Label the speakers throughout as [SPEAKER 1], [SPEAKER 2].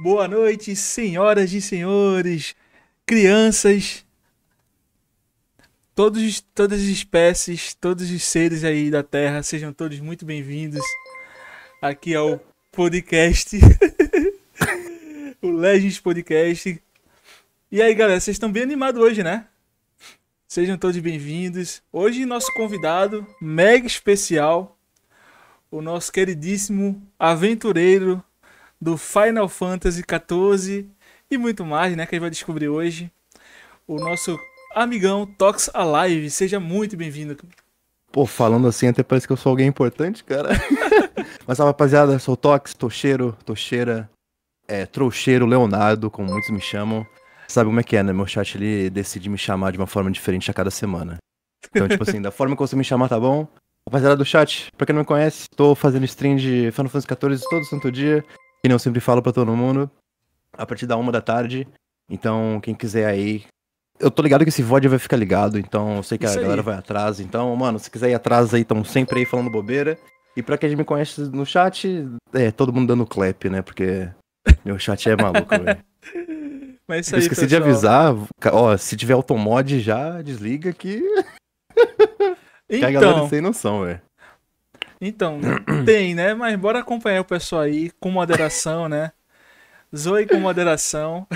[SPEAKER 1] Boa noite, senhoras e senhores, crianças, todos, todas as espécies, todos os seres aí da Terra, sejam todos muito bem-vindos aqui ao podcast, o Legends Podcast. E aí, galera, vocês estão bem animados hoje, né? Sejam todos bem-vindos. Hoje, nosso convidado mega especial, o nosso queridíssimo aventureiro do Final Fantasy XIV e muito mais, né? Que a gente vai descobrir hoje. O nosso amigão Tox Alive, seja muito bem-vindo.
[SPEAKER 2] Pô, falando assim, até parece que eu sou alguém importante, cara. Mas, rapaziada, sou o Tox, Tocheiro, Tocheira, é, Trouxeiro, Leonardo, como muitos me chamam. Sabe como é que é, né? Meu chat, ele decide me chamar de uma forma diferente a cada semana. Então, tipo assim, da forma que você me chamar, tá bom? Rapaziada do chat, pra quem não me conhece, tô fazendo stream de Final Fantasy XIV todo santo dia que nem eu sempre falo para todo mundo, a partir da uma da tarde. Então, quem quiser aí. Eu tô ligado que esse VOD vai ficar ligado, então eu sei que Isso a galera aí. vai atrás. Então, mano, se quiser ir atrás aí, estão sempre aí falando bobeira. E pra quem me conhece no chat, é todo mundo dando clap, né? Porque meu chat é maluco,
[SPEAKER 1] velho. Mas aí, esqueci pessoal. de avisar,
[SPEAKER 2] ó, se tiver automod já desliga que.
[SPEAKER 1] Então, que a galera então, sem noção, velho. Então, tem, né? Mas bora acompanhar o pessoal aí com moderação, né? Zoe com moderação.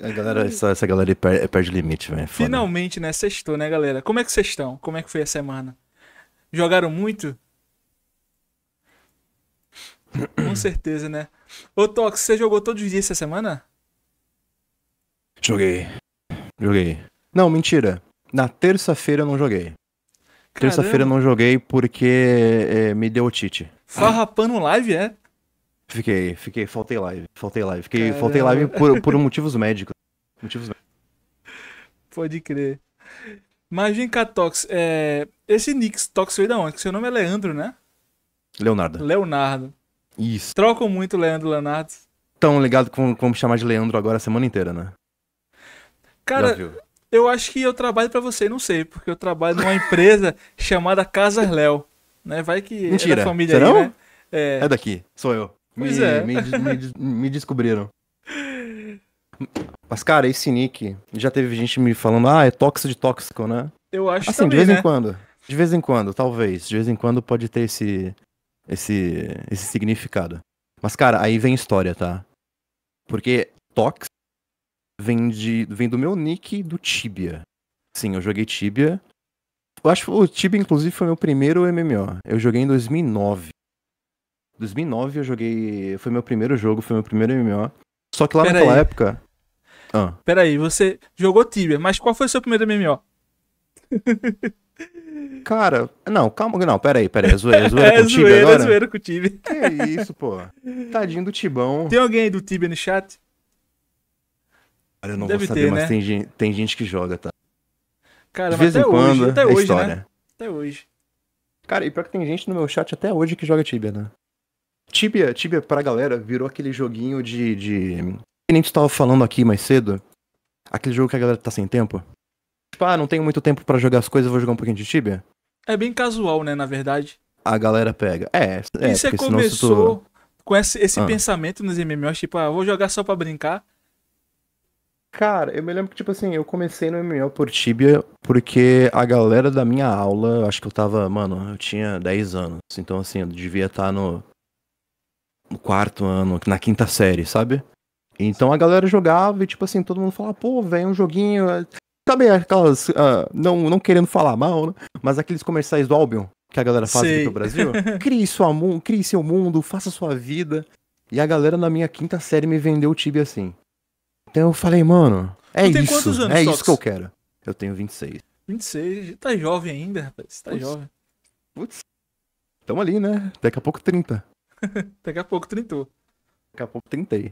[SPEAKER 1] A galera, essa,
[SPEAKER 2] essa galera perde, perde limite, velho. É
[SPEAKER 1] Finalmente, né? Sextou, né, galera? Como é que vocês estão? Como é que foi a semana? Jogaram muito? com certeza, né? Ô, Tox, você jogou todos os dias essa semana?
[SPEAKER 2] Joguei. Joguei. Não, mentira. Na terça-feira eu não joguei. Terça-feira não joguei porque é, me deu tite.
[SPEAKER 1] Farrapando live, é?
[SPEAKER 2] Fiquei, fiquei, faltei live, faltei live. Fiquei, Caramba. faltei live por, por motivos médicos. Motivos médicos.
[SPEAKER 1] Pode crer. Mas vem cá, Tox, é... esse Nix Tox veio da onde? Seu nome é Leandro, né? Leonardo. Leonardo. Isso. Trocam muito Leandro Leonardo.
[SPEAKER 2] Tão ligado com como chamar de Leandro agora a semana inteira, né?
[SPEAKER 1] Cara, eu acho que eu trabalho para você, não sei, porque eu trabalho numa empresa chamada Casas Léo. Né? Vai que Mentira. é da família Serão? aí, né? É... é daqui, sou eu. Pois me, é. me, me,
[SPEAKER 2] me descobriram. Mas, cara, esse nick, já teve gente me falando, ah, é tóxico de tóxico, né? Eu acho assim, também, de vez né? em quando. De vez em quando, talvez. De vez em quando pode ter esse, esse, esse significado. Mas, cara, aí vem história, tá? Porque tox vem, de, vem do meu nick do Tibia. Sim, eu joguei Tibia. Eu acho que o Tibia, inclusive, foi meu primeiro MMO. Eu joguei em 2009. 2009 eu joguei. Foi meu primeiro jogo, foi meu primeiro MMO. Só que lá Pera naquela aí. época. Ah.
[SPEAKER 1] aí você jogou Tibia, mas qual foi o seu primeiro MMO?
[SPEAKER 2] Cara, não, calma, não, peraí, peraí, é zoeira, é zoeira é com o Tibia é agora? É zoeira
[SPEAKER 1] com o Tibia. Que isso, pô. Tadinho do Tibão. Tem alguém aí do Tibia no chat?
[SPEAKER 2] Cara, eu não Deve vou saber, ter, mas né? tem, gente, tem gente que joga, tá? Cara, de vez em quando, hoje, até é hoje, história. Né? Até hoje. Cara, e pior que tem gente no meu chat até hoje que joga Tibia, né? Tibia, Tibia pra galera, virou aquele joguinho de. de... Que nem tu tava falando aqui mais cedo. Aquele jogo que a galera tá sem tempo. Tipo, ah, não tenho muito tempo para jogar as coisas, vou jogar um pouquinho de Tibia.
[SPEAKER 1] É bem casual, né, na verdade.
[SPEAKER 2] A galera pega. É, é. é e você começou
[SPEAKER 1] tu... com esse, esse ah. pensamento nos MMOs, tipo, ah, vou jogar só pra brincar.
[SPEAKER 2] Cara, eu me lembro que, tipo assim, eu comecei no MMO por Tibia, porque a galera da minha aula, acho que eu tava, mano, eu tinha 10 anos. Então, assim, eu devia estar tá no, no quarto ano, na quinta série, sabe? Então a galera jogava e, tipo assim, todo mundo falava, pô, velho, um joguinho. Sabe aquelas. Uh, não, não querendo falar mal, né? Mas aqueles comerciais do Albion que a galera faz Sei. aqui pro Brasil. crie, sua, crie seu mundo, faça sua vida. E a galera na minha quinta série me vendeu o Tibia assim. Então eu falei, mano, é tu isso. é isso que eu quero. Eu tenho 26.
[SPEAKER 1] 26, tá jovem ainda, rapaz. Tá Putz. jovem. Putz.
[SPEAKER 2] Tamo ali, né? Daqui a pouco 30. Daqui a pouco 30. Daqui a pouco 30.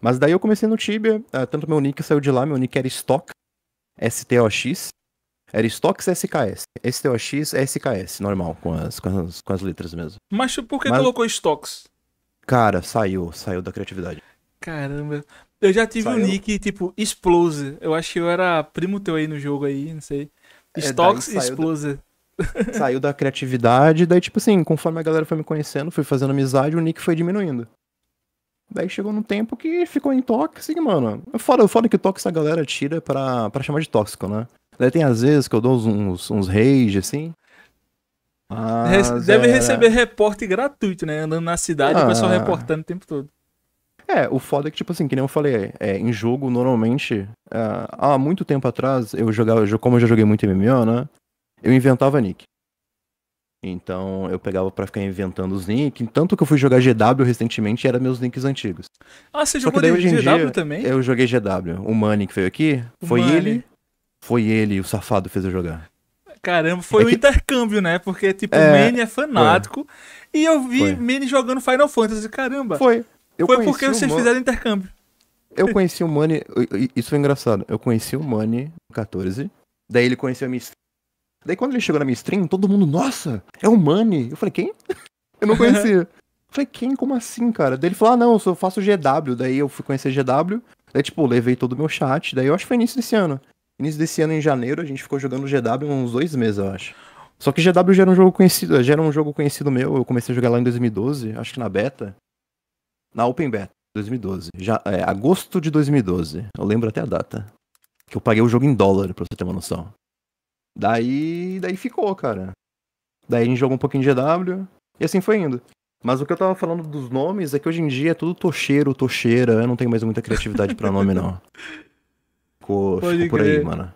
[SPEAKER 2] Mas daí eu comecei no Tibia, ah, tanto meu nick saiu de lá, meu nick era Stock, S-T-O-X. Era Stocks SKS. STOX SKS, normal, com as, com as, com as letras mesmo.
[SPEAKER 1] Mas por que Mas... colocou Stocks?
[SPEAKER 2] Cara, saiu, saiu da criatividade.
[SPEAKER 1] Caramba. Eu já tive Saiu. um nick, tipo, Explose. Eu acho que eu era primo teu aí no jogo aí, não sei.
[SPEAKER 2] É, Stocks é,
[SPEAKER 1] Explose. Da...
[SPEAKER 2] Saiu da criatividade, daí, tipo assim, conforme a galera foi me conhecendo, fui fazendo amizade, o nick foi diminuindo. Daí chegou num tempo que ficou em tóxico, mano. Fora, é fora é que tóxico a galera tira pra, pra chamar de tóxico, né? Daí tem às vezes que eu dou uns, uns, uns rage, assim. Mas Deve era... receber
[SPEAKER 1] reporte gratuito, né? Andando na cidade, ah, o pessoal ah. reportando o tempo todo.
[SPEAKER 2] É, o foda é que, tipo assim, que nem eu falei, é, em jogo, normalmente, é, há muito tempo atrás, eu jogava, como eu já joguei muito MMO, né? Eu inventava nick. Então eu pegava para ficar inventando os nicks. Tanto que eu fui jogar GW recentemente era meus nicks antigos.
[SPEAKER 1] Ah, você jogou daí, GW dia, também?
[SPEAKER 2] Eu joguei GW. O Money que veio aqui, o foi ele. Foi ele, o safado fez eu jogar. Caramba, foi é que...
[SPEAKER 1] intercâmbio, né? Porque, tipo, é... o Manny é fanático. Foi. E eu vi foi. Manny jogando Final Fantasy, caramba. Foi. Eu Foi porque vocês Mano... fizeram intercâmbio.
[SPEAKER 2] Eu conheci o Mani. Isso foi engraçado. Eu conheci o Mani no 14. Daí ele conheceu a minha stream. Daí quando ele chegou na minha stream, todo mundo, nossa, é o Mani. Eu falei, quem? Eu não conhecia. eu falei, quem? Como assim, cara? Daí ele falou, ah, não, eu faço GW. Daí eu fui conhecer GW. Daí, tipo, levei todo o meu chat. Daí eu acho que foi início desse ano. Início desse ano, em janeiro, a gente ficou jogando GW uns dois meses, eu acho. Só que GW já era um jogo conhecido, já era um jogo conhecido meu. Eu comecei a jogar lá em 2012, acho que na beta na Open Beta, 2012. Já, é, agosto de 2012. Eu lembro até a data. Que eu paguei o jogo em dólar, pra você ter uma noção. Daí. Daí ficou, cara. Daí a gente jogou um pouquinho de GW. E assim foi indo. Mas o que eu tava falando dos nomes é que hoje em dia é tudo tocheiro, tocheira. Eu não tenho mais muita criatividade pra nome, não. Ficou, ficou por aí, mano.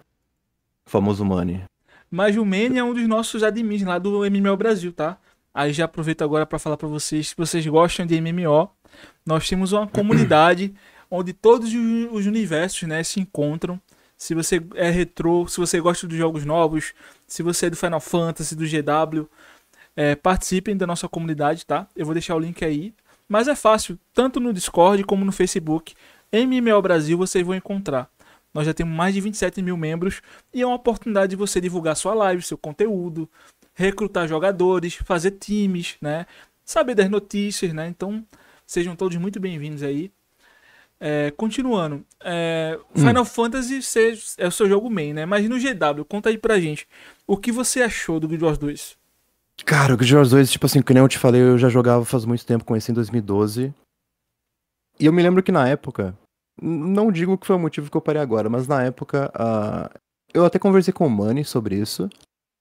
[SPEAKER 2] O famoso Money.
[SPEAKER 1] Mas o Manny é um dos nossos admins lá do MMO Brasil, tá? Aí já aproveito agora para falar para vocês, se vocês gostam de MMO, nós temos uma comunidade onde todos os universos né, se encontram. Se você é retrô, se você gosta dos jogos novos, se você é do Final Fantasy, do GW, é, participem da nossa comunidade, tá? Eu vou deixar o link aí. Mas é fácil, tanto no Discord como no Facebook. MMO Brasil vocês vão encontrar. Nós já temos mais de 27 mil membros e é uma oportunidade de você divulgar sua live, seu conteúdo, recrutar jogadores, fazer times, né? Saber das notícias, né? Então Sejam todos muito bem-vindos aí. É, continuando, é, hum. Final hum. Fantasy é o seu jogo main, né? Mas no GW, conta aí pra gente, o que você achou do Guild Wars 2?
[SPEAKER 2] Cara, o Guild Wars 2, tipo assim, que nem eu te falei, eu já jogava faz muito tempo, conheci em 2012. E eu me lembro que na época, não digo que foi o motivo que eu parei agora, mas na época, uh, eu até conversei com o Mani sobre isso,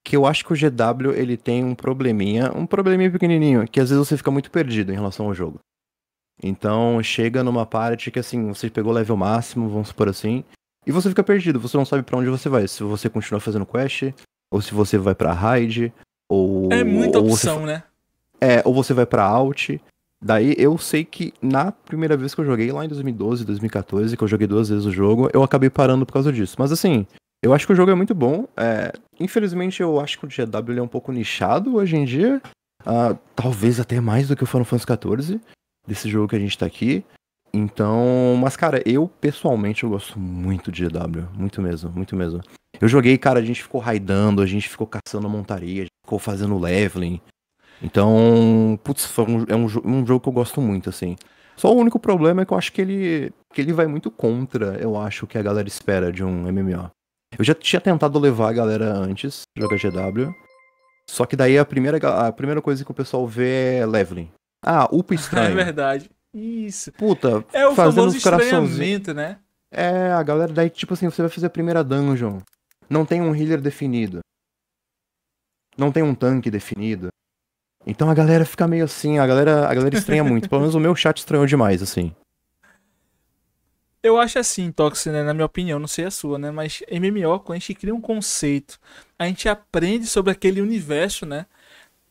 [SPEAKER 2] que eu acho que o GW, ele tem um probleminha, um probleminha pequenininho, que às vezes você fica muito perdido em relação ao jogo. Então chega numa parte que assim, você pegou level máximo, vamos supor assim, e você fica perdido, você não sabe para onde você vai, se você continua fazendo quest, ou se você vai para raid, ou É muita ou opção, você... né? É, ou você vai para alt. Daí eu sei que na primeira vez que eu joguei lá em 2012, 2014, que eu joguei duas vezes o jogo, eu acabei parando por causa disso. Mas assim, eu acho que o jogo é muito bom. É... infelizmente eu acho que o GW é um pouco nichado hoje em dia. Uh, talvez até mais do que o Final Fantasy XIV desse jogo que a gente tá aqui. Então, mas cara, eu pessoalmente eu gosto muito de GW, muito mesmo, muito mesmo. Eu joguei, cara, a gente ficou raidando, a gente ficou caçando montaria, a gente ficou fazendo leveling. Então, putz, um, é um, um, jogo que eu gosto muito, assim. Só o único problema é que eu acho que ele, que ele vai muito contra, eu acho, o que a galera espera de um MMO. Eu já tinha tentado levar a galera antes, jogar GW. Só que daí a primeira, a primeira coisa que o pessoal vê é leveling. Ah, UPA é estranho. É verdade. Isso. Puta, é o fazendo famoso os coraçãozinhos. né? É, a galera daí, tipo assim, você vai fazer a primeira dungeon. Não tem um healer definido. Não tem um tanque definido. Então a galera fica meio assim, a galera, a galera estranha muito. Pelo menos o meu chat estranhou demais, assim.
[SPEAKER 1] Eu acho assim, Toxin, né? na minha opinião, não sei a sua, né? Mas MMO, quando a gente cria um conceito, a gente aprende sobre aquele universo, né?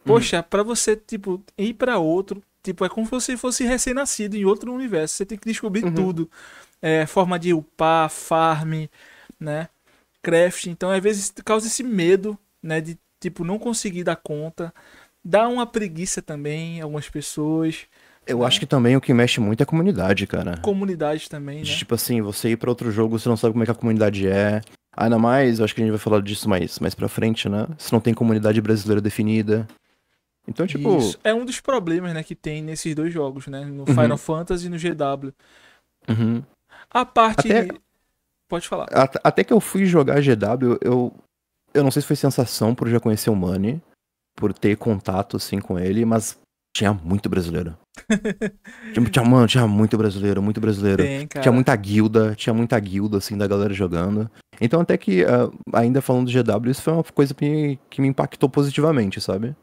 [SPEAKER 1] Poxa, para você, tipo, ir para outro, tipo, é como se você fosse recém-nascido em outro universo. Você tem que descobrir uhum. tudo. É, forma de upar, farm, né? Craft. Então, às vezes, causa esse medo, né? De, tipo, não conseguir dar conta. Dá uma preguiça também,
[SPEAKER 2] algumas pessoas. Eu né? acho que também o que mexe muito é a comunidade, cara.
[SPEAKER 1] Comunidade também, né?
[SPEAKER 2] Tipo assim, você ir para outro jogo, você não sabe como é que a comunidade é. Ainda mais, eu acho que a gente vai falar disso mais, mais pra frente, né? Se não tem comunidade brasileira definida. Então, tipo. Isso
[SPEAKER 1] é um dos problemas, né, que tem nesses dois jogos, né? No uhum. Final Fantasy e no GW. Uhum. A parte. Até... Pode falar.
[SPEAKER 2] Até que eu fui jogar GW, eu. Eu não sei se foi sensação por já conhecer o Money, por ter contato assim com ele, mas tinha muito brasileiro. tinha, mano, tinha muito brasileiro, muito brasileiro. tinha muita guilda, tinha muita guilda, assim, da galera jogando. Então, até que, uh, ainda falando do GW, isso foi uma coisa que me impactou positivamente, sabe?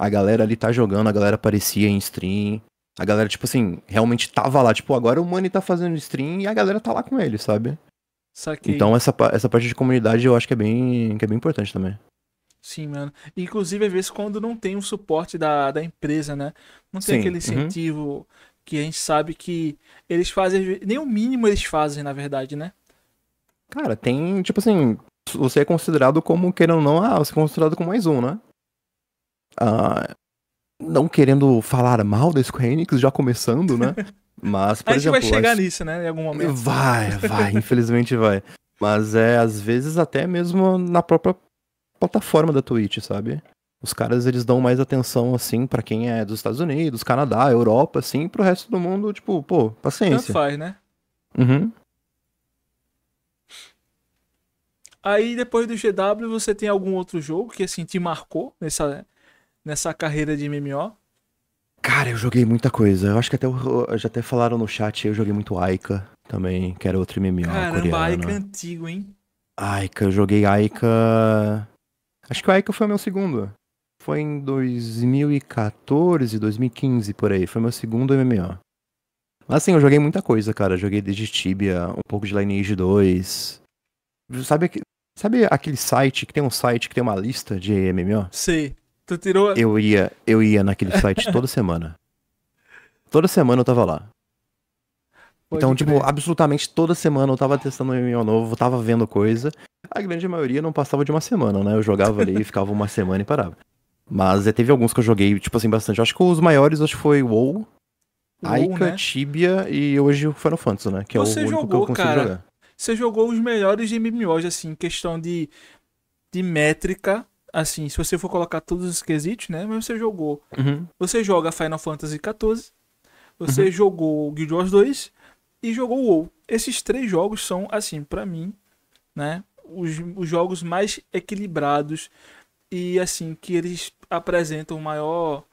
[SPEAKER 2] a galera ali tá jogando, a galera aparecia em stream. A galera, tipo assim, realmente tava lá. Tipo, agora o Money tá fazendo stream e a galera tá lá com ele, sabe? Saquei. Então essa, essa parte de comunidade eu acho que é bem, que é bem importante também.
[SPEAKER 1] Sim, mano. Inclusive, às vezes, quando não tem o suporte da, da empresa, né? Não tem Sim. aquele uhum. incentivo uhum. que a gente sabe que eles fazem. Nem o mínimo eles fazem, na verdade, né?
[SPEAKER 2] Cara, tem, tipo assim, você é considerado como, querendo ou não, ah, você é considerado como mais um, né? Uh, não querendo falar mal da Square Enix, já começando, né? Mas, por a gente exemplo, vai chegar as...
[SPEAKER 1] nisso, né? Em algum momento.
[SPEAKER 2] Vai, vai, infelizmente vai. Mas é, às vezes, até mesmo na própria plataforma da Twitch, sabe? Os caras, eles dão mais atenção, assim, para quem é dos Estados Unidos, Canadá, Europa, assim, pro resto do mundo, tipo, pô, paciência. Tanto faz, né? Uhum.
[SPEAKER 1] Aí, depois do GW, você tem algum outro jogo que, assim, te marcou nessa, nessa carreira de MMO?
[SPEAKER 2] Cara, eu joguei muita coisa. Eu acho que até já até falaram no chat, eu joguei muito Aika também, que era outro MMO Caramba, coreano. Caramba, Aika é
[SPEAKER 1] antigo, hein?
[SPEAKER 2] Aika, eu joguei Aika... Acho que o Aika foi meu segundo. Foi em 2014, 2015, por aí. Foi meu segundo MMO. Mas Assim, eu joguei muita coisa, cara. Joguei desde Tibia, um pouco de Lineage 2. Sabe, sabe aquele site que tem um site que tem uma lista de MMO? Sei.
[SPEAKER 1] Tu tirou. Eu
[SPEAKER 2] ia, eu ia naquele site toda semana. Toda semana eu tava lá. Pode então, tipo, crer. tipo, absolutamente toda semana eu tava testando o MMO novo, tava vendo coisa. A grande maioria não passava de uma semana, né? Eu jogava ali, e ficava uma semana e parava. Mas é, teve alguns que eu joguei, tipo assim, bastante. Eu acho que os maiores, acho que foi WoW, WoW Aika, né? Tibia e hoje o Final Fantasy, né? Que é Você é o único que eu consigo cara, jogar.
[SPEAKER 1] Você jogou os melhores MMOs, assim, questão de, de métrica assim, se você for colocar todos os quesitos, né? Mas você jogou. Uhum. Você joga Final Fantasy XIV, você uhum. jogou Guild Wars 2 e jogou o WoW. Esses três jogos são, assim, para mim, né? Os, os jogos mais equilibrados e, assim, que eles apresentam maior.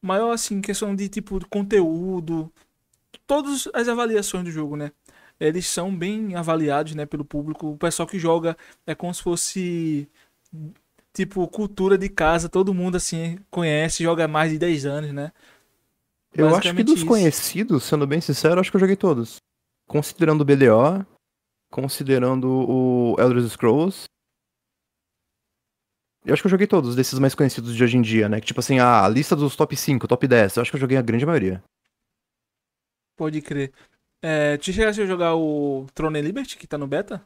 [SPEAKER 1] Maior, assim, questão de tipo conteúdo. Todas as avaliações do jogo, né? Eles são bem avaliados, né, pelo público. O pessoal que joga é como se fosse tipo, cultura de casa, todo mundo assim conhece, joga há mais de 10 anos, né?
[SPEAKER 2] Eu acho que dos isso. conhecidos, sendo bem sincero, acho que eu joguei todos. Considerando o BDO, considerando o Elder Scrolls. Eu acho que eu joguei todos desses mais conhecidos de hoje em dia, né? Que, tipo assim, a lista dos top 5, top 10, eu acho que eu joguei a grande maioria.
[SPEAKER 1] Pode crer. É, te chegasse a jogar o Throne Liberty, que tá no beta?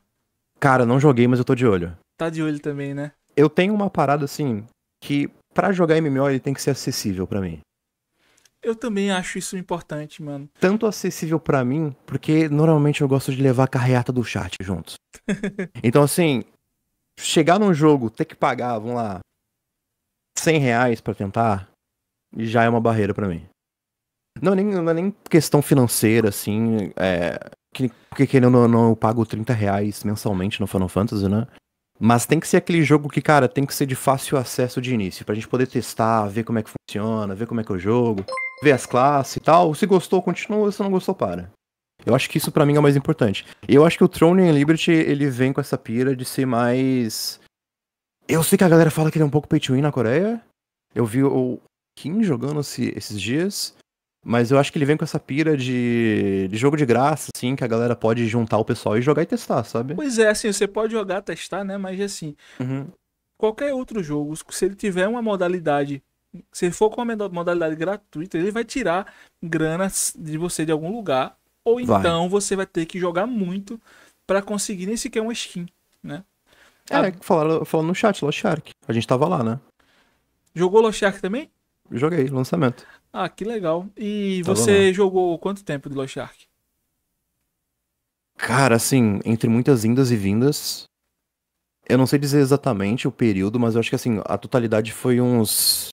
[SPEAKER 2] Cara, não joguei, mas eu tô de olho
[SPEAKER 1] tá de olho também, né?
[SPEAKER 2] Eu tenho uma parada assim que para jogar MMO ele tem que ser acessível para mim.
[SPEAKER 1] Eu também acho isso importante, mano.
[SPEAKER 2] Tanto acessível para mim, porque normalmente eu gosto de levar a carreata do chat juntos. então, assim, chegar num jogo, ter que pagar, vamos lá, 100 reais pra tentar, já é uma barreira para mim. Não, é nem, não é nem questão financeira, assim, é, que, porque querendo ou não, eu pago 30 reais mensalmente no Final Fantasy, né? Mas tem que ser aquele jogo que, cara, tem que ser de fácil acesso de início, pra gente poder testar, ver como é que funciona, ver como é que é o jogo, ver as classes e tal. Se gostou, continua, se não gostou, para. Eu acho que isso para mim é o mais importante. Eu acho que o Throne and Liberty, ele vem com essa pira de ser mais... Eu sei que a galera fala que ele é um pouco pay to win na Coreia. Eu vi o Kim jogando esses dias. Mas eu acho que ele vem com essa pira de, de jogo de graça, assim, que a galera pode juntar o pessoal e jogar e testar, sabe? Pois
[SPEAKER 1] é, assim, você pode jogar, testar, né? Mas assim, uhum. qualquer outro jogo, se ele tiver uma modalidade se for com uma modalidade gratuita, ele vai tirar grana de você de algum lugar.
[SPEAKER 2] Ou então
[SPEAKER 1] você vai ter que jogar muito para conseguir nem sequer uma skin, né?
[SPEAKER 2] É, a... falaram, no chat, Lost Shark. A gente tava lá, né?
[SPEAKER 1] Jogou Lost Shark também?
[SPEAKER 2] Joguei, lançamento.
[SPEAKER 1] Ah, que legal. E tá você bom. jogou quanto tempo de Lost Ark?
[SPEAKER 2] Cara, assim, entre muitas indas e vindas, eu não sei dizer exatamente o período, mas eu acho que assim, a totalidade foi uns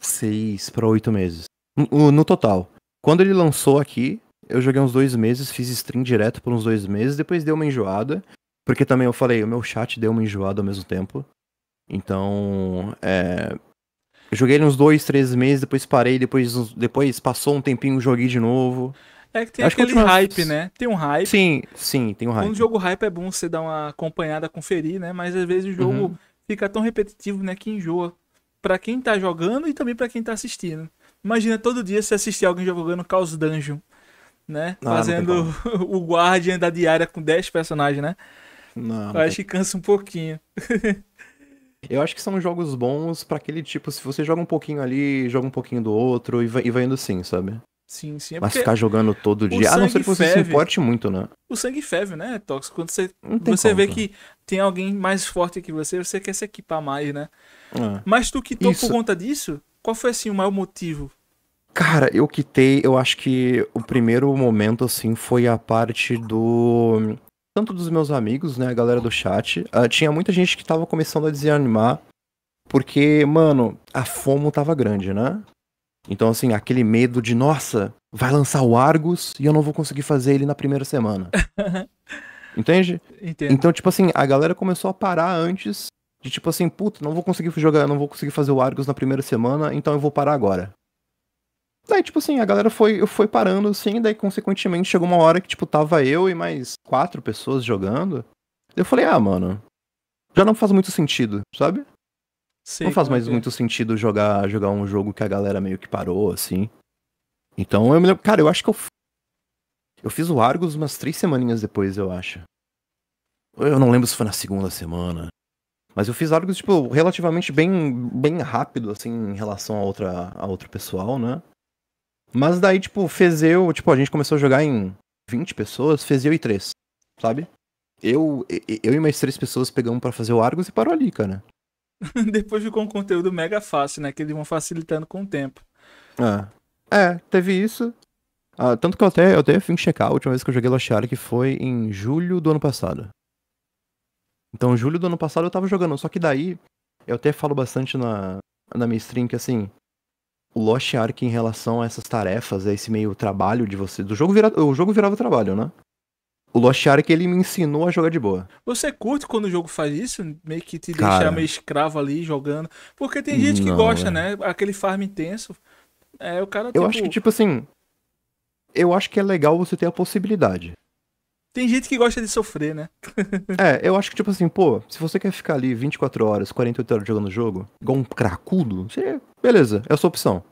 [SPEAKER 2] seis para oito meses. No, no, total. Quando ele lançou aqui, eu joguei uns dois meses, fiz stream direto por uns dois meses, depois deu uma enjoada. Porque também eu falei, o meu chat deu uma enjoada ao mesmo tempo. Então, é, eu joguei uns dois, três meses, depois parei, depois, depois passou um tempinho, joguei de novo. É que tem Acho aquele que hype, né? Tem um hype. Sim, sim, tem um hype. Quando o
[SPEAKER 1] jogo hype é bom você dar uma acompanhada, conferir, né? Mas às vezes o jogo uhum. fica tão repetitivo, né? Que enjoa. Pra quem tá jogando e também pra quem tá assistindo. Imagina todo dia você assistir alguém jogando Chaos Dungeon, né? Ah, não, Fazendo não o Guardian da diária com 10 personagens, né? Não. Eu acho que cansa um pouquinho.
[SPEAKER 2] Eu acho que são jogos bons para aquele tipo, se você joga um pouquinho ali, joga um pouquinho do outro e vai, e vai indo sim, sabe? Sim, sim. É Mas ficar jogando todo dia, a não ser que você feve. se importe muito, né?
[SPEAKER 1] O sangue feve, né, Tox? Quando você, você vê que tem alguém mais forte que você, você quer se equipar mais, né? Ah. Mas tu quitou Isso. por conta disso? Qual foi, assim, o maior motivo?
[SPEAKER 2] Cara, eu quitei, eu acho que o primeiro momento, assim, foi a parte do tanto dos meus amigos, né, a galera do chat, uh, tinha muita gente que tava começando a desanimar, porque, mano, a FOMO tava grande, né? Então, assim, aquele medo de, nossa, vai lançar o Argus e eu não vou conseguir fazer ele na primeira semana. Entende? Entendo. Então, tipo assim, a galera começou a parar antes de, tipo assim, puta, não vou conseguir jogar, não vou conseguir fazer o Argus na primeira semana, então eu vou parar agora. Daí, tipo assim, a galera foi, foi parando assim, daí, consequentemente, chegou uma hora que, tipo, tava eu e mais quatro pessoas jogando. Eu falei, ah, mano, já não faz muito sentido, sabe? Sei, não faz é mais é. muito sentido jogar, jogar um jogo que a galera meio que parou, assim. Então, eu me lembro, cara, eu acho que eu. Eu fiz o Argos umas três semaninhas depois, eu acho. Eu não lembro se foi na segunda semana. Mas eu fiz Argos, tipo, relativamente bem, bem rápido, assim, em relação a, outra, a outro pessoal, né? Mas daí, tipo, fez eu, tipo, a gente começou a jogar em 20 pessoas, fez eu e três sabe? Eu, eu e mais três pessoas pegamos para fazer o Argos e parou ali, cara.
[SPEAKER 1] Depois ficou um conteúdo mega fácil, né? Que eles vão facilitando com o tempo.
[SPEAKER 2] Ah. É, teve isso. Ah, tanto que eu até, eu até fui checar a última vez que eu joguei Lost Ark foi em julho do ano passado. Então, julho do ano passado eu tava jogando, só que daí eu até falo bastante na, na minha stream que assim, o Lost Ark em relação a essas tarefas, a esse meio trabalho de você. Do jogo vira, o jogo virava trabalho, né? O Lost Ark ele me ensinou a jogar de boa.
[SPEAKER 1] Você curte quando o jogo faz isso? Meio que te Cara... deixar meio escravo ali jogando. Porque tem gente que Não, gosta, é. né? Aquele farm intenso. É, o cara. Tipo... Eu acho que, tipo
[SPEAKER 2] assim. Eu acho que é legal você ter a possibilidade.
[SPEAKER 1] Tem gente que gosta de sofrer, né?
[SPEAKER 2] é, eu acho que, tipo assim, pô, se você quer ficar ali 24 horas, 48 horas jogando o jogo, igual um cracudo, você... beleza, é a sua opção.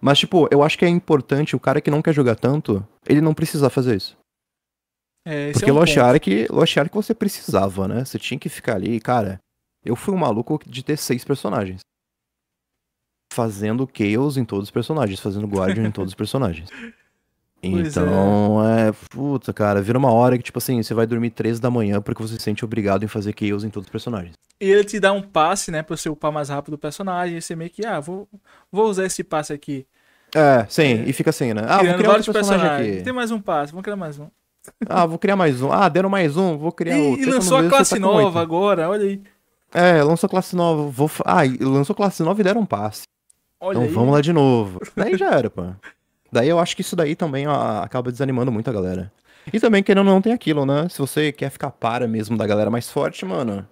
[SPEAKER 2] Mas, tipo, eu acho que é importante o cara que não quer jogar tanto, ele não precisar fazer isso.
[SPEAKER 1] É, é Porque é um Lost Ark,
[SPEAKER 2] Lost Ark você precisava, né? Você tinha que ficar ali, cara. Eu fui um maluco de ter seis personagens. Fazendo Chaos em todos os personagens, fazendo Guardian em todos os personagens. É. então, é. é. Puta, cara, vira uma hora que, tipo assim, você vai dormir três da manhã porque você se sente obrigado em fazer kills em todos os personagens.
[SPEAKER 1] E ele te dá um passe, né, pra você upar mais rápido o personagem. E você meio que, ah, vou, vou usar esse passe aqui.
[SPEAKER 2] É, sim, é. e fica assim, né? Ah, vou criar outro personagem aqui. Tem
[SPEAKER 1] mais um passe, vamos criar mais um.
[SPEAKER 2] Ah, vou criar mais um. Ah, deram mais um, vou criar e, outro. E lançou a tá classe tá nova
[SPEAKER 1] agora, olha aí.
[SPEAKER 2] É, lançou classe nova. Vou... Ah, lançou classe nova e deram um passe.
[SPEAKER 1] Olha então aí. vamos lá de
[SPEAKER 2] novo. Daí já era, pô. Daí eu acho que isso daí também ó, acaba desanimando muito a galera. E também, querendo ou não, tem aquilo, né? Se você quer ficar para mesmo da galera mais forte, mano.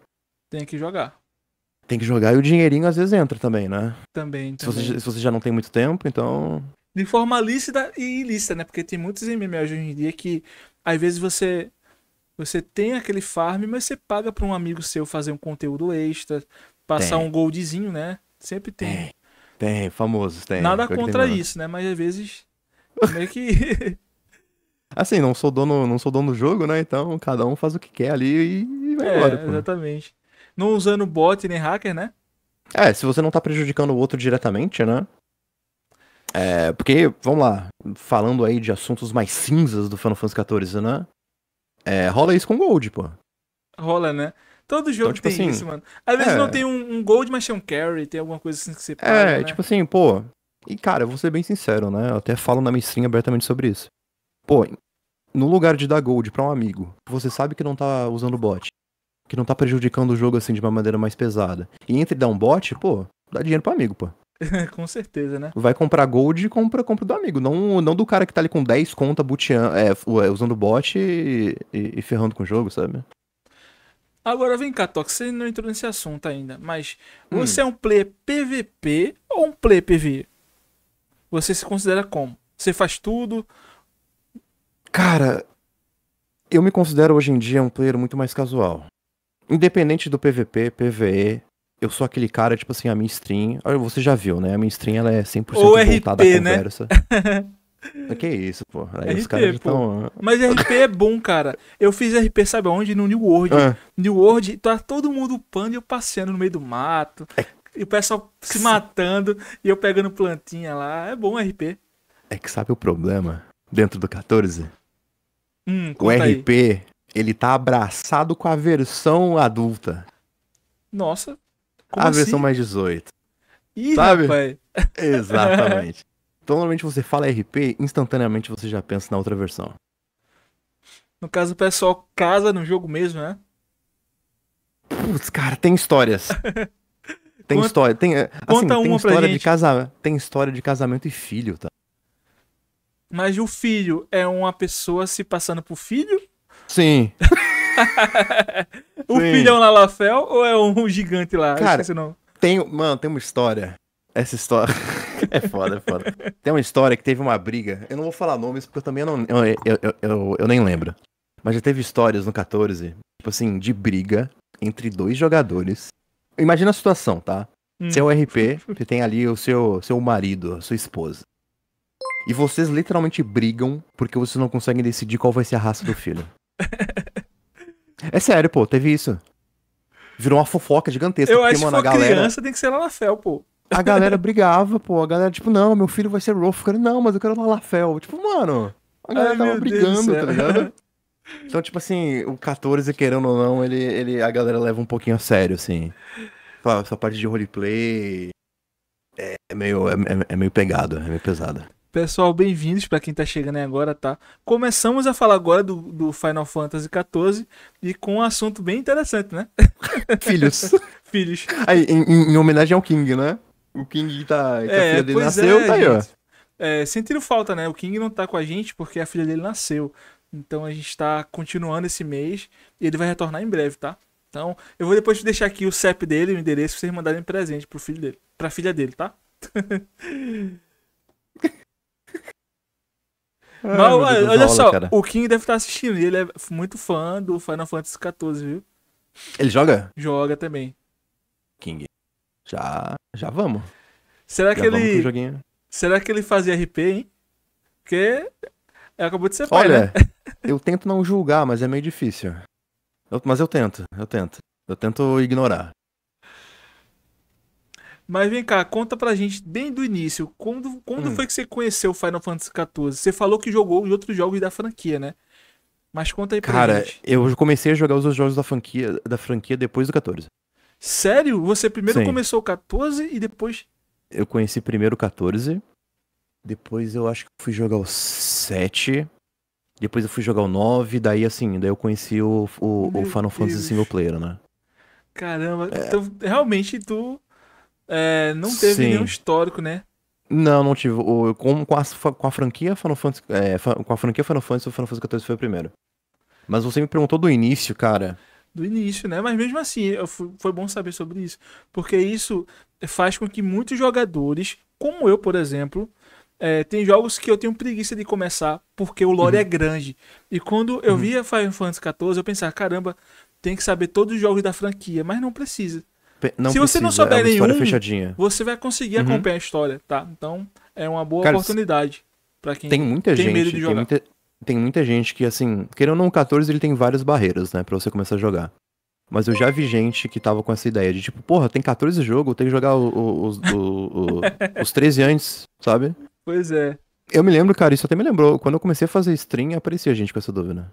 [SPEAKER 1] Tem que jogar.
[SPEAKER 2] Tem que jogar e o dinheirinho às vezes entra também, né? Também, também. Se, você, se você já não tem muito tempo, então.
[SPEAKER 1] De forma lícita e ilícita, né? Porque tem muitos MMOs hoje em dia que às vezes você você tem aquele farm, mas você paga para um amigo seu fazer um conteúdo extra, passar tem. um goldzinho, né? Sempre tem. tem.
[SPEAKER 2] Tem, famosos, tem. Nada contra tem isso,
[SPEAKER 1] né? Mas às vezes. Meio que.
[SPEAKER 2] assim, não sou, dono, não sou dono do jogo, né? Então cada um faz o que quer ali e vai é, embora. Pô.
[SPEAKER 1] Exatamente. Não usando bot nem hacker, né?
[SPEAKER 2] É, se você não tá prejudicando o outro diretamente, né? É, porque, vamos lá, falando aí de assuntos mais cinzas do Final Fantasy XIV, né? É, rola isso com Gold, pô.
[SPEAKER 1] Rola, né? Todo jogo então, tipo tem assim, isso, mano. Às vezes é. não tem um, um, gold, mas tem um carry, tem alguma coisa assim que você paga, É, né? tipo
[SPEAKER 2] assim, pô. E cara, eu vou ser bem sincero, né? Eu até falo na minha stream abertamente sobre isso. Pô, no lugar de dar gold pra um amigo, você sabe que não tá usando bot. Que não tá prejudicando o jogo assim de uma maneira mais pesada. E entre dar um bot, pô, dá dinheiro pro amigo, pô.
[SPEAKER 1] com certeza, né?
[SPEAKER 2] Vai comprar gold e compra, compra do amigo. Não, não do cara que tá ali com 10 contas booteando, é, é, usando bot e, e, e ferrando com o jogo, sabe?
[SPEAKER 1] Agora vem cá, Tox, você não entrou nesse assunto ainda, mas hum. você é um player PVP ou um player PVE? Você se considera como? Você faz tudo?
[SPEAKER 2] Cara, eu me considero hoje em dia um player muito mais casual. Independente do PVP, PVE, eu sou aquele cara, tipo assim, a minha stream. Você já viu, né? A minha stream ela é 100% o voltada RP, à né? conversa. Né? Que isso, pô. Aí RP, os caras
[SPEAKER 1] Mas RP é bom, cara. Eu fiz RP, sabe onde No New World. Ah. New World, tá todo mundo pando e eu passeando no meio do mato. É... E o pessoal se matando e eu pegando plantinha lá. É bom RP.
[SPEAKER 2] É que sabe o problema dentro do 14?
[SPEAKER 1] Hum, o RP,
[SPEAKER 2] aí. ele tá abraçado com a versão adulta.
[SPEAKER 1] Nossa. a assim? versão
[SPEAKER 2] mais 18.
[SPEAKER 1] Ih, sabe? Rapaz. Exatamente.
[SPEAKER 2] Então, normalmente você fala RP, instantaneamente você já pensa na outra versão.
[SPEAKER 1] No caso, o pessoal casa no jogo mesmo, né?
[SPEAKER 2] Putz, cara, tem histórias. tem conta, história. Tem, é, assim, conta tem uma história de casa, Tem história de casamento e filho, tá?
[SPEAKER 1] Mas o filho é uma pessoa se passando por filho? Sim. o Sim. filho é um Lalafel ou é um gigante lá? Cara, Esqueci
[SPEAKER 2] Tem, mano, tem uma história. Essa história. É foda, é foda. Tem uma história que teve uma briga. Eu não vou falar nomes porque eu também não. Eu, eu, eu, eu nem lembro. Mas já teve histórias no 14, tipo assim, de briga entre dois jogadores. Imagina a situação, tá? é Seu RP, você tem ali o seu, seu marido, a sua esposa. E vocês literalmente brigam porque vocês não conseguem decidir qual vai ser a raça do filho. é sério, pô, teve isso. Virou uma fofoca gigantesca. Eu acho que uma criança
[SPEAKER 1] tem que ser lá na fel, pô.
[SPEAKER 2] A galera brigava, pô. A galera, tipo, não, meu filho vai ser Rolf. cara, não, mas eu quero Lalafel. Tipo, mano, a galera Ai, tava brigando, tá ligado? Então, tipo assim, o 14, querendo ou não, ele, ele, a galera leva um pouquinho a sério, assim. Claro, essa parte de roleplay é, é meio, é, é, é meio pegado, é meio pesada.
[SPEAKER 1] Pessoal, bem-vindos para quem tá chegando aí agora, tá? Começamos a falar agora do, do Final Fantasy XIV e com um assunto bem interessante, né? Filhos.
[SPEAKER 2] Filhos. Aí, em, em, homenagem ao King, né? O King tá. Que é, a filha dele nasceu, é, tá aí, ó.
[SPEAKER 1] É, sentindo falta, né? O King não tá com a gente porque a filha dele nasceu. Então a gente tá continuando esse mês e ele vai retornar em breve, tá? Então, eu vou depois deixar aqui o CEP dele, o endereço, pra vocês mandarem presente pro filho dele. Pra filha dele, tá? Ai, Mas, olha, olha só, cara. o King deve estar tá assistindo. ele é muito fã do Final Fantasy XIV, viu? Ele joga? Joga também.
[SPEAKER 2] King. Já, já vamos. Será já que vamos ele.
[SPEAKER 1] Será que ele fazia RP, hein? Porque acabou de ser pai, Olha, né?
[SPEAKER 2] eu tento não julgar, mas é meio difícil. Eu, mas eu tento, eu tento. Eu tento ignorar.
[SPEAKER 1] Mas vem cá, conta pra gente bem do início. Quando, quando hum. foi que você conheceu o Final Fantasy XIV? Você falou que jogou em outros jogos da franquia, né? Mas conta aí pra Cara, gente.
[SPEAKER 2] Cara, eu comecei a jogar os outros jogos da franquia, da franquia depois do 14. Sério?
[SPEAKER 1] Você primeiro Sim. começou 14 e depois.
[SPEAKER 2] Eu conheci primeiro 14. Depois eu acho que fui jogar o 7. Depois eu fui jogar o 9. Daí assim, daí eu conheci o, o, o Final Fantasy Single Player, né?
[SPEAKER 1] Caramba, é... então realmente tu é, não teve Sim. nenhum histórico, né?
[SPEAKER 2] Não, não tive. O, com, com, a, com a franquia Final Fantasy. É, com a franquia Final Fantasy, o Final Fantasy 14 foi o primeiro. Mas você me perguntou do início, cara
[SPEAKER 1] do início, né? Mas mesmo assim, fui, foi bom saber sobre isso, porque isso faz com que muitos jogadores, como eu, por exemplo, é, tem jogos que eu tenho preguiça de começar porque o lore uhum. é grande. E quando eu uhum. via Final Fantasy XIV, eu pensava, caramba, tem que saber todos os jogos da franquia, mas não precisa.
[SPEAKER 2] Pe não Se precisa, você não souber é nenhum, fechadinha. você vai conseguir uhum. acompanhar
[SPEAKER 1] a história, tá? Então é uma boa Cara, oportunidade para quem tem muita tem gente, medo de jogar. Tem
[SPEAKER 2] muita, tem muita gente que, assim, querendo ou não, o 14 ele tem várias barreiras, né, pra você começar a jogar. Mas eu já vi gente que tava com essa ideia de tipo, porra, tem 14 jogos, tem que jogar os, os, os 13 antes, sabe? Pois é. Eu me lembro, cara, isso até me lembrou. Quando eu comecei a fazer stream, aparecia gente com essa dúvida.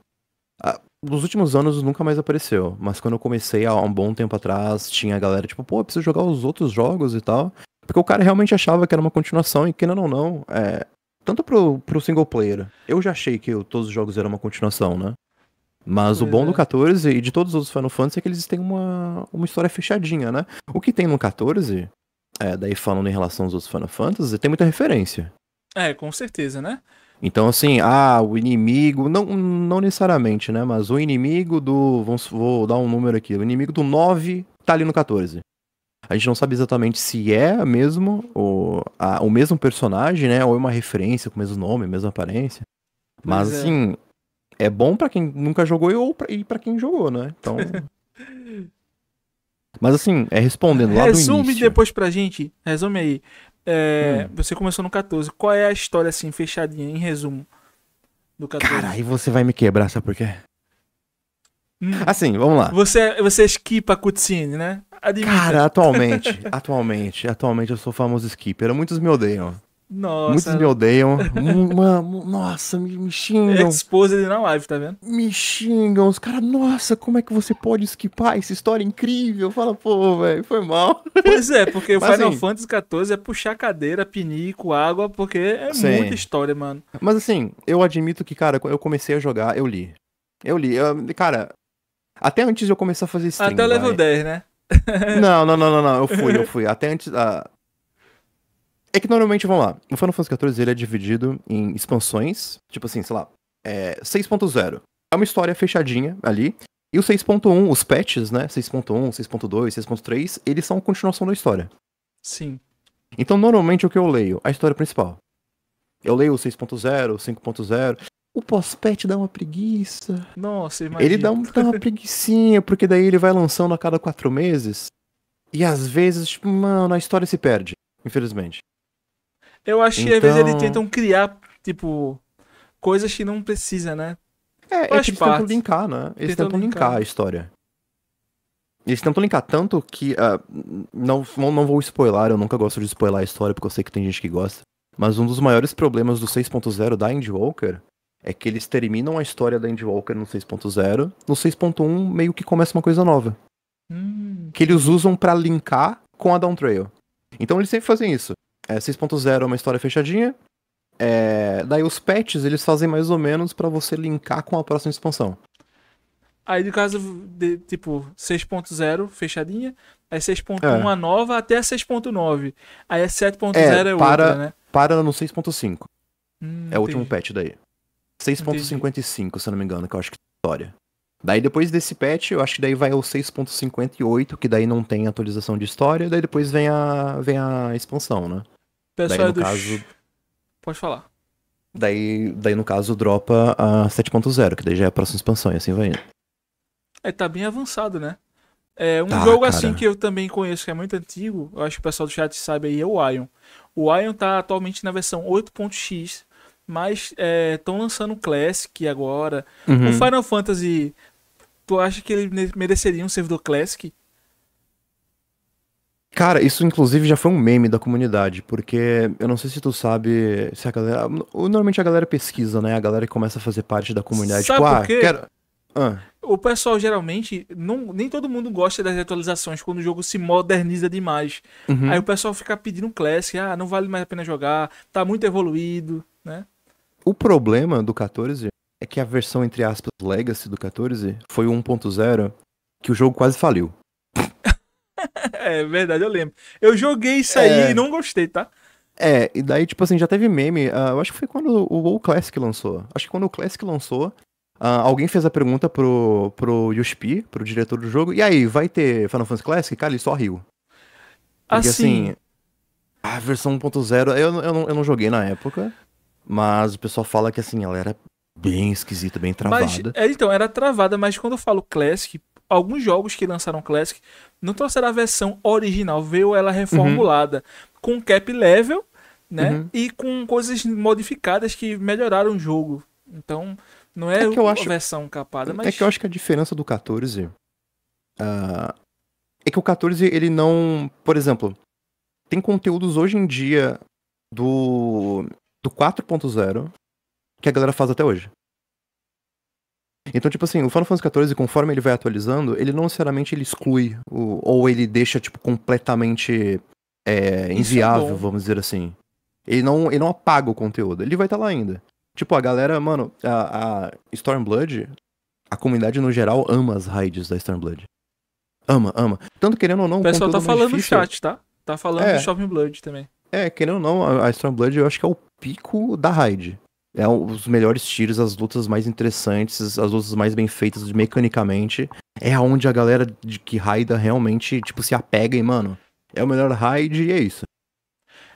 [SPEAKER 2] Ah, nos últimos anos nunca mais apareceu, mas quando eu comecei há um bom tempo atrás, tinha a galera tipo, pô, preciso jogar os outros jogos e tal. Porque o cara realmente achava que era uma continuação e, querendo ou não, é, tanto pro, pro single player. Eu já achei que todos os jogos eram uma continuação, né? Mas o bom é. do 14 e de todos os outros Final Fantasy é que eles têm uma, uma história fechadinha, né? O que tem no 14, é, daí falando em relação aos outros Final Fantasy, tem muita referência.
[SPEAKER 1] É, com certeza, né?
[SPEAKER 2] Então, assim, ah, o inimigo, não, não necessariamente, né? Mas o inimigo do. Vamos, vou dar um número aqui. O inimigo do 9 tá ali no 14. A gente não sabe exatamente se é mesmo o, a, o mesmo personagem, né? Ou é uma referência com o mesmo nome, mesma aparência.
[SPEAKER 1] Mas, Mas é. assim,
[SPEAKER 2] é bom para quem nunca jogou pra, e para quem jogou, né? Então. Mas assim, é respondendo lá Resume do
[SPEAKER 1] início. depois pra gente. Resume aí. É, hum. Você começou no 14. Qual é a história, assim, fechadinha, em resumo? Do 14? Cara, aí
[SPEAKER 2] você vai me quebrar, sabe por quê? Hum. Assim, vamos lá.
[SPEAKER 1] Você, é, você esquipa a cutscene, né? Cara, atualmente,
[SPEAKER 2] atualmente, atualmente eu sou famoso skipper. Muitos me odeiam. Nossa. Muitos me odeiam. Mano, nossa, me, me xingam. esposa
[SPEAKER 1] ele na live, tá
[SPEAKER 2] vendo? Me xingam. Os caras, nossa, como é que você pode esquipar essa história incrível? Fala, pô, velho,
[SPEAKER 1] foi mal. Pois é, porque Mas, o Final assim, Fantasy XIV é puxar cadeira, pinico, água, porque é sim. muita história, mano.
[SPEAKER 2] Mas assim, eu admito que, cara, eu comecei a jogar, eu li. Eu li. Eu, cara, até antes de eu começar a fazer stream. Até o level vai.
[SPEAKER 1] 10, né? não, não,
[SPEAKER 2] não, não, não. Eu fui, eu fui. Até antes. Ah... É que normalmente, vamos lá. O Final Fantasy XIV ele é dividido em expansões. Tipo assim, sei lá. É 6.0. É uma história fechadinha ali. E o 6.1, os patches, né? 6.1, 6.2, 6.3, eles são continuação da história. Sim. Então, normalmente, o que eu leio? A história principal. Eu leio o 6.0, 5.0. O pós-pet dá uma preguiça. Nossa, imagina. Ele dá, um, dá uma preguiçinha, porque daí ele vai lançando a cada quatro meses. E às vezes, tipo, mano, a história se perde, infelizmente.
[SPEAKER 1] Eu acho então... que às vezes eles então- tentam criar, tipo, coisas que não precisa, né? É, Faz que eles parte. tentam linkar, né? Eles tentam, tentam linkar. linkar a
[SPEAKER 2] história. Eles tentam linkar tanto que. Uh, não, não vou spoiler, eu nunca gosto de spoiler a história, porque eu sei que tem gente que gosta. Mas um dos maiores problemas do 6.0 da Endwalker é que eles terminam a história da Endwalker no 6.0. No 6.1 meio que começa uma coisa nova. Hum. Que eles usam para linkar com a Down Trail. Então eles sempre fazem isso. É, 6.0 é uma história fechadinha. É, daí os patches eles fazem mais ou menos para você linkar com a próxima expansão.
[SPEAKER 1] Aí no caso, de, tipo, 6.0 fechadinha, aí 6.1 é. a nova até 6.9. Aí a 7.0 é, é para, outra, né?
[SPEAKER 2] Para no 6.5. Hum, é o último patch daí. 6.55, se eu não me engano, que eu acho que é história. Daí depois desse patch, eu acho que daí vai o 6.58, que daí não tem atualização de história, daí depois vem a, vem a expansão, né? Pessoal daí, no dos... caso... Pode falar. Daí, daí, no caso, dropa a 7.0, que daí já é a próxima expansão, e assim vai indo.
[SPEAKER 1] É, tá bem avançado, né? É, um tá, jogo assim, cara. assim que eu também conheço, que é muito antigo, eu acho que o pessoal do chat sabe aí, é o Ion. O Ion tá atualmente na versão 8.x, mas estão é, lançando Classic agora. Uhum. O Final Fantasy, tu acha que ele mereceria um servidor Classic?
[SPEAKER 2] Cara, isso inclusive já foi um meme da comunidade, porque eu não sei se tu sabe se a galera. Normalmente a galera pesquisa, né? A galera que começa a fazer parte da comunidade. Sabe tipo, por ah, quê? Ah, quero... ah.
[SPEAKER 1] O pessoal geralmente. Não, nem todo mundo gosta das atualizações quando o jogo se moderniza demais. Uhum. Aí o pessoal fica pedindo um classic, ah, não vale mais a pena jogar, tá muito evoluído, né?
[SPEAKER 2] O problema do 14 é que a versão, entre aspas, Legacy do 14 foi o 1.0, que o jogo quase faliu.
[SPEAKER 1] é verdade, eu lembro. Eu joguei isso aí é. e não gostei, tá?
[SPEAKER 2] É, e daí, tipo assim, já teve meme. Uh, eu acho que foi quando o WoW Classic lançou. Acho que quando o Classic lançou, uh, alguém fez a pergunta pro, pro Yuspi, pro diretor do jogo. E aí, vai ter Final Fantasy Classic? Cara, ele só riu. Porque, assim... assim a versão 1.0, eu, eu, eu não joguei na época. Mas o pessoal fala que assim, ela era bem esquisita, bem travada. Mas, é,
[SPEAKER 1] então, era travada, mas quando eu falo Classic, alguns jogos que lançaram Classic não trouxeram a versão original, veio ela uhum. reformulada uhum. com cap level, né? Uhum. E com coisas modificadas que melhoraram o jogo. Então, não é, é que eu acho... versão capada, é mas... É que eu
[SPEAKER 2] acho que a diferença do 14... Uh, ah, é que o 14, ele não... Por exemplo, tem conteúdos hoje em dia do do 4.0 que a galera faz até hoje. Então, tipo assim, o Final Fantasy XIV, conforme ele vai atualizando, ele não necessariamente ele exclui o, ou ele deixa, tipo, completamente é, é inviável, é vamos dizer assim. Ele não, ele não apaga o conteúdo, ele vai estar tá lá ainda. Tipo, a galera, mano, a, a, Stormblood, a comunidade no geral ama as raids da Stormblood. Ama, ama. Tanto querendo ou não, o
[SPEAKER 1] pessoal tá é falando no chat, tá? Tá falando é. do Shopping Blood também.
[SPEAKER 2] É, querendo ou não, a Stormblood eu acho que é o pico da raid. É um, os melhores tiros, as lutas mais interessantes, as lutas mais bem feitas mecanicamente. É aonde a galera de que raida realmente, tipo, se apega e, mano, é o melhor raid e é isso.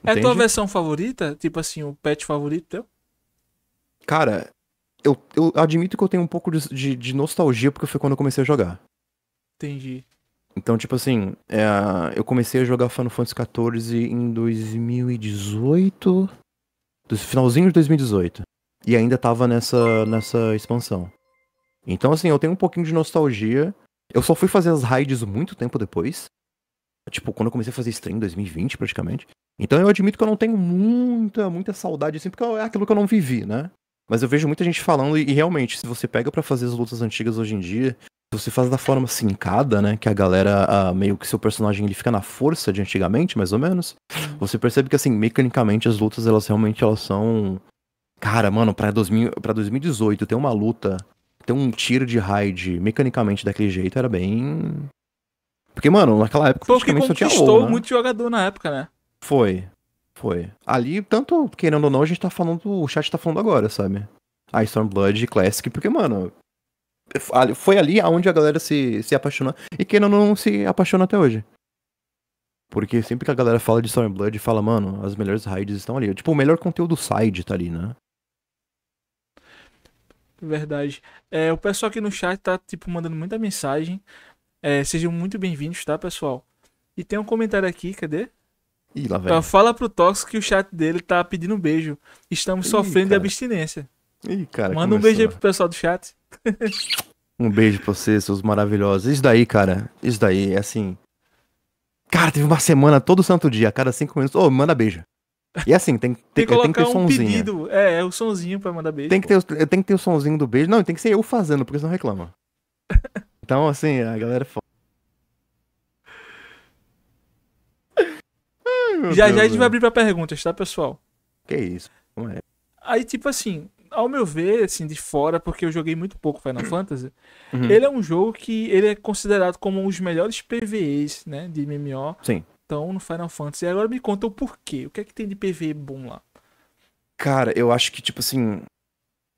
[SPEAKER 1] Entende? É a tua versão favorita? Tipo assim, o pet favorito teu?
[SPEAKER 2] Cara, eu, eu admito que eu tenho um pouco de, de, de nostalgia porque foi quando eu comecei a jogar. Entendi. Então, tipo assim, é, eu comecei a jogar Final Fantasy XIV em 2018. Do finalzinho de 2018. E ainda tava nessa, nessa expansão. Então, assim, eu tenho um pouquinho de nostalgia. Eu só fui fazer as raids muito tempo depois. Tipo, quando eu comecei a fazer stream em 2020, praticamente. Então eu admito que eu não tenho muita, muita saudade, assim, porque é aquilo que eu não vivi, né? Mas eu vejo muita gente falando, e realmente, se você pega para fazer as lutas antigas hoje em dia, se então, você faz da forma sincada, né, que a galera, a, meio que seu personagem ele fica na força de antigamente, mais ou menos, uhum. você percebe que, assim, mecanicamente as lutas, elas realmente, elas são... Cara, mano, pra, 2000, 2018 ter uma luta, ter um tiro de raid mecanicamente daquele jeito era bem... Porque, mano, naquela época Foi praticamente só tinha WoW, né? muito
[SPEAKER 1] jogador na época, né?
[SPEAKER 2] Foi, foi. Ali, tanto querendo ou não, a gente tá falando, o chat tá falando agora, sabe? A Stormblood Classic, porque, mano, foi ali aonde a galera se, se apaixonou. E quem não, não se apaixona até hoje. Porque sempre que a galera fala de Stormblood, fala, mano, as melhores raids estão ali. Tipo, o melhor conteúdo do side tá ali, né?
[SPEAKER 1] Verdade. É, o pessoal aqui no chat tá, tipo, mandando muita mensagem. É, sejam muito bem-vindos, tá, pessoal? E tem um comentário aqui, cadê? Ih, lá, velho. fala pro Tox que o chat dele tá pedindo beijo. Estamos Ih, sofrendo cara. de abstinência.
[SPEAKER 2] Ih, cara, Manda começou. um beijo aí pro
[SPEAKER 1] pessoal do chat.
[SPEAKER 2] um beijo pra vocês, seus maravilhosos. Isso daí, cara, isso daí, é assim. Cara, teve uma semana todo santo dia, a cada cinco minutos. Ô, oh, manda beijo. E assim, tem, tem, que, tem que ter um sonzinho. Pedido.
[SPEAKER 1] É, é o sonzinho pra mandar beijo. Tem que, ter,
[SPEAKER 2] tem que ter o sonzinho do beijo. Não, tem que ser eu fazendo, porque senão reclama. então, assim, a galera é foda.
[SPEAKER 1] Ai, já Deus já Deus. a gente vai abrir pra perguntas, tá, pessoal?
[SPEAKER 2] Que isso? Como é?
[SPEAKER 1] Aí, tipo assim, ao meu ver, assim, de fora, porque eu joguei muito pouco Final uhum. Fantasy, uhum. ele é um jogo que ele é considerado como um dos melhores PVEs, né, de MMO. Sim. Então, no Final Fantasy. E agora me conta o porquê. O que é que tem de PVE bom lá?
[SPEAKER 2] Cara, eu acho que, tipo assim,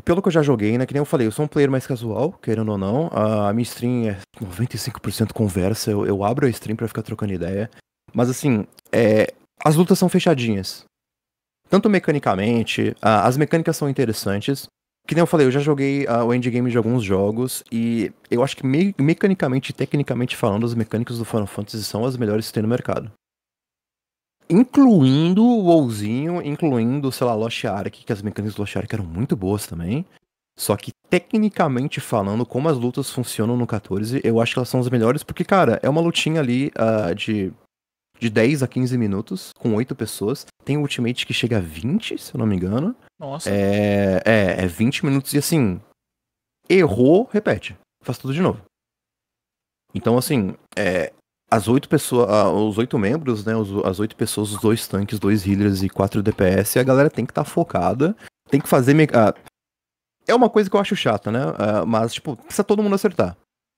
[SPEAKER 2] pelo que eu já joguei, né? Que nem eu falei, eu sou um player mais casual, querendo ou não. A minha stream é 95% conversa. Eu, eu, abro a stream para ficar trocando ideia. Mas assim, é, as lutas são fechadinhas tanto mecanicamente, uh, as mecânicas são interessantes. Que nem eu falei, eu já joguei uh, o endgame de alguns jogos e eu acho que me mecanicamente e tecnicamente falando, as mecânicas do Final Fantasy são as melhores que tem no mercado. Incluindo o WoWzinho, incluindo, sei lá, Lost Ark, que as mecânicas do Lost Ark eram muito boas também. Só que tecnicamente falando, como as lutas funcionam no 14, eu acho que elas são as melhores, porque, cara, é uma lutinha ali uh, de de 10 a 15 minutos, com 8 pessoas. Tem o Ultimate que chega a 20, se eu não me engano. Nossa. É, é, é 20 minutos e assim. Errou, repete. Faz tudo de novo. Então, assim, é, as oito pessoas, os oito membros, né? Os, as oito pessoas, os dois tanques, dois healers e quatro DPS, a galera tem que estar tá focada, tem que fazer. é uma coisa que eu acho chata, né? mas, tipo, precisa todo mundo acertar.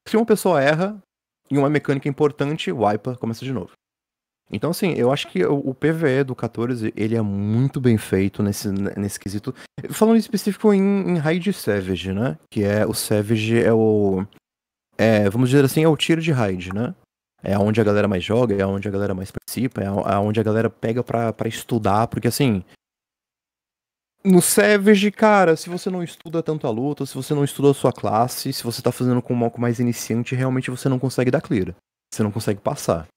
[SPEAKER 2] Se uma pessoa erra em uma mecânica importante, wipe começa de novo. Então, assim, eu acho que o PVE do 14, ele é muito bem feito nesse, nesse quesito. Falando em específico em, em Raid Savage, né? Que é o Savage é o. É, vamos dizer assim, é o tiro de Raid, né? É onde a galera mais joga, é onde a galera mais participa, é, é onde a galera pega para pra estudar, porque assim. No Savage, cara, se você não estuda tanto a luta, se você não estuda a sua classe, se você tá fazendo com um moco mais iniciante, realmente você não consegue dar clear. Você não consegue passar.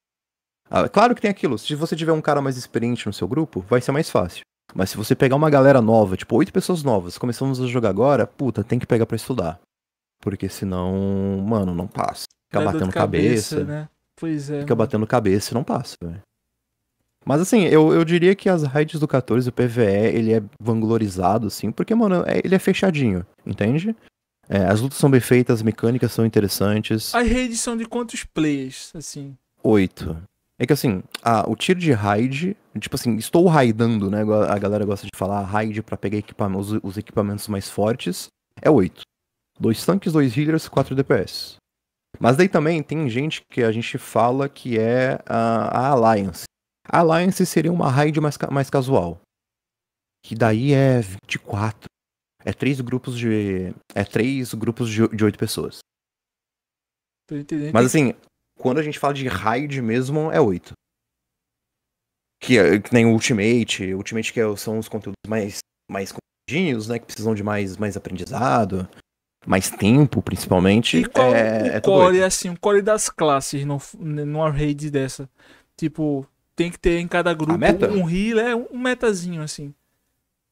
[SPEAKER 2] Ah, claro que tem aquilo. Se você tiver um cara mais experiente no seu grupo, vai ser mais fácil. Mas se você pegar uma galera nova, tipo, oito pessoas novas, começamos a jogar agora, puta, tem que pegar para estudar. Porque senão, mano, não passa. Fica batendo cabeça. cabeça né? Pois é. Fica mano. batendo cabeça e não passa, velho. Mas assim, eu, eu diria que as raids do 14, o PVE, ele é vanglorizado, assim, porque, mano, é, ele é fechadinho, entende? É, as lutas são bem feitas, as mecânicas são interessantes.
[SPEAKER 1] As raids são de quantos players, assim?
[SPEAKER 2] Oito. É que assim, a, o tiro de raid, tipo assim, estou raidando, né? A galera gosta de falar raid para pegar os, os, equipamentos mais fortes, é oito. Dois tanques, dois healers, quatro DPS. Mas daí também tem gente que a gente fala que é a, a Alliance. A Alliance seria uma raid mais, mais casual. Que daí é 24. É três grupos de. É três grupos de, oito 8 pessoas. Mas assim, quando a gente fala de raid mesmo, é 8. Que, é, que nem o Ultimate. Ultimate que é são os conteúdos mais, mais compridinhos, né? Que precisam de mais, mais aprendizado, mais tempo, principalmente. E qual, é, é o core, é
[SPEAKER 1] assim, o core das classes no, numa raid dessa. Tipo, tem que ter em cada grupo um healer, é um metazinho, assim.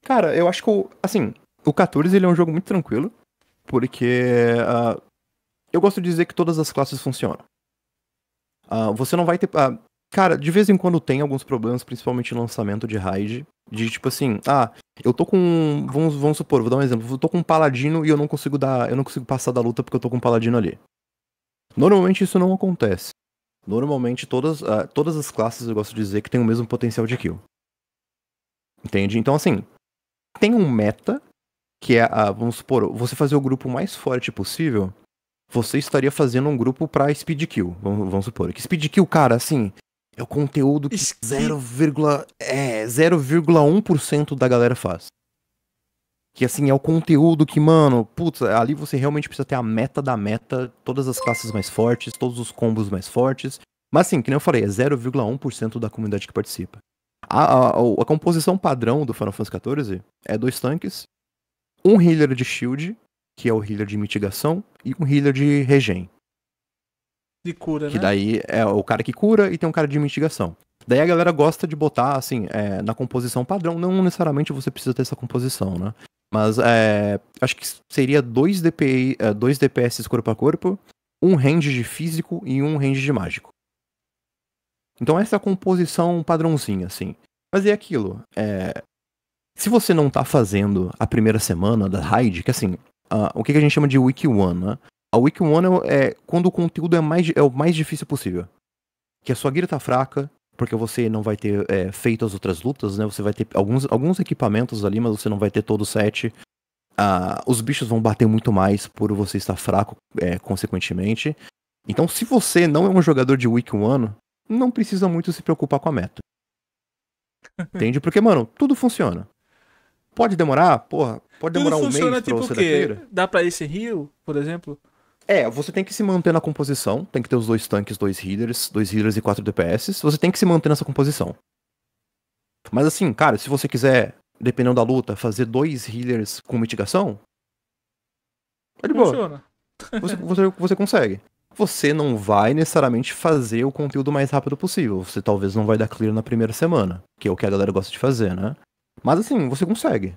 [SPEAKER 2] Cara, eu acho que, o, assim, o 14 ele é um jogo muito tranquilo, porque uh, eu gosto de dizer que todas as classes funcionam. Uh, você não vai ter. Uh, cara, de vez em quando tem alguns problemas, principalmente no lançamento de raid. De tipo assim, ah, eu tô com. Vamos, vamos supor, vou dar um exemplo. Eu tô com um paladino e eu não consigo dar. Eu não consigo passar da luta porque eu tô com um paladino ali. Normalmente isso não acontece. Normalmente todas, uh, todas as classes eu gosto de dizer que tem o mesmo potencial de kill. Entende? Então assim, tem um meta, que é, uh, vamos supor, você fazer o grupo mais forte possível você estaria fazendo um grupo pra speed kill, vamos, vamos supor. Que speed kill, cara, assim, é o conteúdo que Esqui... 0,1% é, da galera faz. Que assim, é o conteúdo que, mano, putz, ali você realmente precisa ter a meta da meta, todas as classes mais fortes, todos os combos mais fortes. Mas assim, que nem eu falei, é 0,1% da comunidade que participa. A, a, a, composição padrão do Final Fantasy XIV é dois tanques, um healer de shield que é o healer de mitigação, e um healer de regen. De cura, que né? Que daí é o cara que cura e tem um cara de mitigação. Daí a galera gosta de botar, assim, é, na composição padrão. Não necessariamente você precisa ter essa composição, né? Mas é, acho que seria dois, DPI, é, dois DPS corpo a corpo, um range de físico e um range de mágico. Então essa é a composição padrãozinha, assim. Mas é aquilo. É, se você não tá fazendo a primeira semana da raid, que assim, o que, a gente chama de Week One, né? A Week One é, é, quando o conteúdo é, mais, é o mais difícil possível. Que a sua guia tá fraca, porque você não vai ter é, feito as outras lutas, né? Você vai ter alguns, alguns equipamentos ali, mas você não vai ter todo o set. Ah, os bichos vão bater muito mais por você estar fraco, é, consequentemente. Então, se você não é um jogador de Week 1, não precisa muito se preocupar com a meta. Entende? Porque, mano, tudo funciona. Pode demorar, porra, pode demorar Tudo um funciona, mês tipo pra você o quê?
[SPEAKER 1] Dá pra esse rio, por exemplo?
[SPEAKER 2] É, você tem que se manter na composição, tem que ter os dois tanques, dois healers, dois healers e quatro DPS, você tem que se manter nessa composição. Mas assim, cara, se você quiser, dependendo da luta, fazer dois healers com mitigação, é de boa. Funciona. Você, você, você consegue. Você não vai necessariamente fazer o conteúdo mais rápido possível. Você talvez não vai dar clear na primeira semana, que é o que a galera gosta de fazer, né? Mas assim, você consegue.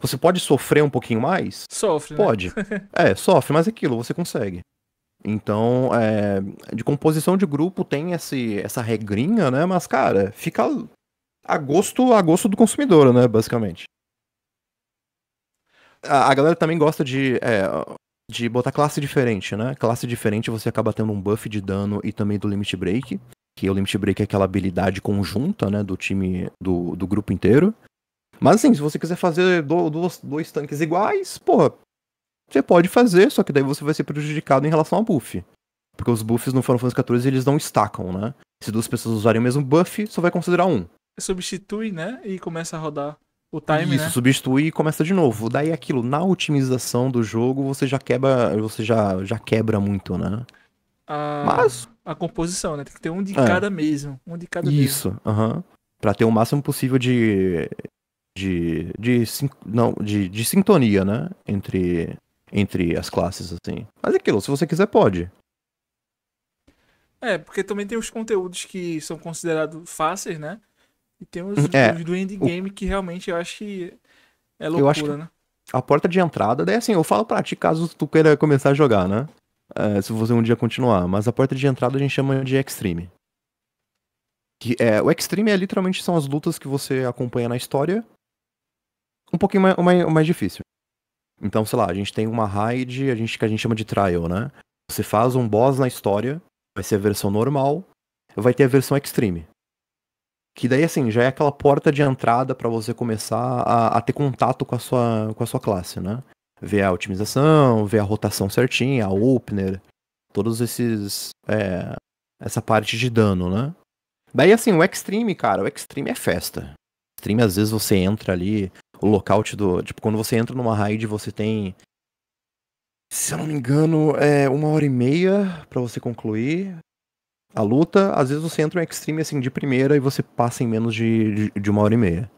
[SPEAKER 2] Você pode sofrer um pouquinho mais? Sofre. Né? Pode. Né? é, sofre, mas é aquilo, você consegue. Então, é, de composição de grupo tem esse, essa regrinha, né? Mas, cara, fica a gosto, a gosto do consumidor, né? Basicamente. A, a galera também gosta de, é, de botar classe diferente, né? Classe diferente você acaba tendo um buff de dano e também do limit break que o Limit Break é aquela habilidade conjunta, né, do time, do, do grupo inteiro. Mas assim, se você quiser fazer dois, dois tanques iguais, porra, você pode fazer, só que daí você vai ser prejudicado em relação ao buff. Porque os buffs no Final Fantasy XIV eles não estacam, né? Se duas pessoas usarem o mesmo buff, só vai considerar um.
[SPEAKER 1] Substitui, né? E começa a rodar
[SPEAKER 2] o time, Isso, né? substitui e começa de novo. Daí é aquilo, na otimização do jogo, você já quebra, você já, já quebra muito, né?
[SPEAKER 1] a, Mas... a composição, né? Tem que ter um de é. cada mesmo. Um de cada Isso,
[SPEAKER 2] aham. Uhum. Pra ter o máximo possível de. De, de, não, de, de sintonia, né? Entre, entre as classes, assim. Mas é aquilo, se você quiser, pode.
[SPEAKER 1] É, porque também tem os conteúdos que são considerados fáceis, né? E tem os, uhum. é, os do endgame o... que realmente eu acho que é loucura, eu acho que né?
[SPEAKER 2] A porta de entrada, daí assim, eu falo pra ti caso tu queira começar a jogar, né? É, se você um dia continuar, mas a porta de entrada a gente chama de Extreme. Que é, o Extreme é literalmente são as lutas que você acompanha na história, um pouquinho mais, mais, mais difícil. Então, sei lá, a gente tem uma raid a gente, que a gente chama de trial, né? Você faz um boss na história, vai ser a versão normal, vai ter a versão extreme. Que daí, assim, já é aquela porta de entrada para você começar a, a, ter contato com a sua, com a sua classe, né? ver a otimização, ver a rotação certinha, a opener, todos esses. É, essa parte de dano, né? Daí assim, o Extreme, cara, o Extreme é festa. Extreme, às vezes você entra ali, o lockout do. Tipo, quando você entra numa raid, você tem. Se eu não me engano, é uma hora e meia para você concluir a luta. Às vezes você entra em extreme assim de primeira e você passa em menos de, de, de uma hora e meia.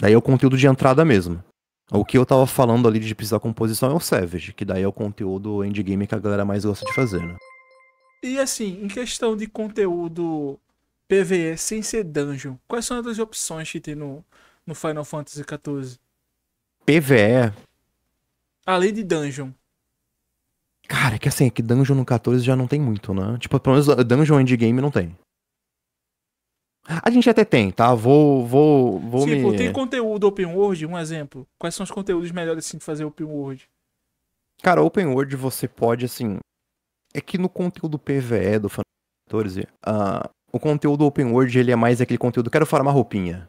[SPEAKER 2] Daí é o conteúdo de entrada mesmo. O que eu tava falando ali de precisar composição é o Savage, que daí é o conteúdo endgame que a galera mais gosta de fazer, né?
[SPEAKER 1] E assim, em questão de conteúdo PVE sem ser dungeon, quais são as opções que tem no, no Final Fantasy XIV?
[SPEAKER 2] PVE?
[SPEAKER 1] Além de dungeon.
[SPEAKER 2] Cara, é que assim, é que dungeon no 14 já não tem muito, né? Tipo, pelo menos dungeon endgame não tem. A gente até tem, tá? Vou, vou, vou tipo, me... tem
[SPEAKER 1] conteúdo open world, um exemplo. Quais são os conteúdos melhores, assim, de fazer open world?
[SPEAKER 2] Cara, open world você pode, assim... É que no conteúdo PVE do Final 14, uh, ah, o conteúdo open world, ele é mais aquele conteúdo... Quero farmar roupinha.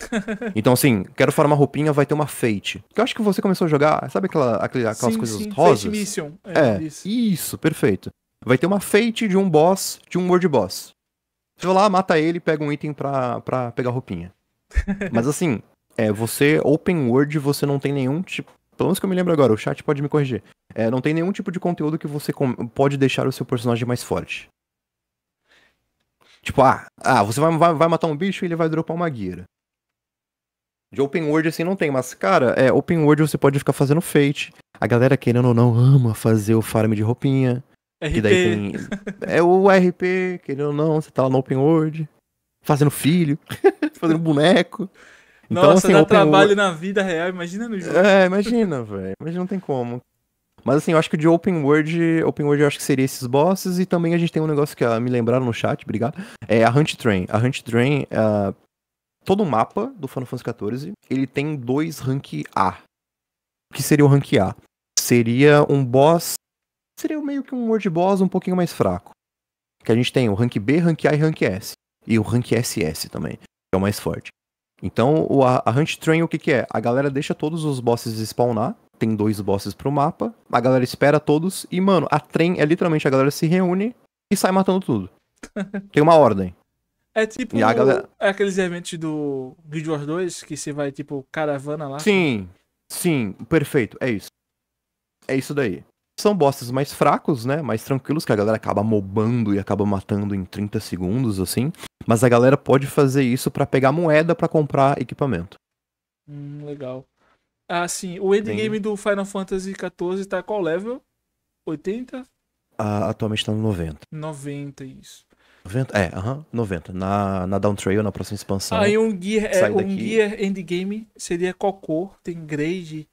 [SPEAKER 2] então, assim, quero farmar roupinha, vai ter uma Fate. Que eu acho que você começou a jogar, sabe aquela, aquela aquelas sim, coisas sim, rosas? Fate Mission. É, é isso. isso, perfeito. Vai ter uma Fate de um boss, de um World Boss. Você vai lá, mata ele e pega um item pra, pra pegar roupinha. Mas assim, é, você, open world, você não tem nenhum tipo. Pelo menos que eu me lembro agora, o chat pode me corrigir. É, não tem nenhum tipo de conteúdo que você pode deixar o seu personagem mais forte. Tipo, ah, ah você vai, vai, vai matar um bicho e ele vai dropar uma guira. De open world assim não tem, mas cara, é, open world você pode ficar fazendo fate. A galera querendo ou não ama fazer o farm de roupinha. RP. Que daí tem... É o RP, querendo ou não, você tá lá no Open World, fazendo filho, fazendo boneco. Então, Nossa, assim, dá trabalho world... na vida real, imagina no jogo. É, imagina, velho. Imagina, não tem como. Mas assim, eu acho que de Open World, Open World eu acho que seria esses bosses, e também a gente tem um negócio que ah, me lembraram no chat, obrigado. É a Hunt Train. A Hunt Train, ah, todo o mapa do Final Fantasy XIV, ele tem dois rank A. O que seria o rank A? Seria um boss seria meio que um World Boss um pouquinho mais fraco. Que a gente tem o rank B, rank A e rank S. E o rank SS também, que é o mais forte. Então, o, a, a Hunt Train, o que, que é? A galera deixa todos os bosses spawnar, tem dois bosses pro mapa, a galera espera todos, e, mano, a trem é literalmente a galera se reúne e sai matando tudo. tem uma ordem. É tipo e a galera...
[SPEAKER 1] é aqueles eventos do Guild Wars 2 que você vai, tipo, caravana lá. Sim,
[SPEAKER 2] sim, perfeito, é isso. É isso daí. São bosses mais fracos, né? Mais tranquilos, que a galera acaba mobando e acaba matando em 30 segundos, assim. Mas a galera pode fazer isso para pegar moeda para comprar equipamento.
[SPEAKER 1] Hum, legal. Ah, sim. O endgame do Final Fantasy XIV tá qual level? 80?
[SPEAKER 2] Ah, atualmente tá no 90.
[SPEAKER 1] 90, isso.
[SPEAKER 2] 90? É, aham, uh -huh, 90. Na, na Down Trail, na próxima expansão. Ah, um Gear, é, um gear
[SPEAKER 1] Endgame seria qual cor? Tem grade?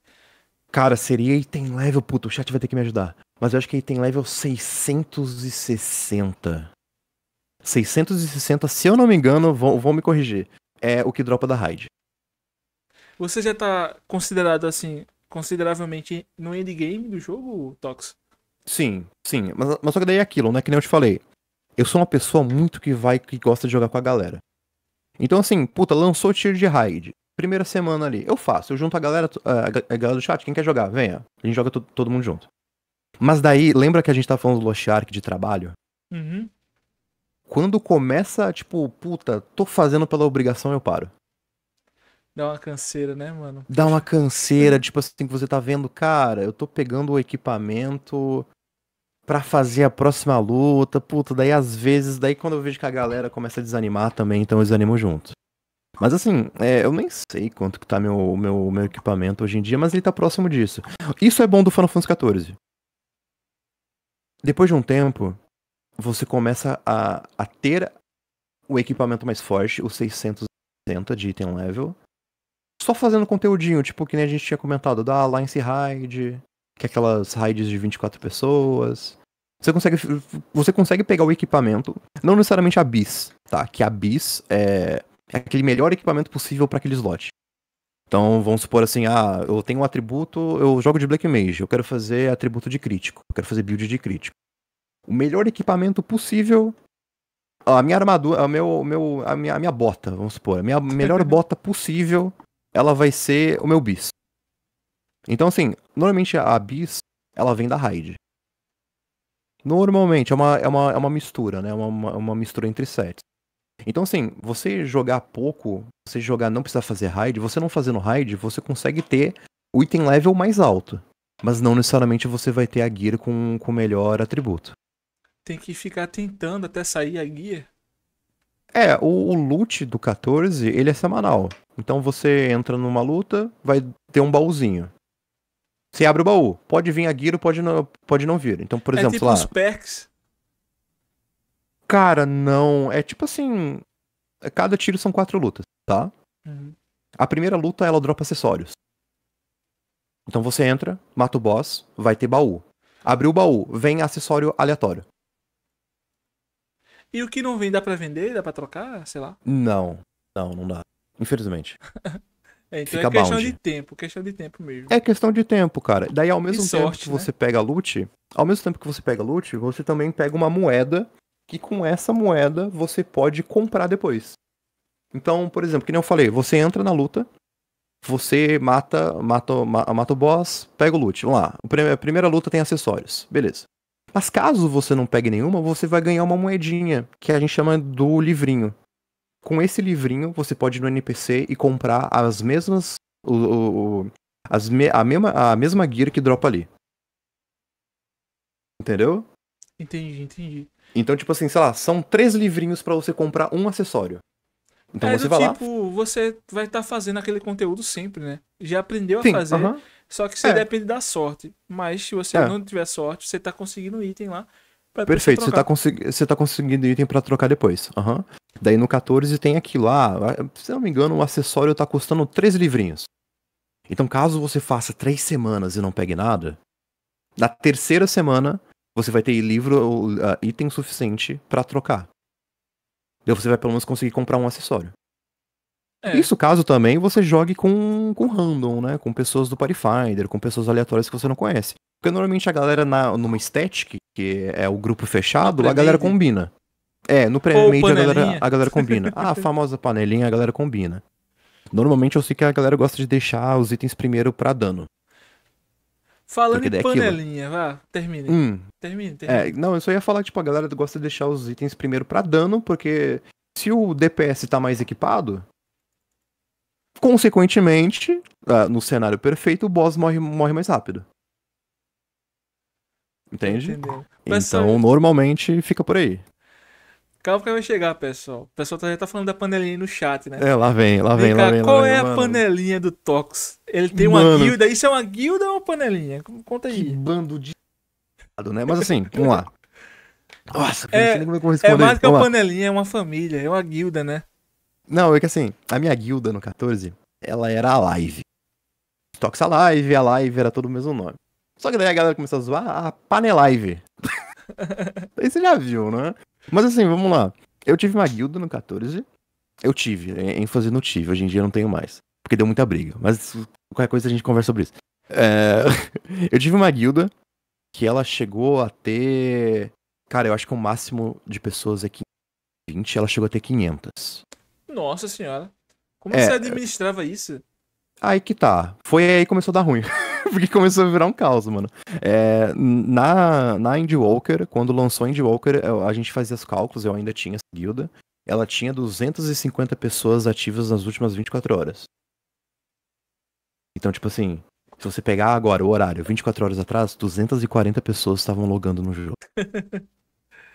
[SPEAKER 2] Cara, seria item level. Puta, o chat vai ter que me ajudar. Mas eu acho que é item level 660. 660, se eu não me engano, vão, vão me corrigir. É o que dropa da raid.
[SPEAKER 1] Você já tá considerado, assim, consideravelmente no endgame do jogo,
[SPEAKER 2] Tox? Sim, sim. Mas, mas só que daí é aquilo, né? Que nem eu te falei. Eu sou uma pessoa muito que vai, que gosta de jogar com a galera. Então, assim, puta, lançou o tiro de raid primeira semana ali. Eu faço, eu junto a galera, a galera do chat, quem quer jogar, venha. A gente joga todo, mundo junto. Mas daí, lembra que a gente tá falando do Lost Ark de trabalho? Uhum. Quando começa, tipo, puta, tô fazendo pela obrigação, eu paro.
[SPEAKER 1] Dá uma canseira, né, mano?
[SPEAKER 2] Dá uma canseira, tipo assim, que você tá vendo, cara, eu tô pegando o equipamento para fazer a próxima luta, puta, daí às vezes, daí quando eu vejo que a galera começa a desanimar também, então eu desanimo junto. Mas assim, é, eu nem sei quanto que tá meu, meu, meu equipamento hoje em dia, mas ele tá próximo disso. Isso é bom do Final Fantasy XIV. Depois de um tempo, você começa a, a ter o equipamento mais forte, o 660 de item level, só fazendo conteúdinho, tipo que nem a gente tinha comentado, da Alliance Raid, que é aquelas raids de 24 pessoas. Você consegue, você consegue pegar o equipamento, não necessariamente a bis, tá? Que a bis é é aquele melhor equipamento possível para aquele slot. Então, vamos supor assim, ah, eu tenho um atributo, eu jogo de Black Mage, eu quero fazer atributo de crítico, eu quero fazer build de crítico. O melhor equipamento possível, a minha armadura, a, meu, meu, a, minha, a minha bota, vamos supor, a minha melhor bota possível, ela vai ser o meu bis. Então, assim, normalmente a bis, ela vem da raid. Normalmente, é uma, é uma, é uma mistura, né? É uma, uma, uma mistura entre sets. Então, assim, você jogar pouco, você jogar não precisar fazer raid, você não fazendo raid, você consegue ter o item level mais alto. Mas não necessariamente você vai ter a gear com o melhor atributo.
[SPEAKER 1] Tem que ficar tentando até sair a gear.
[SPEAKER 2] É, o, o, loot do 14, ele é semanal. Então você entra numa luta, vai ter um baúzinho. Você abre o baú. Pode vir a gear, pode não, pode não vir. Então, por é exemplo, tipo lá... os
[SPEAKER 1] packs.
[SPEAKER 2] Cara, não. É tipo assim. Cada tiro são quatro lutas, tá? Uhum. A primeira luta ela dropa acessórios. Então você entra, mata o boss, vai ter baú. Abriu o baú, vem acessório aleatório.
[SPEAKER 1] E o que não vem dá pra vender? Dá pra trocar? Sei lá?
[SPEAKER 2] Não, não, não dá. Infelizmente. é, então é Fica é questão bound. de
[SPEAKER 1] tempo, questão de tempo mesmo.
[SPEAKER 2] É questão de tempo, cara. Daí ao mesmo sorte, tempo que né? você pega loot, ao mesmo tempo que você pega loot, você também pega uma moeda que com essa moeda você pode comprar depois. Então, por exemplo, que nem eu falei, você entra na luta, você mata, mata, mata o boss, pega o loot. Vamos lá. A primeira luta tem acessórios. Beleza. Mas caso você não pegue nenhuma, você vai ganhar uma moedinha, que a gente chama do livrinho. Com esse livrinho, você pode ir no NPC e comprar as mesmas. O, o, as me, a, mesma, a mesma gear que dropa ali. Entendeu?
[SPEAKER 1] Entendi, entendi.
[SPEAKER 2] Então, tipo assim, sei lá, são três livrinhos para você comprar um acessório. Então é, você vai
[SPEAKER 1] tipo, lá. você vai estar tá fazendo aquele conteúdo sempre, né? Já aprendeu Sim, a fazer. Uh -huh. Só que você é. depende da sorte. Mas se você é. não tiver sorte, você tá conseguindo item lá. Perfeito, você, você
[SPEAKER 2] tá, você tá conseguindo item para trocar depois. Uhum. Daí no 14 tem aquilo lá. Ah, ah, se não me engano, o acessório tá custando três livrinhos. Então, caso você faça três semanas e não pegue nada, na terceira semana você vai ter livro, uh, item suficiente para trocar. E você vai pelo menos conseguir comprar um acessório. É. Isso caso também você jogue com, com random, né? Com pessoas do Finder, com pessoas aleatórias que você não conhece. Porque normalmente a galera na, numa static, que é o grupo fechado, a galera combina. É, no pré-made a galera, a galera combina. ah, a famosa panelinha, a galera combina. Normalmente eu sei que a galera gosta de deixar os itens primeiro para dano.
[SPEAKER 1] Falando em panelinha, vá,
[SPEAKER 2] termine. Hum. Termine, é, termine. É, não, eu só ia falar que tipo, a galera gosta de deixar os itens primeiro para dano, porque se o DPS tá mais equipado, consequentemente, ah, no cenário perfeito, o boss morre, morre mais rápido. Entende? Entendeu. Então, Mas, normalmente, fica por aí.
[SPEAKER 1] Calma que vai chegar, pessoal. O pessoal tá- já tá falando da panelinha no chat, né? É, lá vem, lá vem, lá vem. lá Qual vem, é a panelinha
[SPEAKER 2] do Tox? Ele tem uma Mano. guilda.
[SPEAKER 1] Isso é uma guilda ou uma panelinha? Conta
[SPEAKER 2] Que bando de. Né? Mas assim, vamos lá. Nossa, é, eu não sei como eu vou É mais que uma panelinha,
[SPEAKER 1] é uma família, é uma guilda, né?
[SPEAKER 2] Não, é que assim, a minha guilda no 14, ela era a live. Tox a live, a live era todo o mesmo nome. Só que daí a galera começou a zoar a ah, panelive. Aí você já viu, né? Mas assim, vamos lá. Eu tive uma guilda no 14. Eu tive, é, ênfase no tive. Hoje em dia eu não tenho mais. Porque deu muita briga. Mas qualquer coisa a gente conversa sobre isso. É... eu tive uma guilda que ela chegou a ter. Cara, eu acho que o máximo de pessoas é 20, ela chegou a ter 500.
[SPEAKER 1] Nossa senhora. Como é... você administrava isso?
[SPEAKER 2] Aí que tá. Foi aí que começou a dar ruim. porque começou a virar um caos, mano. É, na, na Indie Walker, quando lançou Indie Walker, a gente fazia os cálculos, eu ainda tinha essa guilda. Ela tinha 250 pessoas ativas nas últimas 24 horas. Então, tipo assim, se você pegar agora o horário, 24 horas atrás, 240 pessoas estavam logando no jogo.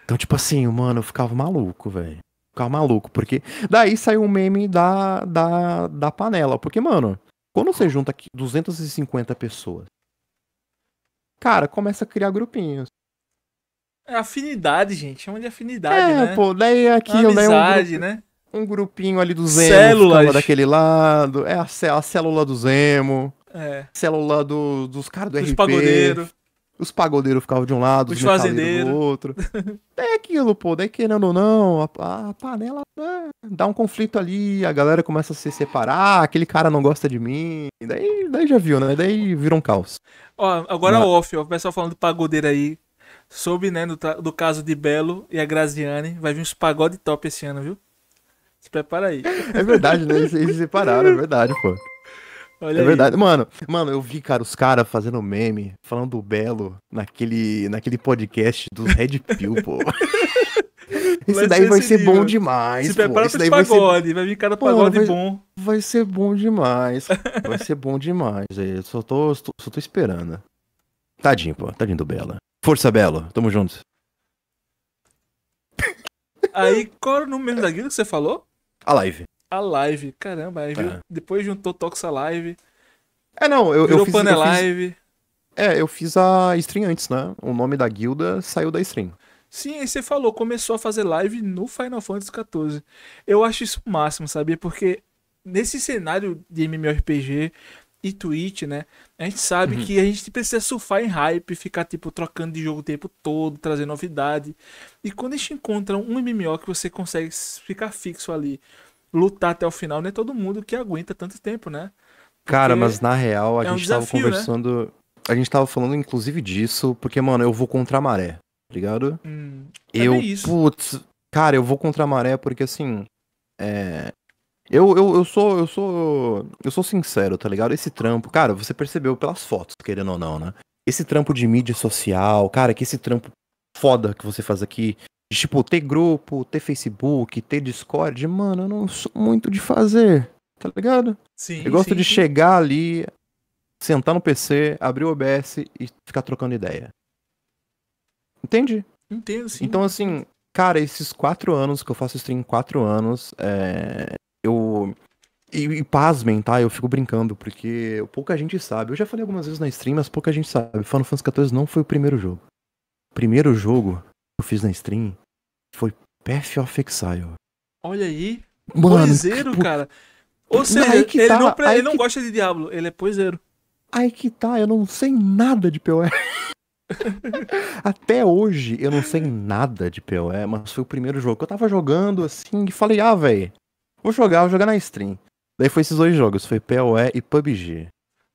[SPEAKER 2] Então, tipo assim, mano, eu ficava maluco, velho. Ficava maluco, porque daí saiu um meme da, da, da panela. Porque, mano, quando você junta 250 pessoas, cara, começa a criar grupinhos.
[SPEAKER 1] É afinidade, gente. Chama de afinidade, é, né? pô, daí é aqui, é né, Amizade, daí um
[SPEAKER 2] né? Um grupinho ali do Zemo Células. daquele lado. É a, a, célula do Zemo. É. Célula do, dos caras do dos RP. pagodeiros. Os pagodeiros ficavam de um lado, os, os fazendeiros do outro. é aquilo, pô. Daí querendo ou não, a, a panela né, dá um conflito ali, a galera começa a se separar, aquele cara não gosta de mim. Daí, daí já viu, né? Daí vira um caos.
[SPEAKER 1] Ó, agora Mas... É off, ó. O pessoal falando do pagodeiro aí. Soube, né, do, do caso de Belo e a Graziane. Vai vir uns pagode top esse ano, viu? Se prepara aí. É verdade,
[SPEAKER 2] né? Eles, se separaram, é verdade, pô. Olha é verdade. Mano, mano, eu vi, cara, os caras fazendo meme, falando do Belo naquele, naquele podcast do Red Pill, pô. Esse daí vai ser bom demais. Se prepara pô. Esse pagode, vai, ser... vai vir cada pagode bom. Vai ser bom demais. vai ser bom demais. É. só tô, só tô esperando. Tadinho, pô. Tadinho do Belo. Força, Belo. Tamo junto.
[SPEAKER 1] Aí, qual era o número da guia que você falou? A live a live. Caramba, aí viu? É. Depois juntou Tox a live.
[SPEAKER 2] É, não, eu, eu fiz... Panel eu fiz... Live. É, eu fiz a stream antes, né? O nome da guilda saiu da stream.
[SPEAKER 1] Sim, aí você falou, começou a fazer live no Final Fantasy XIV. Eu acho isso o máximo, sabia? Porque nesse cenário de MMORPG e Twitch, né? A gente sabe uhum. que a gente precisa surfar em hype, ficar, tipo, trocando de jogo o tempo todo, trazer novidade. E quando a gente encontra um MMO que você consegue ficar fixo ali lutar até o final, nem todo mundo que aguenta tanto tempo, né?
[SPEAKER 2] Porque Cara, mas na real, a é gente um desafio, tava né? conversando. Né? A gente tava falando, inclusive, disso, porque, mano, eu vou contra a maré, tá ligado? Hum, é eu, isso. putz, Cara, eu vou contra a maré porque assim. É. Eu, eu, eu sou. Eu sou. Eu sou sincero, tá ligado? Esse trampo, cara, você percebeu pelas fotos, querendo ou não, né? Esse trampo de mídia social, cara, que esse trampo foda que você faz aqui, de, tipo, ter grupo, ter Facebook, ter Discord, mano, eu não sou muito de fazer, tá ligado? Sim. Eu gosto sim, de sim. chegar ali, sentar no PC, abrir o OBS e ficar trocando ideia. Entende? Entendo, sim. Então, assim, cara, esses quatro anos que eu faço stream, quatro anos, é... eu. E, e pasmem, tá? Eu fico brincando, porque pouca gente sabe. Eu já falei algumas vezes na stream, mas pouca gente sabe. Final Fantasy XIV não foi o primeiro jogo. primeiro jogo eu fiz na stream foi Path of Exile.
[SPEAKER 1] Olha aí. poiseiro, tipo... cara.
[SPEAKER 2] Ou seja, ele, tá, não, pre... ele não gosta
[SPEAKER 1] de Diablo, ele é poiseiro.
[SPEAKER 2] Aí que tá, eu não sei nada de PoE. Até hoje eu não sei nada de PoE, mas foi o primeiro jogo que eu tava jogando assim e falei, ah, velho, vou jogar, vou jogar na stream. Daí foi esses dois jogos, foi PoE e PUBG.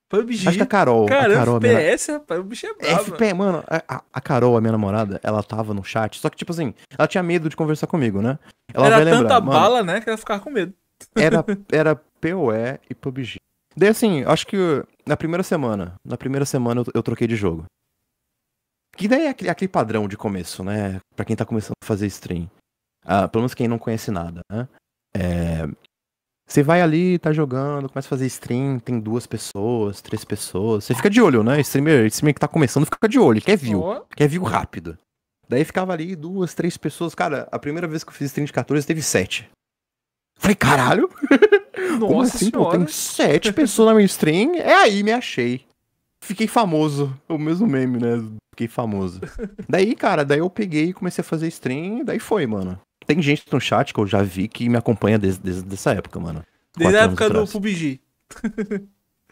[SPEAKER 2] PUBG. Acho que a Carol. Caramba, a Carol, FPS,
[SPEAKER 1] minha... rapaz, o bicho é brabo. FP, mano,
[SPEAKER 2] a, a, Carol, a minha namorada, ela tava no chat, só que, tipo assim, ela tinha medo de conversar comigo, né? Ela era tanta bala,
[SPEAKER 1] né, que ela ficava com medo.
[SPEAKER 2] Era, era POE e PUBG. Daí, assim, acho que na primeira semana, na primeira semana eu, eu troquei de jogo. Que daí é aquele, aquele, padrão de começo, né? Pra quem tá começando a fazer stream. Ah, pelo menos quem não conhece nada, né? É, você vai ali, tá jogando, começa a fazer stream, tem duas pessoas, três pessoas. Você fica de olho, né? Streamer, streamer que tá começando fica de olho, quer view. Quer view rápido. Daí ficava ali duas, três pessoas. Cara, a primeira vez que eu fiz stream de 14 teve sete. Falei, caralho!
[SPEAKER 1] Nossa Como assim, senhora. pô, tem
[SPEAKER 2] sete pessoas na minha stream? É aí, me achei. Fiquei famoso. O mesmo meme, né? Fiquei famoso. daí, cara, daí eu peguei e comecei a fazer stream, daí foi, mano. Tem gente no chat que eu já vi que me acompanha desde, desde essa época, mano. Desde a época do PUBG.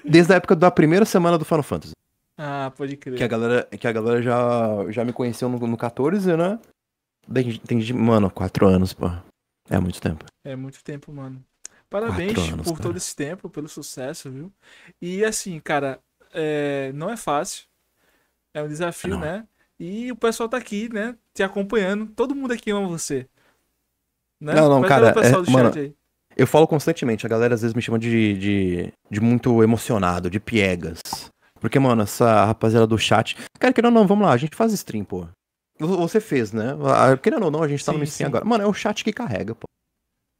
[SPEAKER 2] desde a época da primeira semana do Final Fantasy. Ah, pode crer. Que a galera, que a galera já, já me conheceu no, no 14, né? Tem, tem, mano, 4 anos, pô. É muito tempo. É muito tempo,
[SPEAKER 1] mano. Parabéns anos, por cara. todo esse tempo, pelo sucesso, viu? E assim, cara, é... não é fácil. É um desafio, não. né? E o pessoal tá aqui, né? Te acompanhando. Todo mundo aqui ama você. Né? Não, não, Mas cara. É, mano,
[SPEAKER 2] eu falo constantemente, a galera às vezes me chama de, de, de muito emocionado, de piegas. Porque, mano, essa rapaziada do chat. Cara, querendo ou não, vamos lá, a gente faz stream, pô. Você fez, né? Querendo ou não, a gente tá sim, stream sim. agora. Mano, é o chat que carrega, pô.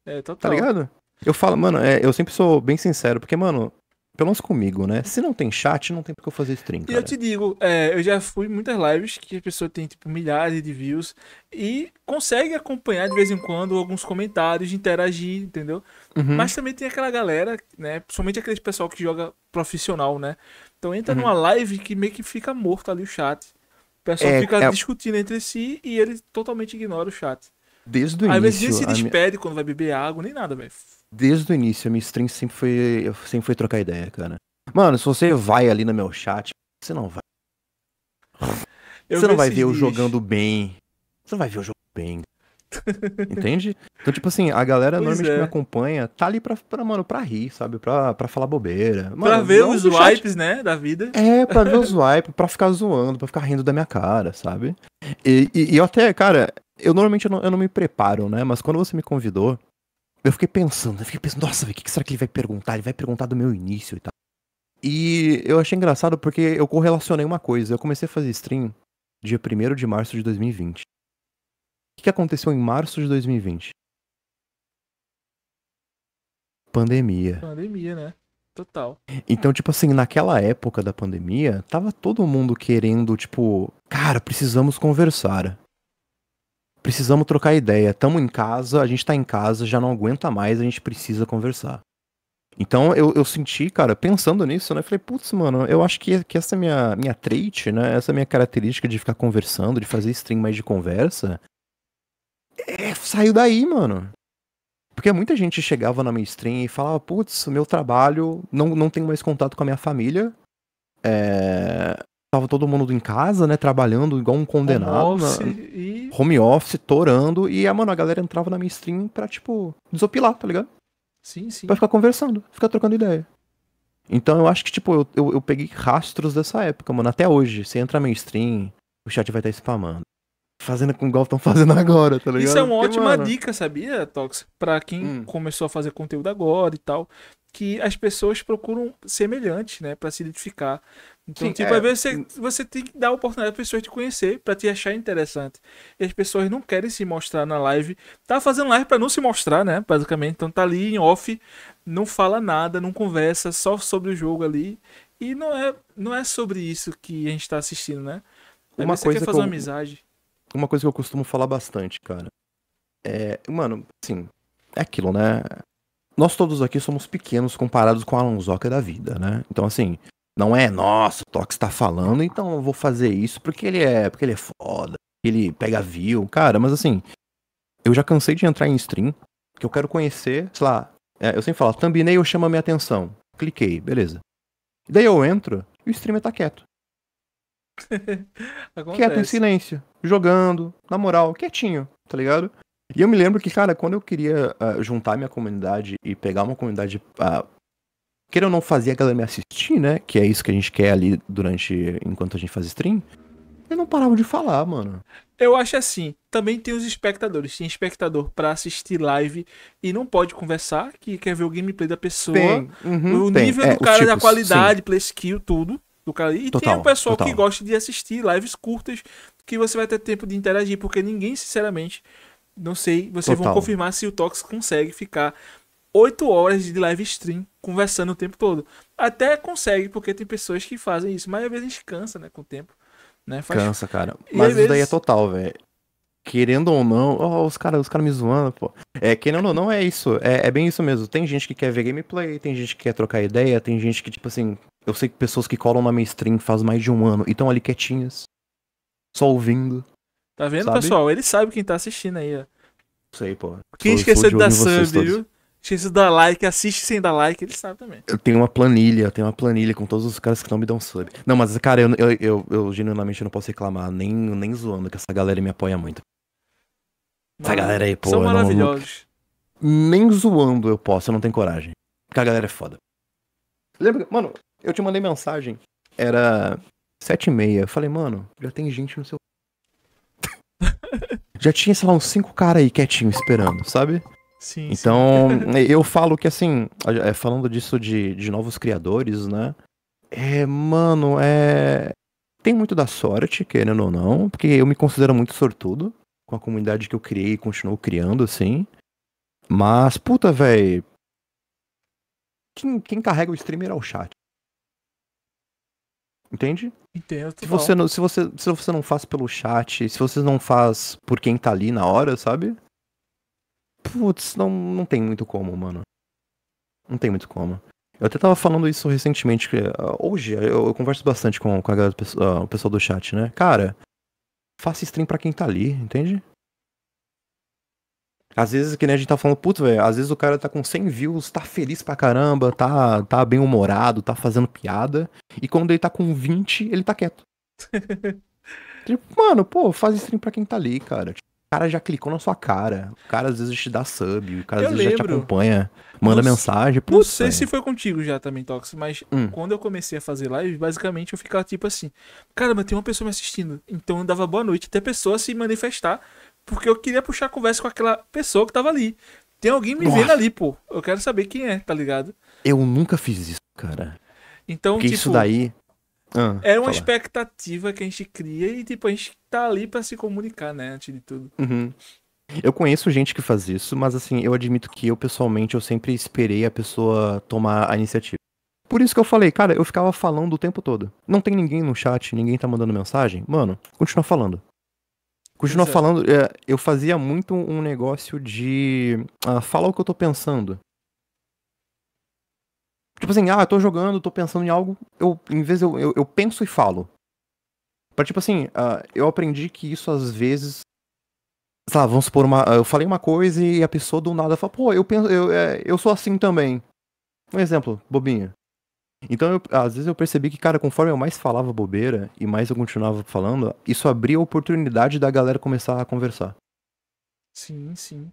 [SPEAKER 1] É, tá total. Tá ligado?
[SPEAKER 2] Eu falo, mano, é, eu sempre sou bem sincero, porque, mano, pelo menos comigo, né? Se não tem chat, não tem porque eu fazer stream. Cara.
[SPEAKER 1] E eu te digo, é, eu já fui em muitas lives que a pessoa tem tipo milhares de views e consegue acompanhar de vez em quando alguns comentários, interagir, entendeu? Uhum. Mas também tem aquela galera, né? Principalmente aquele pessoal que joga profissional, né? Então entra uhum. numa live que meio que fica morto ali o chat. O pessoal é, fica é... discutindo entre si e ele totalmente ignora o chat. Desde o início. Às vezes nem se despede quando vai beber água, nem nada, velho.
[SPEAKER 2] Desde o início, a minha stream sempre foi. sempre foi trocar ideia, cara. Mano, se você vai ali no meu chat, você não vai. Eu você não vai ver dias. eu jogando bem. Você não vai ver eu jogando bem. Entende? Então, tipo assim, a galera pois normalmente é. que me acompanha tá ali pra, pra, mano, pra rir, sabe? Pra, pra falar bobeira. Mano, pra ver os wipes,
[SPEAKER 1] né? Da vida. É, pra ver os
[SPEAKER 2] wipes, pra ficar zoando, pra ficar rindo da minha cara, sabe? E, e, e eu até, cara, eu normalmente eu não, eu não, me preparo, né? Mas quando você me convidou, eu fiquei pensando, eu fiquei pensando, nossa, o que será que ele vai perguntar? Ele vai perguntar do meu início e tal. E eu achei engraçado porque eu correlacionei uma coisa. Eu comecei a fazer stream dia 1 de março de 2020. O que aconteceu em março de 2020? Pandemia.
[SPEAKER 1] Pandemia, né? Total.
[SPEAKER 2] Então, tipo assim, naquela época da pandemia, tava todo mundo querendo, tipo, cara, precisamos conversar precisamos trocar ideia. Estamos em casa, a gente está em casa, já não aguenta mais, a gente precisa conversar. Então eu, eu senti, cara, pensando nisso, né? Falei, putz, mano, eu acho que, que essa minha, minha trait, né? Essa minha característica de ficar conversando, de fazer stream mais de conversa, é, saiu daí, mano. Porque muita gente chegava na minha stream e falava, putz, meu trabalho, não, não tenho mais contato com a minha família. É, Tava todo mundo em casa, né? Trabalhando igual um condenado. Home office, na... Né? e... home office torando. E, ah, mano, a galera entrava na minha stream pra, tipo, desopilar, tá ligado? Sim, sim. Pra ficar conversando, ficar trocando ideia. Então eu acho que, tipo, eu, eu, eu peguei rastros dessa época, mano. Até hoje, você entra na minha stream, o chat vai estar tá spamando. Fazendo com o estão fazendo agora, tá ligado? Isso é uma Porque, ótima mano... dica,
[SPEAKER 1] sabia, Tox? Pra quem hum. começou a fazer conteúdo agora e tal que as pessoas procuram semelhante, né, para se identificar. Então, Sim, tipo, é... às vezes você, hum. você tem que dar a oportunidade às pessoas te conhecer, para te achar interessante. E as pessoas não querem se mostrar na live. Tá fazendo live para não se mostrar, né, basicamente. Então tá ali em off, não fala nada, não conversa, só sobre o jogo ali. E não é, não é sobre isso que a gente tá assistindo, né? Às uma coisa quer fazer que eu... uma amizade.
[SPEAKER 2] Uma coisa que eu costumo falar bastante, cara. É, mano, assim, é aquilo, né? nós todos aqui somos pequenos comparados com a Alonsoca da vida, né? Então, assim, não é, nosso o Tox tá falando, então eu vou fazer isso porque ele é, porque ele é foda, ele pega view, cara, mas assim, eu já cansei de entrar em stream, que eu quero conhecer, sei lá, é, eu sempre falo, thumbnail chama minha atenção, cliquei, beleza. Daí eu entro e o streamer tá quieto.
[SPEAKER 1] quieto em
[SPEAKER 2] silêncio, jogando, na moral, quietinho, tá ligado? E eu me lembro que, cara, quando eu queria uh, juntar minha comunidade e pegar uma comunidade. Uh, ah, eu não fazia a galera me assistir, né? Que é isso que a gente quer ali durante. enquanto a gente faz stream. Eu não parava de falar, mano.
[SPEAKER 1] Eu acho assim. Também tem os espectadores. Tem espectador pra assistir live e não pode conversar, que quer ver o gameplay da pessoa. Tem, uhum, o tem. nível é, do cara, tipos, da qualidade, sim. play skill, tudo. Do cara. E total, tem o pessoal total. que gosta de assistir lives curtas, que você vai ter tempo de interagir, porque ninguém, sinceramente, não sei, vocês Total. vão confirmar se o Tox consegue ficar 8 horas de live stream conversando o tempo todo. Até consegue, porque tem pessoas que fazem isso, mas às vezes cansa, né, com o tempo.
[SPEAKER 2] Né? Faz... Cansa, cara. mas isso vezes... daí é total, velho. Querendo ou não, oh, os caras os cara me zoando, pô. É, querendo ou não, é isso. É, é bem isso mesmo. Tem gente que quer ver gameplay, tem gente que quer trocar ideia, tem gente que, tipo assim, eu sei que pessoas que colam na minha stream faz mais de um ano e estão ali quietinhas, só ouvindo. Tá vendo, sabe? pessoal?
[SPEAKER 1] Ele sabe quem tá assistindo aí, ó.
[SPEAKER 2] Sei, pô. Quem sou, esqueceu sou de, dar sub, viu?
[SPEAKER 1] Esqueceu de dar like, assiste sem dar like, ele sabe também.
[SPEAKER 2] Eu tenho uma planilha, eu tenho uma planilha com todos os caras que não me dão sub. Não, mas, cara, eu, eu, eu, eu genuinamente não posso reclamar, nem, nem zoando, que essa galera me apoia muito. Mano, essa galera aí, pô. São maravilhosos. Não, nem zoando eu posso, eu não tenho coragem. Porque a galera é foda. Lembra, mano, eu te mandei mensagem. Era sete e meia. Eu falei, mano, já tem gente no seu já tinha, sei lá, uns cinco caras aí quietinhos esperando, sabe? Sim. Então, sim. eu falo que assim, é, falando disso de, de novos criadores, né? É, mano, é. Tem muito da sorte, querendo ou não, porque eu me considero muito sortudo com a comunidade que eu criei e continuo criando, assim. Mas, puta, velho. Quem, quem carrega o streamer é o chat. Entende? Entendo. Se tá você, não, se, você, se você não faz pelo chat, se você não faz por quem tá ali na hora, sabe? Putz, não, não tem muito como, mano. Não tem muito como. Eu até tava falando isso recentemente, que, ah, hoje eu, eu, converso bastante com, com a galera, ah, o pessoal do chat, né? Cara, faça stream pra quem tá ali, entende? Às vezes, que nem a gente tá falando, putz, velho, às vezes o cara tá com 100 views, tá feliz pra caramba, tá, tá bem humorado, tá fazendo piada. E quando ele tá com 20, ele tá quieto. tipo, mano, pô, faz stream pra quem tá ali, cara. Tipo, o cara já clicou na sua cara. O cara às vezes te dá sub, o cara eu às vezes lembro. já te acompanha, manda não, mensagem. Putz, não sei se
[SPEAKER 1] foi contigo já também, Tox, mas hum. quando eu comecei a fazer live, basicamente eu ficava tipo assim: caramba, tem uma pessoa me assistindo. Então eu dava boa noite até a pessoa se manifestar porque eu queria puxar a conversa com aquela pessoa que tava ali. Tem alguém me Nossa. vendo ali, pô. Eu quero saber quem é, tá ligado?
[SPEAKER 2] Eu nunca fiz isso, cara. Então, Porque tipo, isso daí. Ah, é uma
[SPEAKER 1] fala. expectativa que a gente cria e, tipo, a gente tá ali para se comunicar, né? Antes de tudo.
[SPEAKER 2] Uhum. Eu conheço gente que faz isso, mas assim, eu admito que eu pessoalmente eu sempre esperei a pessoa tomar a iniciativa. Por isso que eu falei, cara, eu ficava falando o tempo todo. Não tem ninguém no chat, ninguém tá mandando mensagem. Mano, continua falando. Continua falando, é, eu fazia muito um negócio de ah, falar o que eu tô pensando. Tipo assim, ah, eu tô jogando, tô pensando em algo, eu, em vez eu, eu, eu penso e falo. Pra, tipo assim, ah, eu aprendi que isso às vezes. Sei lá, vamos supor, uma, ah, eu falei uma coisa e a pessoa do nada fala, pô, eu, penso, eu, é, eu sou assim também. Um exemplo, bobinha. Então, eu, às vezes eu percebi que, cara, conforme eu mais falava bobeira e mais eu continuava falando, isso abria a oportunidade da galera começar a conversar.
[SPEAKER 1] Sim, sim.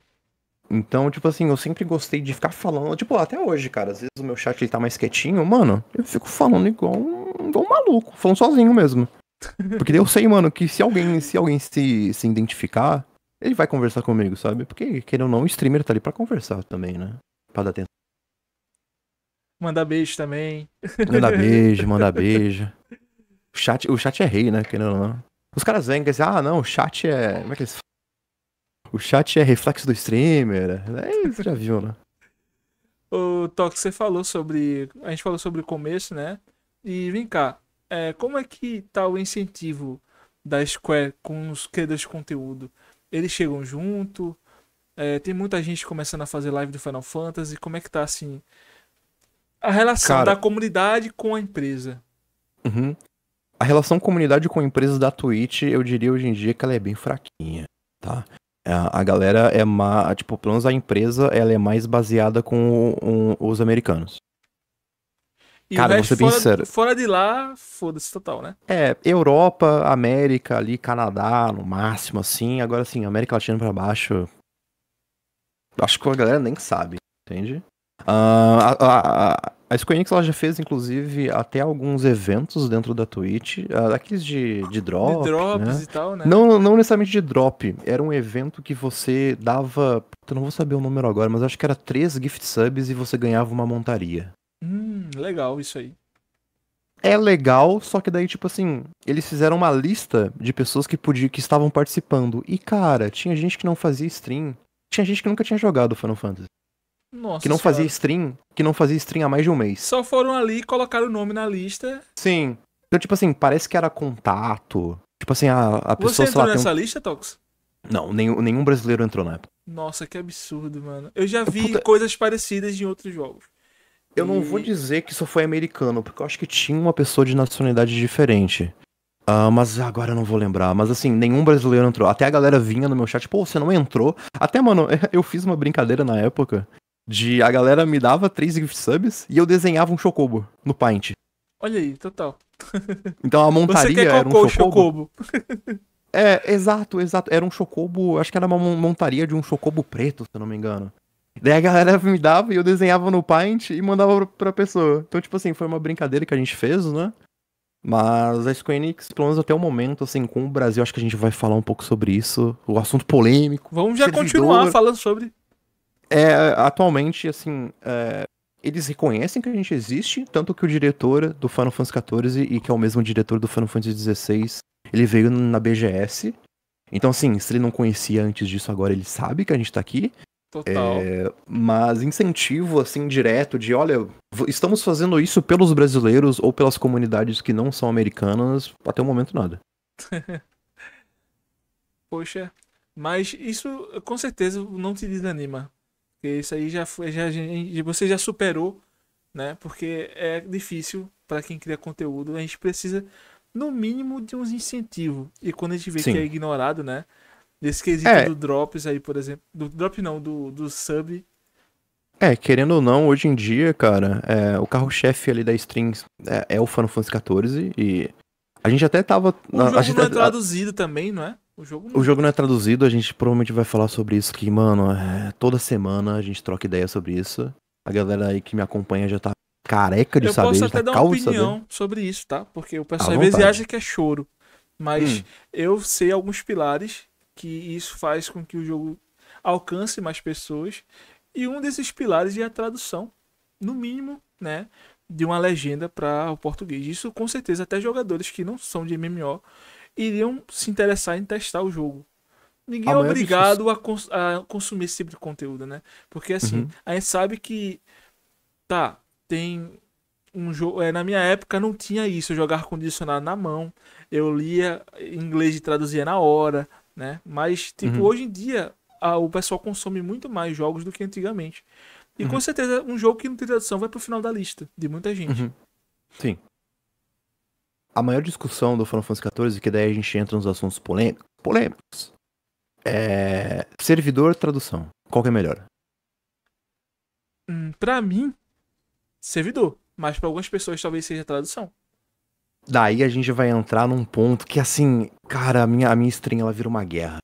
[SPEAKER 2] Então, tipo assim, eu sempre gostei de ficar falando. Tipo, até hoje, cara, às vezes o meu chat ele tá mais quietinho, mano, eu fico falando igual um, igual um maluco, falando sozinho mesmo. Porque eu sei, mano, que se alguém, se alguém se, se identificar, ele vai conversar comigo, sabe? Porque, querendo ou não, o streamer tá ali pra conversar também, né? Pra dar atenção
[SPEAKER 1] Mandar beijo também. manda beijo, manda beijo.
[SPEAKER 2] O chat, o chat é rei, né? que não. Os caras vêm e ah, não, o chat é. Como é que eles O chat é reflexo do streamer. É isso, já viu, né?
[SPEAKER 1] o Toque, você falou sobre. A gente falou sobre o começo, né? E vem cá, é, como é que tá o incentivo da Square com os criadores de conteúdo? Eles chegam junto? É, tem muita gente começando a fazer live do Final Fantasy. Como é que tá assim? A relação Cara, da comunidade com a empresa.
[SPEAKER 2] Uhum. A relação comunidade com empresas da Twitch, eu diria hoje em dia que ela é bem fraquinha, tá? A, é, a galera é mais, tipo, pelo menos a empresa, ela é mais baseada com um, os americanos. E Cara, vou ser bem fora, sincero. Fora
[SPEAKER 1] de lá, foda-se total, né?
[SPEAKER 2] É, Europa, América ali, Canadá, no máximo, assim. Agora, assim, América Latina pra baixo. Acho que a galera nem sabe, entende? Uh, a, a, a Square Enix ela já fez, inclusive, até alguns eventos dentro da Twitch, ah, aqueles de, de drop. De drops né? e tal, né? Não, não necessariamente de drop. Era um evento que você dava. Eu não vou saber o número agora, mas acho que era três gift subs e você ganhava uma montaria.
[SPEAKER 1] Hum, legal isso aí.
[SPEAKER 2] É legal, só que daí, tipo assim, eles fizeram uma lista de pessoas que podiam que estavam participando. E, cara, tinha gente que não fazia stream. Tinha gente que nunca tinha jogado Final Fantasy.
[SPEAKER 1] Nossa que não senhora. fazia
[SPEAKER 2] stream, que não fazia stream há mais de um mês.
[SPEAKER 1] Só foram ali e colocaram o nome na lista.
[SPEAKER 2] Sim. Então, tipo assim, parece que era contato. Tipo assim, a, a pessoa. Você entrou lá, nessa um...
[SPEAKER 1] lista, Tox?
[SPEAKER 2] Não, nenhum, nenhum brasileiro entrou na época.
[SPEAKER 1] Nossa, que absurdo, mano. Eu já vi Puta... coisas parecidas em outros jogos.
[SPEAKER 2] Eu e... não vou dizer que isso foi americano, porque eu acho que tinha uma pessoa de nacionalidade diferente. Uh, mas agora eu não vou lembrar. Mas assim, nenhum brasileiro entrou. Até a galera vinha no meu chat, pô, você não entrou. Até, mano, eu fiz uma brincadeira na época de a galera me dava três gift subs e eu desenhava um chocobo no Paint.
[SPEAKER 1] Olha aí, total.
[SPEAKER 2] Então a montaria Você quer era um chocobo. chocobo. é, exato, exato. Era um chocobo, acho que era uma montaria de um chocobo preto, se eu não me engano. Daí a galera me dava e eu desenhava no Paint e mandava pra pessoa. Então, tipo assim, foi uma brincadeira que a gente fez, né? Mas a Square Enix, pelo menos até o momento, assim, com o Brasil, acho que a gente vai falar um pouco sobre isso. O assunto polêmico. Vamos já servidor. continuar falando sobre é, atualmente, assim, é, eles reconhecem que a gente existe, tanto que o diretor do Final Fantasy XIV, e que é o mesmo diretor do Final Fantasy XVI, ele veio na BGS. Então, assim, se ele não conhecia antes disso, agora ele sabe que a gente tá aqui. Total. É, mas incentivo, assim, direto de, olha, estamos fazendo isso pelos brasileiros ou pelas comunidades que não são americanas, até o momento nada.
[SPEAKER 1] Poxa, mas isso com certeza não te desanima. Porque isso aí já foi, já, você já superou, né? Porque é difícil para quem cria conteúdo. A gente precisa, no mínimo, de uns incentivos. E quando a gente vê Sim. que é ignorado, né? Desse quesito é. do Drops aí, por exemplo. Do Drop não, do, do Sub.
[SPEAKER 2] É, querendo ou não, hoje em dia, cara, é, o carro-chefe ali da Strings é, é o Final Fantasy XIV e a gente até tava... O jogo a gente não é traduzido
[SPEAKER 1] a... também, não é? O jogo, o jogo não é
[SPEAKER 2] traduzido, a gente provavelmente vai falar sobre isso que, mano, é, toda semana a gente troca ideia sobre isso. A galera aí que me acompanha já tá careca de eu saber. Eu posso tá até tá dar uma opinião
[SPEAKER 1] sobre isso, tá? Porque o pessoal às vezes acha que é choro. Mas hum. eu sei alguns pilares que isso faz com que o jogo alcance mais pessoas. E um desses pilares é a tradução, no mínimo, né? De uma legenda para o português. Isso com certeza até jogadores que não são de MMO iriam se interessar em testar o jogo. Ninguém ah, é obrigado a, cons a, consumir esse tipo de conteúdo, né? Porque assim, uhum. a gente sabe que. Tá, tem um jogo. É, na minha época não tinha isso. Eu jogava com na mão. Eu lia em inglês e traduzia na hora, né? Mas, tipo, uhum. hoje em dia a, o pessoal consome muito mais jogos do que antigamente. E uhum. com certeza, um jogo que não tem tradução vai pro final da lista de muita gente. Uhum.
[SPEAKER 2] Sim a maior discussão do Final Fantasy XIV, que daí a gente entra nos assuntos polêmicos, polêmicos é servidor tradução. Qual que é melhor?
[SPEAKER 1] Hum, pra mim, servidor. Mas para algumas pessoas talvez seja tradução.
[SPEAKER 2] Daí a gente vai entrar num ponto que, assim, cara, a minha, a minha stream ela vira uma guerra.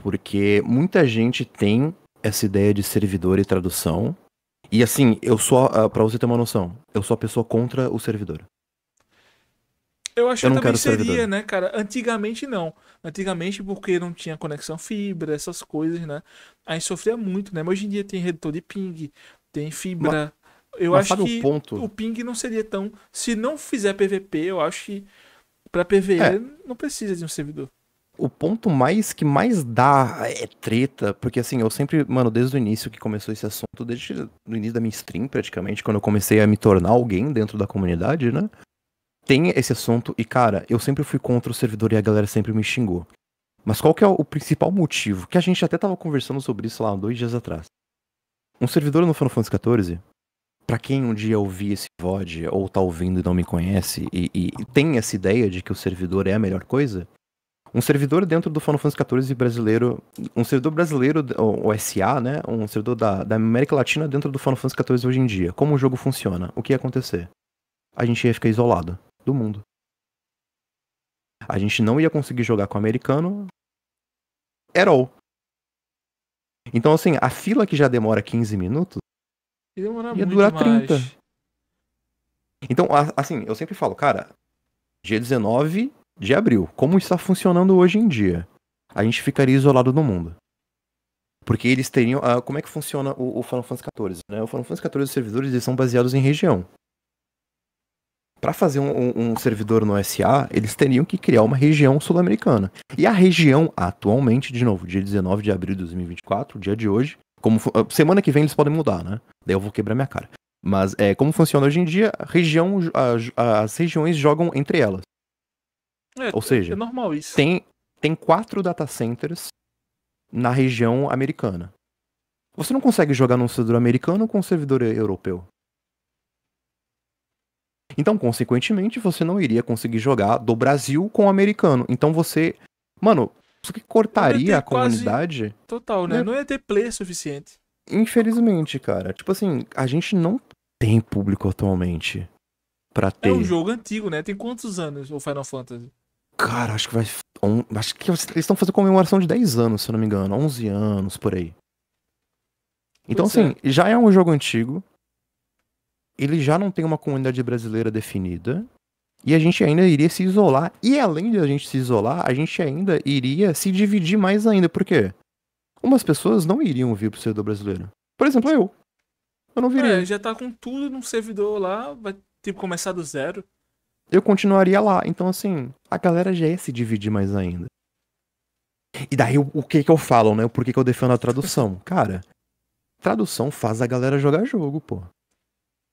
[SPEAKER 2] Porque muita gente tem essa ideia de servidor e tradução. E assim, eu sou, ah, para você ter uma noção, eu sou a pessoa contra o servidor.
[SPEAKER 1] Eu acho eu que também seria, servidor. né, cara? Antigamente não. Antigamente, porque não tinha conexão fibra, essas coisas, né? Aí sofria muito, né? Mas hoje em dia tem redutor de ping, tem fibra. Mas, eu mas acho que o, ponto? o ping não seria tão. Se não fizer PVP, eu acho que para PVE é. não precisa de um servidor
[SPEAKER 2] o ponto mais que mais dá é treta, porque assim, eu sempre, mano, desde o início que começou esse assunto, desde o início da minha stream praticamente, quando eu comecei a me tornar alguém dentro da comunidade, né? tem esse assunto e, cara, eu sempre fui contra o servidor e a galera sempre me xingou. Mas qual que é o principal motivo? Que a gente até tava conversando sobre isso lá dois dias atrás. Um servidor no Final Fantasy XIV, pra quem um dia ouvir esse VOD ou tá ouvindo e não me conhece e, e, tem essa ideia de que o servidor é a melhor coisa, um servidor dentro do Final Fantasy XIV brasileiro, um servidor brasileiro, o SA, né? Um servidor da, da América Latina dentro do Final Fantasy XIV hoje em dia. Como o jogo funciona? O que ia acontecer? A gente ia ficar isolado do mundo. A gente não ia conseguir jogar com o americano at all. Então, assim, a fila que já demora 15 minutos ia durar mais. 30. Então, assim, eu sempre falo, cara, dia 19 de abril, como está funcionando hoje em dia? A gente ficaria isolado do mundo. Porque eles teriam. Ah, como é que funciona o, o Final Fantasy XIV? Né? O Final Fantasy XIV, os servidores eles são baseados em região para fazer um, um, servidor no SA, eles teriam que criar uma região sul-americana. E a região, atualmente, de novo, dia 19 de abril de 2024, dia de hoje, como ah, semana que vem eles podem mudar, né? Daí eu vou quebrar minha cara. Mas é, como funciona hoje em dia, região, a, as regiões jogam entre elas. É, Ou seja, é normal isso. Tem, tem quatro data centers na região americana. Você não consegue jogar num servidor americano com um servidor europeu. Então, consequentemente, você não iria conseguir jogar do Brasil com o americano. Então você. Mano, isso que cortaria a comunidade.
[SPEAKER 1] Total, né? né? Não ia ter player suficiente.
[SPEAKER 2] Infelizmente, cara. Tipo assim, a gente não tem público atualmente pra ter. É um
[SPEAKER 1] jogo antigo, né? Tem quantos anos o Final Fantasy?
[SPEAKER 2] Cara, acho que vai. Um, acho que eles estão fazendo comemoração de 10 anos, se eu não me engano. 11 anos, por aí. Então, pois é. assim, é. já é um jogo antigo ele já não tem uma comunidade brasileira definida. E a gente ainda iria se isolar. E além de a gente se isolar, a gente ainda iria se dividir mais ainda. Por quê? Umas pessoas não iriam vir pro servidor brasileiro. Por exemplo, eu.
[SPEAKER 1] Eu não viria. É, já tá com tudo num servidor lá, vai tipo começar do zero.
[SPEAKER 2] Eu continuaria lá. Então, assim, a galera já ia se dividir mais ainda. E daí o, o que que eu falo, né? o porquê que eu defendo a tradução? Cara, tradução faz a galera jogar jogo, pô.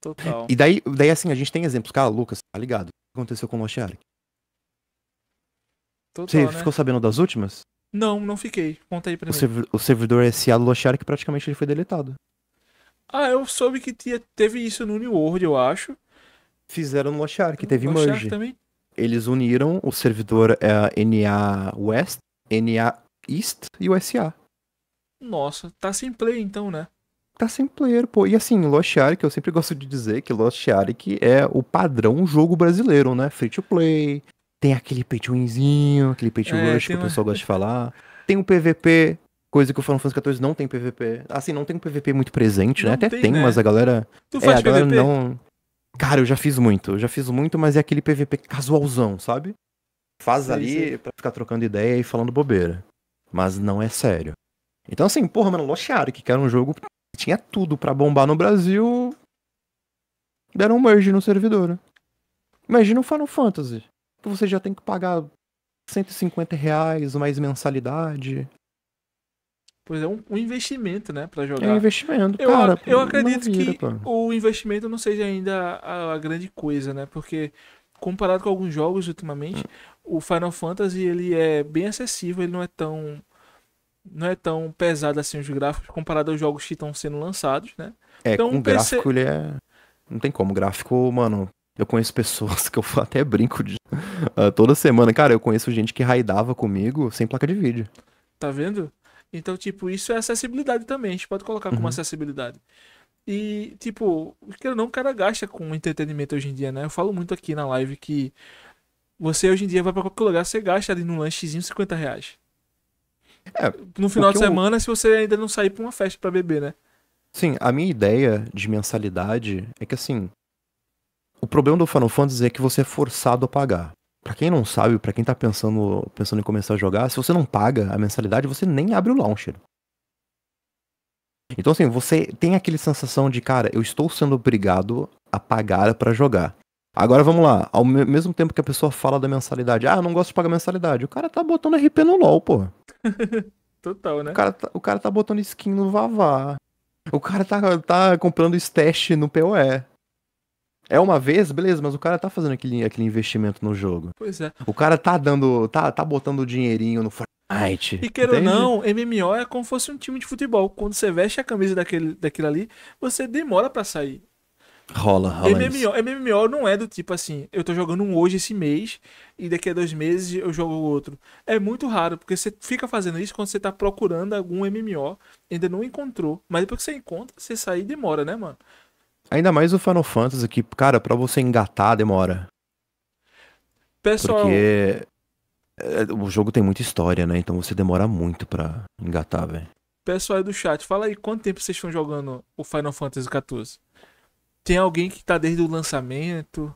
[SPEAKER 1] Total. E daí,
[SPEAKER 2] daí assim, a gente tem exemplos. Cara, Lucas, tá ligado? O que aconteceu com o Lost Ark? Total, Você né? ficou sabendo das últimas?
[SPEAKER 1] Não, não fiquei. Conta aí pra o mim. Servidor,
[SPEAKER 2] o servidor é SA do Lost Ark praticamente ele foi deletado.
[SPEAKER 1] Ah, eu soube que tia, teve isso no New World, eu acho. Fizeram
[SPEAKER 2] no Lost Ark, teve Lost merge. também? Eles uniram o servidor é, NA West, NA East e o SA.
[SPEAKER 1] Nossa, tá sem play então, né?
[SPEAKER 2] tá sem player, pô. E assim, Lost Ark, eu sempre gosto de dizer que Lost Ark é o padrão jogo brasileiro, né? Free to play, tem aquele pay to winzinho, aquele pay to é, rush que uma... o pessoal gosta de falar. Tem o PVP, coisa que o Final Fantasy 14 não tem PVP. Assim, não tem um PVP muito presente, né? Até tem, né? mas a galera. Tu é, faz a galera PVP? não. Cara, eu já fiz muito. Eu já fiz muito, mas é aquele PVP casualzão, sabe? Faz ali sei. pra ficar trocando ideia e falando bobeira. Mas não é sério. Então, assim, porra, mano, Lost Ark, que era um jogo tinha tudo para bombar no Brasil, deram um merge no servidor. Né? Imagina o Final Fantasy, que você já tem que pagar 150 reais mais mensalidade.
[SPEAKER 1] Pois é, um, um investimento, né, para jogar. É um investimento, eu, cara. Eu acredito vira, que cara. o investimento não seja ainda a, a, grande coisa, né, porque comparado com alguns jogos ultimamente, hum. o Final Fantasy ele é bem acessível, ele não é tão não é tão pesado assim os gráficos comparado aos jogos que estão sendo lançados, né? É, então, com gráfico
[SPEAKER 2] ele é. Não tem como. Gráfico, mano. Eu conheço pessoas que eu até brinco de... uh, toda semana. Cara, eu conheço gente que raidava comigo sem placa de vídeo.
[SPEAKER 1] Tá vendo? Então, tipo, isso é acessibilidade também. A gente pode colocar como uhum. acessibilidade. E, tipo, que não, o cara gasta com entretenimento hoje em dia, né? Eu falo muito aqui na live que você hoje em dia vai pra qualquer lugar, você gasta ali num lanchezinho 50 reais.
[SPEAKER 2] É, no final de semana,
[SPEAKER 1] eu... se você ainda não sair pra uma festa pra beber, né?
[SPEAKER 2] Sim, a minha ideia de mensalidade é que assim. O problema do Final Fantasy é que você é forçado a pagar. Pra quem não sabe, pra quem tá pensando, pensando em começar a jogar, se você não paga a mensalidade, você nem abre o launcher. Então, assim, você tem aquele sensação de, cara, eu estou sendo obrigado a pagar para jogar. Agora vamos lá, ao mesmo tempo que a pessoa fala da mensalidade, ah, não gosto de pagar mensalidade, o cara tá botando RP no LOL, pô.
[SPEAKER 1] Total, né? O
[SPEAKER 2] cara, tá, o cara tá botando skin no Vavá. O cara tá, tá comprando stash no PoE. É uma vez, beleza, mas o cara tá fazendo aquele, aquele investimento no jogo. Pois é. O cara tá dando. tá, tá botando dinheirinho no Fortnite. E queira ou não,
[SPEAKER 1] MMO é como se fosse um time de futebol. Quando você veste a camisa daquele, daquilo ali, você demora para sair.
[SPEAKER 2] Rola, rola. MMO,
[SPEAKER 1] MMO não é do tipo assim, eu tô jogando um hoje esse mês e daqui a dois meses eu jogo outro. É muito raro, porque você fica fazendo isso quando você tá procurando algum MMO, ainda não encontrou. Mas depois que você encontra, você sair demora, né, mano?
[SPEAKER 2] Ainda mais o Final Fantasy que, cara, pra você engatar demora. Pessoal. Porque é, o jogo tem muita história, né? Então você demora muito pra engatar, velho.
[SPEAKER 1] Pessoal aí do chat, fala aí quanto tempo vocês estão jogando o Final Fantasy XIV? Tem alguém que tá desde o lançamento?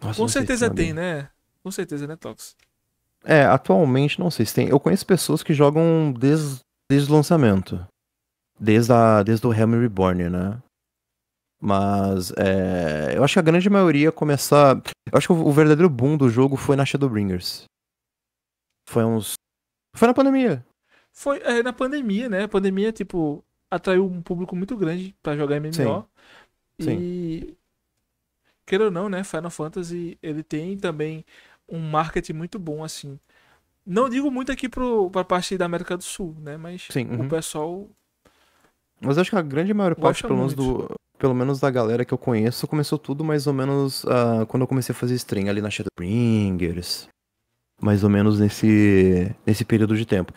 [SPEAKER 2] Nossa, Com certeza tem,
[SPEAKER 1] né? Com certeza, né, Tox?
[SPEAKER 2] É, atualmente não sei se tem. Eu conheço pessoas que jogam desde, desde o lançamento. Desde, a, desde o Helm Reborn, né? Mas é, eu acho que a grande maioria começar. Eu acho que o verdadeiro boom do jogo foi na Shadowbringers. Foi uns. Foi na pandemia.
[SPEAKER 1] Foi é, na pandemia, né? A pandemia, tipo, atraiu um público muito grande para jogar MMO. Sim. Sim. E queira ou não, né, Final Fantasy, ele tem também um marketing muito bom assim. Não digo muito aqui pro, pra parte da América do Sul, né, mas Sim, o uhum. pessoal
[SPEAKER 2] mas acho que a grande maior parte, pelo menos, do, pelo menos da galera que eu conheço, começou tudo mais ou menos uh, quando eu comecei a fazer stream ali na Shadowbringers. Mais ou menos nesse, nesse período de tempo.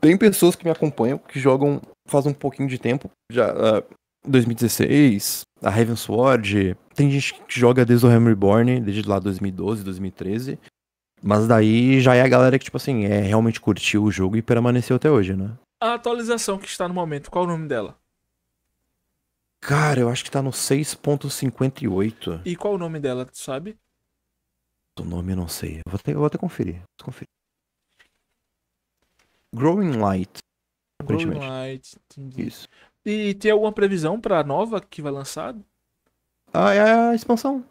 [SPEAKER 2] Tem pessoas que me acompanham, que jogam faz um pouquinho de tempo, já uh, 2016, a Raven Sword, tem gente que joga desde o Realm Reborn, desde lá 2012, 2013. Mas daí já é a galera que, tipo assim, é, realmente curtiu o jogo e permaneceu até hoje, né?
[SPEAKER 1] A atualização que está no momento, qual é o nome dela?
[SPEAKER 2] Cara, eu acho que tá no 6.58.
[SPEAKER 1] E qual é o nome dela, tu sabe?
[SPEAKER 2] O nome eu não sei. Eu vou até, eu vou até conferir. Vou conferir. Growing Light. Growing
[SPEAKER 1] Light. Entendi. Isso. E tem alguma previsão pra nova que vai lançar?
[SPEAKER 2] Ah, é a expansão.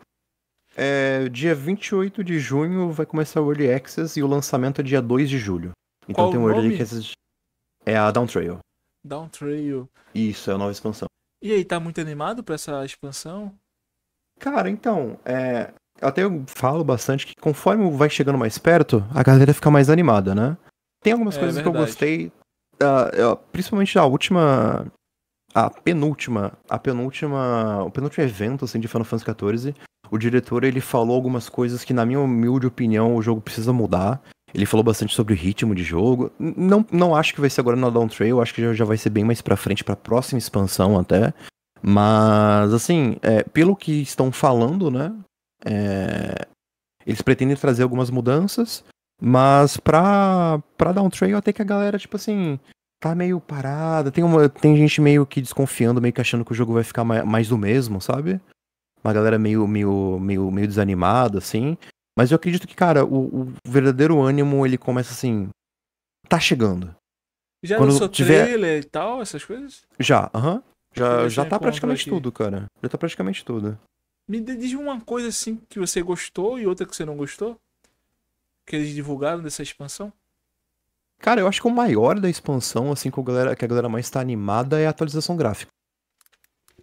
[SPEAKER 2] É, dia 28 de junho vai começar o Early Access e o lançamento é dia 2 de julho. Então Qual tem o nome? Early Access. É a Down Trail.
[SPEAKER 1] Down Trail.
[SPEAKER 2] Isso, é a nova expansão.
[SPEAKER 1] E aí, tá muito animado pra essa expansão?
[SPEAKER 2] Cara, então, é... até eu falo bastante que conforme vai chegando mais perto, a galera fica mais animada, né? Tem algumas é, coisas verdade. que eu gostei, uh, principalmente a última a penúltima, a penúltima, o penúltimo evento assim de Final Fantasy XIV, o diretor ele falou algumas coisas que na minha humilde opinião o jogo precisa mudar. Ele falou bastante sobre o ritmo de jogo. Não, não acho que vai ser agora na Down Trail, acho que já, já vai ser bem mais para frente para próxima expansão até. Mas assim, é, pelo que estão falando, né? É, eles pretendem trazer algumas mudanças, mas pra, pra Down Trail até que a galera tipo assim tá meio parada. Tem, uma, tem gente meio que desconfiando, meio que achando que o jogo vai ficar mais, mais do mesmo, sabe? Uma galera meio, meio, meio, meio desanimada, assim. Mas eu acredito que, cara, o, o verdadeiro ânimo, ele começa assim. Tá chegando. Já Quando lançou tiver...
[SPEAKER 1] trailer e tal, essas coisas?
[SPEAKER 2] Já, aham. Uh -huh. Já, já tá praticamente aqui. tudo, cara. Já tá praticamente tudo.
[SPEAKER 1] Me diz uma coisa assim que você gostou e outra que você não gostou? Que eles divulgaram dessa expansão?
[SPEAKER 2] Cara, eu acho que o maior da expansão, assim, que, o galera, que a galera mais está animada é a atualização gráfica.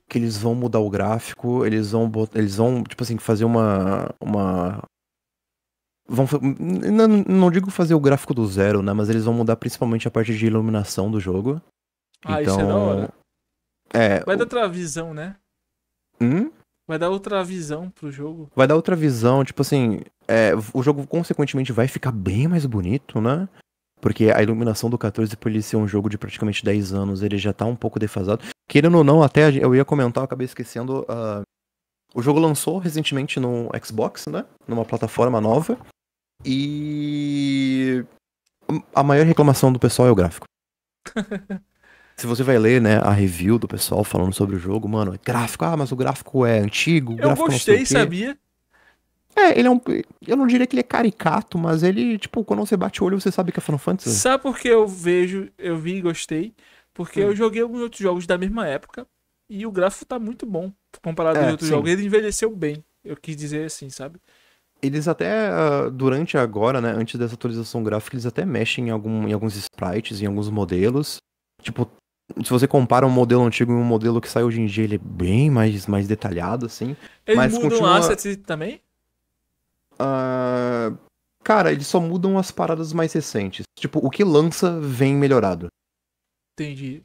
[SPEAKER 2] Que eles vão mudar o gráfico, eles vão, botar, eles vão tipo assim, fazer uma. uma vão não, não, digo fazer o gráfico do zero, né? Mas eles vão mudar principalmente a parte de iluminação do jogo. Ah, então... isso é da então, hora. É,
[SPEAKER 1] Vai o... dar outra visão, né? Hum? Vai dar outra visão pro
[SPEAKER 2] jogo. Vai dar outra visão, tipo assim, é, o jogo consequentemente vai ficar bem mais bonito, né? Porque a iluminação do 14, por ele ser um jogo de praticamente 10 anos, ele já tá um pouco defasado. Querendo ou não, até eu ia comentar, eu acabei esquecendo. Uh, o jogo lançou recentemente no Xbox, né? Numa plataforma nova. E. A maior reclamação do pessoal é o gráfico. Se você vai ler, né, a review do pessoal falando sobre o jogo, mano, é gráfico, ah, mas o gráfico é antigo. eu gostei, sabia? É, ele é um. Eu não diria que ele é caricato, mas ele, tipo, quando você bate o olho, você sabe que é Final Fantasy.
[SPEAKER 1] Sabe por que eu vejo, eu vi e gostei? Porque hum. eu
[SPEAKER 2] joguei alguns outros
[SPEAKER 1] jogos da mesma época e o gráfico tá muito bom comparado é, aos outros sim. jogos. Ele envelheceu bem, eu quis dizer assim, sabe?
[SPEAKER 2] Eles até, ah, durante agora, né, antes dessa atualização gráfica, eles até mexem em, algum, em alguns sprites, em alguns modelos. Tipo, se você compara um modelo antigo e um modelo que sai hoje em dia, ele é bem mais, mais detalhado, assim. Eles mas mudam continua... assets também? Uh, cara, eles só mudam as paradas mais recentes. Tipo, o que lança vem melhorado. Entendi.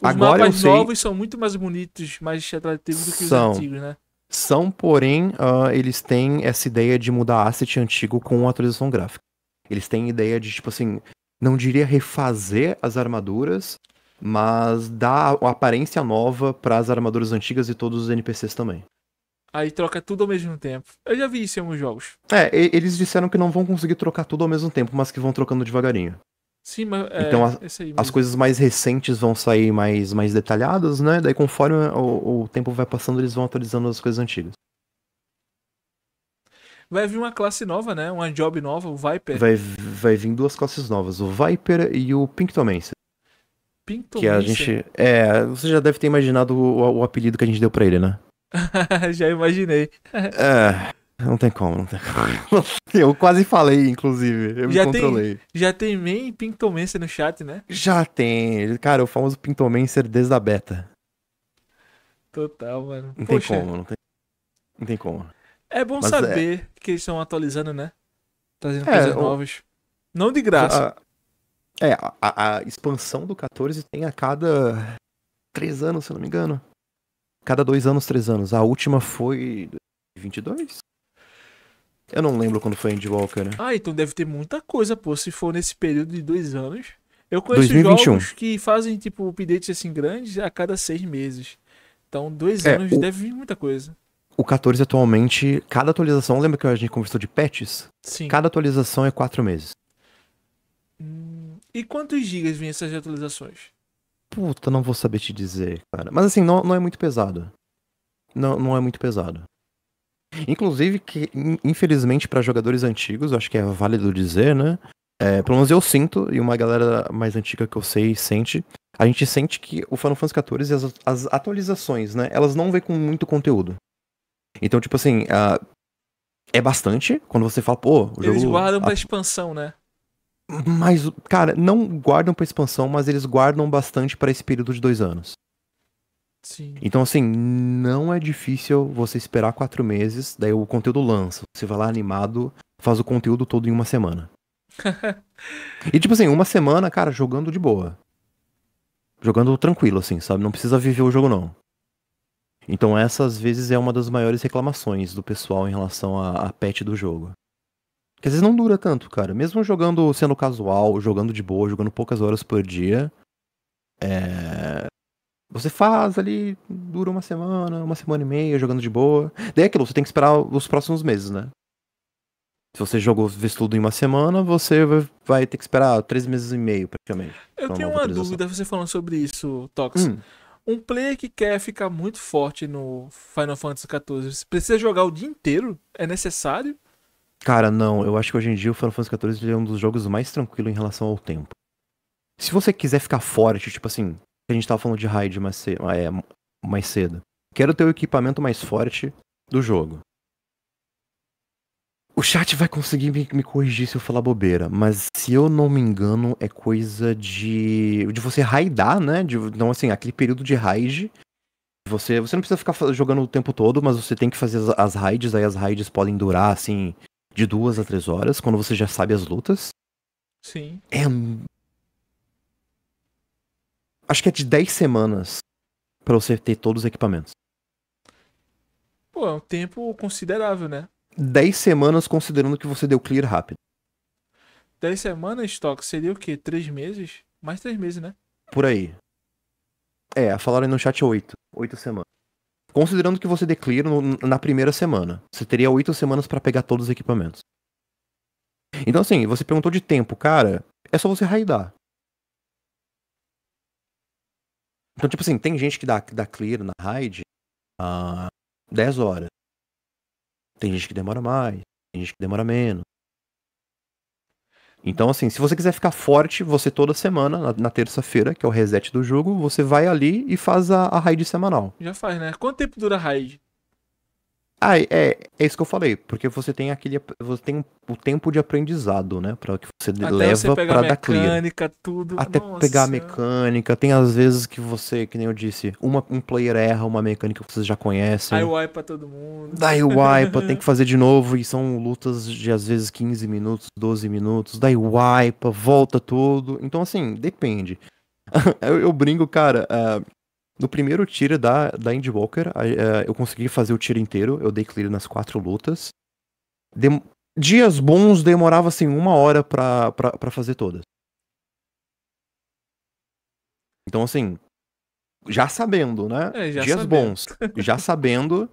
[SPEAKER 2] Os Agora mapas sei... novos
[SPEAKER 1] são muito mais bonitos, mais atrativos do que são. os antigos, né?
[SPEAKER 2] São, porém, uh, eles têm essa ideia de mudar asset antigo com atualização gráfica. Eles têm ideia de, tipo assim, não diria refazer as armaduras, mas dar aparência nova para as armaduras antigas e todos os NPCs também.
[SPEAKER 1] Aí troca tudo ao mesmo tempo. Eu já vi isso em alguns jogos.
[SPEAKER 2] É, eles disseram que não vão conseguir trocar tudo ao mesmo tempo, mas que vão trocando devagarinho.
[SPEAKER 1] Sim, mas. É, então as
[SPEAKER 2] coisas mais recentes vão sair mais, mais detalhadas, né? Daí conforme o, o tempo vai passando, eles vão atualizando as coisas antigas.
[SPEAKER 1] Vai vir uma classe nova, né? Uma job nova, o Viper. Vai,
[SPEAKER 2] vai vir duas classes novas, o Viper e o Pink Pinktomancer. Que a gente. É, você já deve ter imaginado o, o apelido que a gente deu pra ele, né?
[SPEAKER 1] Já imaginei.
[SPEAKER 2] É, não tem como, não tem como. Eu quase falei, inclusive. Eu já me controlei. Tem,
[SPEAKER 1] já tem main Pintomancer no chat, né?
[SPEAKER 2] Já tem. Cara, é o famoso Pintomancer desde a beta.
[SPEAKER 1] Total, mano. Não Poxa. tem como,
[SPEAKER 2] não tem, não tem como. É bom Mas saber
[SPEAKER 1] é... que eles estão atualizando, né? Trazendo é, coisas o... novas.
[SPEAKER 2] Não de graça. é, a, a expansão do 14 tem a cada três anos, se eu não me engano cada dois anos, três anos. A última foi 22? Eu não lembro quando foi a né?
[SPEAKER 1] Ah, então deve ter muita coisa, pô, se for nesse período de dois anos. Eu conheço 2021. jogos que fazem, tipo, updates assim grandes a cada seis meses. Então, dois é, anos o... deve vir muita coisa.
[SPEAKER 2] O 14 atualmente, cada atualização, lembra que a gente conversou de patches? Sim. Cada atualização é quatro meses.
[SPEAKER 1] Hum, e quantos gigas vêm essas atualizações?
[SPEAKER 2] Puta, não vou saber te dizer, cara. Mas assim, não, não é muito pesado. Não, não é muito pesado. Inclusive, que, infelizmente, para jogadores antigos, acho que é válido dizer, né? É, pelo menos eu sinto, e uma galera mais antiga que eu sei sente, a gente sente que o Final Fantasy XIV e as, as atualizações, né? Elas não vêm com muito conteúdo. Então, tipo assim, a, ah, é bastante quando você fala, pô, o Eles jogo. Eles guardam a... pra
[SPEAKER 1] expansão, né?
[SPEAKER 2] Mas, cara, não guardam pra expansão, mas eles guardam bastante para esse período de dois anos. Sim. Então, assim, não é difícil você esperar quatro meses, daí o conteúdo lança. Você vai lá animado, faz o conteúdo todo em uma semana. e, tipo assim, uma semana, cara, jogando de boa. Jogando tranquilo, assim, sabe? Não precisa viver o jogo, não. Então, essa, às vezes, é uma das maiores reclamações do pessoal em relação à, pet patch do jogo. Porque às vezes não dura tanto, cara. Mesmo jogando sendo casual, jogando de boa, jogando poucas horas por dia, é... Você faz ali, dura uma semana, uma semana e meia, jogando de boa. Daí é aquilo, você tem que esperar os próximos meses, né? Se você jogou vestido tudo em uma semana, você vai ter que esperar três meses e meio, praticamente. Eu tenho uma dúvida,
[SPEAKER 1] você falando sobre isso, Tox. Hum. Um player que quer ficar muito forte no Final Fantasy XIV, precisa jogar o dia inteiro? É necessário?
[SPEAKER 2] Cara, não, eu acho que hoje em dia o Final Fantasy XIV é um dos jogos mais tranquilos em relação ao tempo. Se você quiser ficar forte, tipo assim, a gente tava falando de raid mais, cedo, é, mais cedo. Quero ter o equipamento mais forte do jogo. O chat vai conseguir me, me, corrigir se eu falar bobeira, mas se eu não me engano, é coisa de. de você raidar, né? De, então, assim, aquele período de raid. Você, você não precisa ficar jogando o tempo todo, mas você tem que fazer as, as raids, aí as raids podem durar, assim, de duas a três horas, quando você já sabe as lutas. Sim. É. Acho que é de 10 semanas para você ter todos os equipamentos.
[SPEAKER 1] Pô, é um tempo considerável, né?
[SPEAKER 2] 10 semanas considerando que você deu clear rápido.
[SPEAKER 1] 10 semanas, estoque seria o quê? 3 meses? Mais 3 meses, né?
[SPEAKER 2] Por aí. É, falaram no chat 8. 8 semanas. Considerando que você declina na primeira semana, você teria oito semanas para pegar todos os equipamentos. Então, assim, você perguntou de tempo, cara, é só você raidar. Então, tipo assim, tem gente que dá, dá clear na raid a uh, 10 horas. Tem gente que demora mais, tem gente que demora menos. Então, assim, se você quiser ficar forte, você toda semana, na, na terça-feira, que é o reset do jogo, você vai ali e faz a, a raid semanal.
[SPEAKER 1] Já faz, né? Quanto tempo dura a raid?
[SPEAKER 2] Ah, é, é, é isso que eu falei, porque você tem aquele você tem o tempo de aprendizado, né, para que você Até leva para pegar pra dar mecânica, tudo. Até Nossa. pegar a mecânica, tem às vezes que você, que nem eu disse, uma, um player erra uma mecânica que você já conhece. Aí wipa todo mundo. Daí wipe tem que fazer de novo e são lutas de às vezes 15 minutos, 12 minutos, daí wipe volta tudo. Então assim, depende. eu, eu, brinco, cara, uh, no primeiro tiro da, da Indy Walker, é, eu consegui fazer o tiro inteiro, eu dei clear nas quatro lutas. Dem Dias bons demorava assim uma hora pra, pra, pra fazer todas. Então, assim, já sabendo, né? É, já Dias sabendo. bons, já sabendo.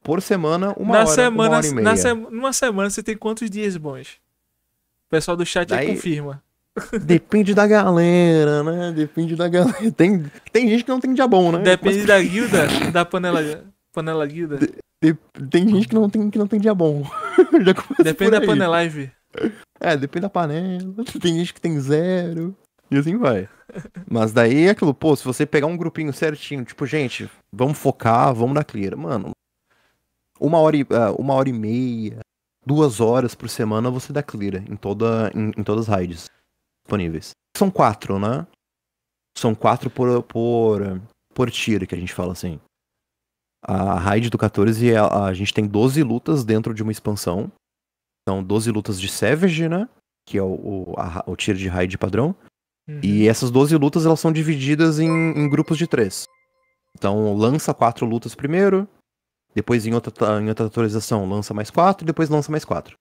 [SPEAKER 2] Por semana, uma na hora, semana, uma hora e meia. Na se
[SPEAKER 1] numa semana você tem quantos dias bons?
[SPEAKER 2] O pessoal do chat
[SPEAKER 1] Daí... confirma.
[SPEAKER 2] Depende da galera, né? Depende da galera. Tem, tem gente que não tem dia bom, né? Depende Mas... da guilda, da panela,
[SPEAKER 1] panela guilda. De,
[SPEAKER 2] de, tem gente que não tem, que não tem dia bom. depende da live. É, depende da panela. Tem gente que tem zero. E assim vai. Mas daí é aquilo, pô, se você pegar um grupinho certinho, tipo, gente, vamos focar, vamos dar clear. Mano, uma hora e, ah, uma hora e meia, duas horas por semana você dá clear em, toda, em, em todas as raids disponíveis. São quatro, né? São quatro por, por, por tiro, que a gente fala assim. A raid do 14, a, a gente tem 12 lutas dentro de uma expansão. São 12 lutas de Savage, né? Que é o, o, a, o tiro de raid padrão. Uhum. E essas 12 lutas, elas são divididas em, em grupos de três. Então, lança quatro lutas primeiro, depois em outra, em outra atualização lança mais quatro, depois lança mais quatro.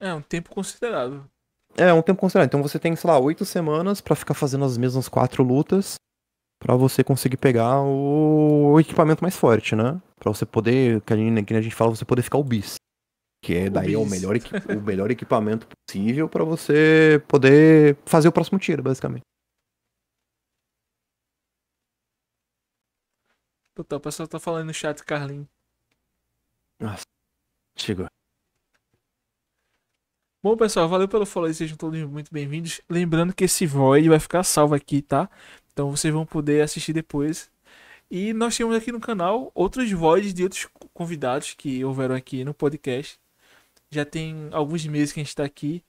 [SPEAKER 1] É, um tempo considerável.
[SPEAKER 2] É, um tempo considerável. Então você tem, sei lá, oito semanas para ficar fazendo as mesmas quatro lutas para você conseguir pegar o... o equipamento mais forte, né? Para você poder, que a, gente, que a gente fala, você poder ficar o bis. Que é, o daí é o melhor, o melhor equipamento possível para você poder fazer o próximo tiro, basicamente.
[SPEAKER 1] Puta, o pessoal tá falando no chat, Carlinho. Nossa, chegou. Bom, pessoal, valeu pelo follow aí, sejam todos muito bem-vindos. Lembrando que esse void vai ficar salvo aqui, tá? Então vocês vão poder assistir depois. E nós temos aqui no canal outros voids de outros convidados que houveram aqui no podcast. Já tem alguns meses que a gente tá aqui.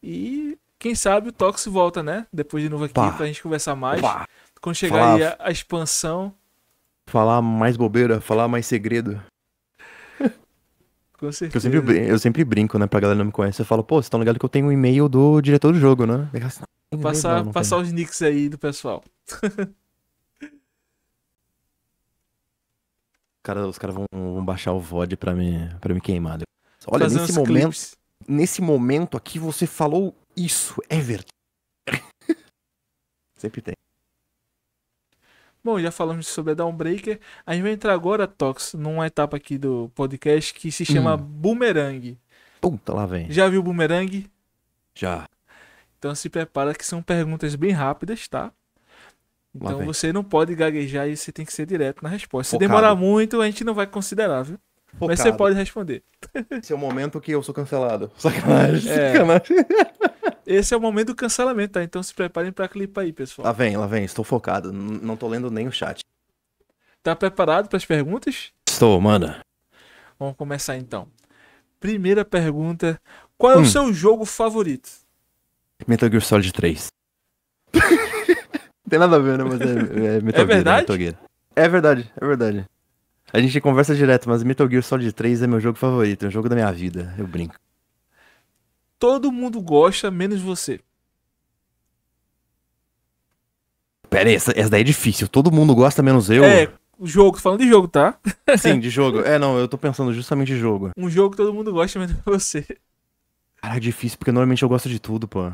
[SPEAKER 1] E quem sabe o Tox volta, né? Depois de novo aqui para pra gente conversar mais. Quando chegar aí a, a expansão.
[SPEAKER 2] Falar mais bobeira, falar mais segredo.
[SPEAKER 1] Com certeza. Eu sempre,
[SPEAKER 2] eu sempre brinco, né? Pra galera não me conhece, eu falo, pô, vocês tão ligados que eu tenho um e-mail do diretor do jogo, né? Vou assim, passar, não, passar
[SPEAKER 1] os nicks aí do pessoal.
[SPEAKER 2] cara, os caras vão, vão, baixar o VOD pra me, pra me queimar. Né? Olha, Fazendo nesse momento, clips. nesse momento aqui você falou isso, é verdade. Sempre tem.
[SPEAKER 1] Bom, já falamos sobre a Downbreaker. A gente vai entrar agora, Tox, numa etapa aqui do podcast que se chama hum. Boomerang.
[SPEAKER 2] Puta, lá vem.
[SPEAKER 1] Já viu Boomerang? Já. Então se prepara que são perguntas bem rápidas, tá? Então você não pode gaguejar e você tem que ser direto na resposta. Se Focado. demorar muito, a gente não vai considerar, viu? Focado. Mas você pode
[SPEAKER 2] responder. Esse é o momento que eu sou cancelado. Sacanagem. É. Sacanagem.
[SPEAKER 1] Esse é o momento do cancelamento, tá? Então se preparem pra clipar aí, pessoal. Lá vem,
[SPEAKER 2] lá vem. Estou focado. N não tô lendo nem o chat.
[SPEAKER 1] Tá preparado para as perguntas?
[SPEAKER 2] Estou, manda.
[SPEAKER 1] Vamos começar então. Primeira pergunta: Qual é o hum. seu
[SPEAKER 2] jogo favorito? Metal Gear Solid 3. Não tem nada a ver, né? Mas é, é Metal é Gear. Né? Verdade? É, Metal Gear. é verdade, é verdade. A gente conversa direto, mas Metal Gear Solid 3 é meu jogo favorito, é o jogo da minha vida, eu brinco.
[SPEAKER 1] Todo mundo gosta, menos você.
[SPEAKER 2] Pera aí, essa, essa daí é difícil. Todo mundo gosta, menos eu. É, o jogo, falando
[SPEAKER 1] de jogo, tá? Sim,
[SPEAKER 2] de jogo. É, não, eu tô pensando justamente de jogo.
[SPEAKER 1] Um jogo que todo mundo gosta, menos você.
[SPEAKER 2] Cara, é difícil, porque normalmente eu gosto de tudo, pô.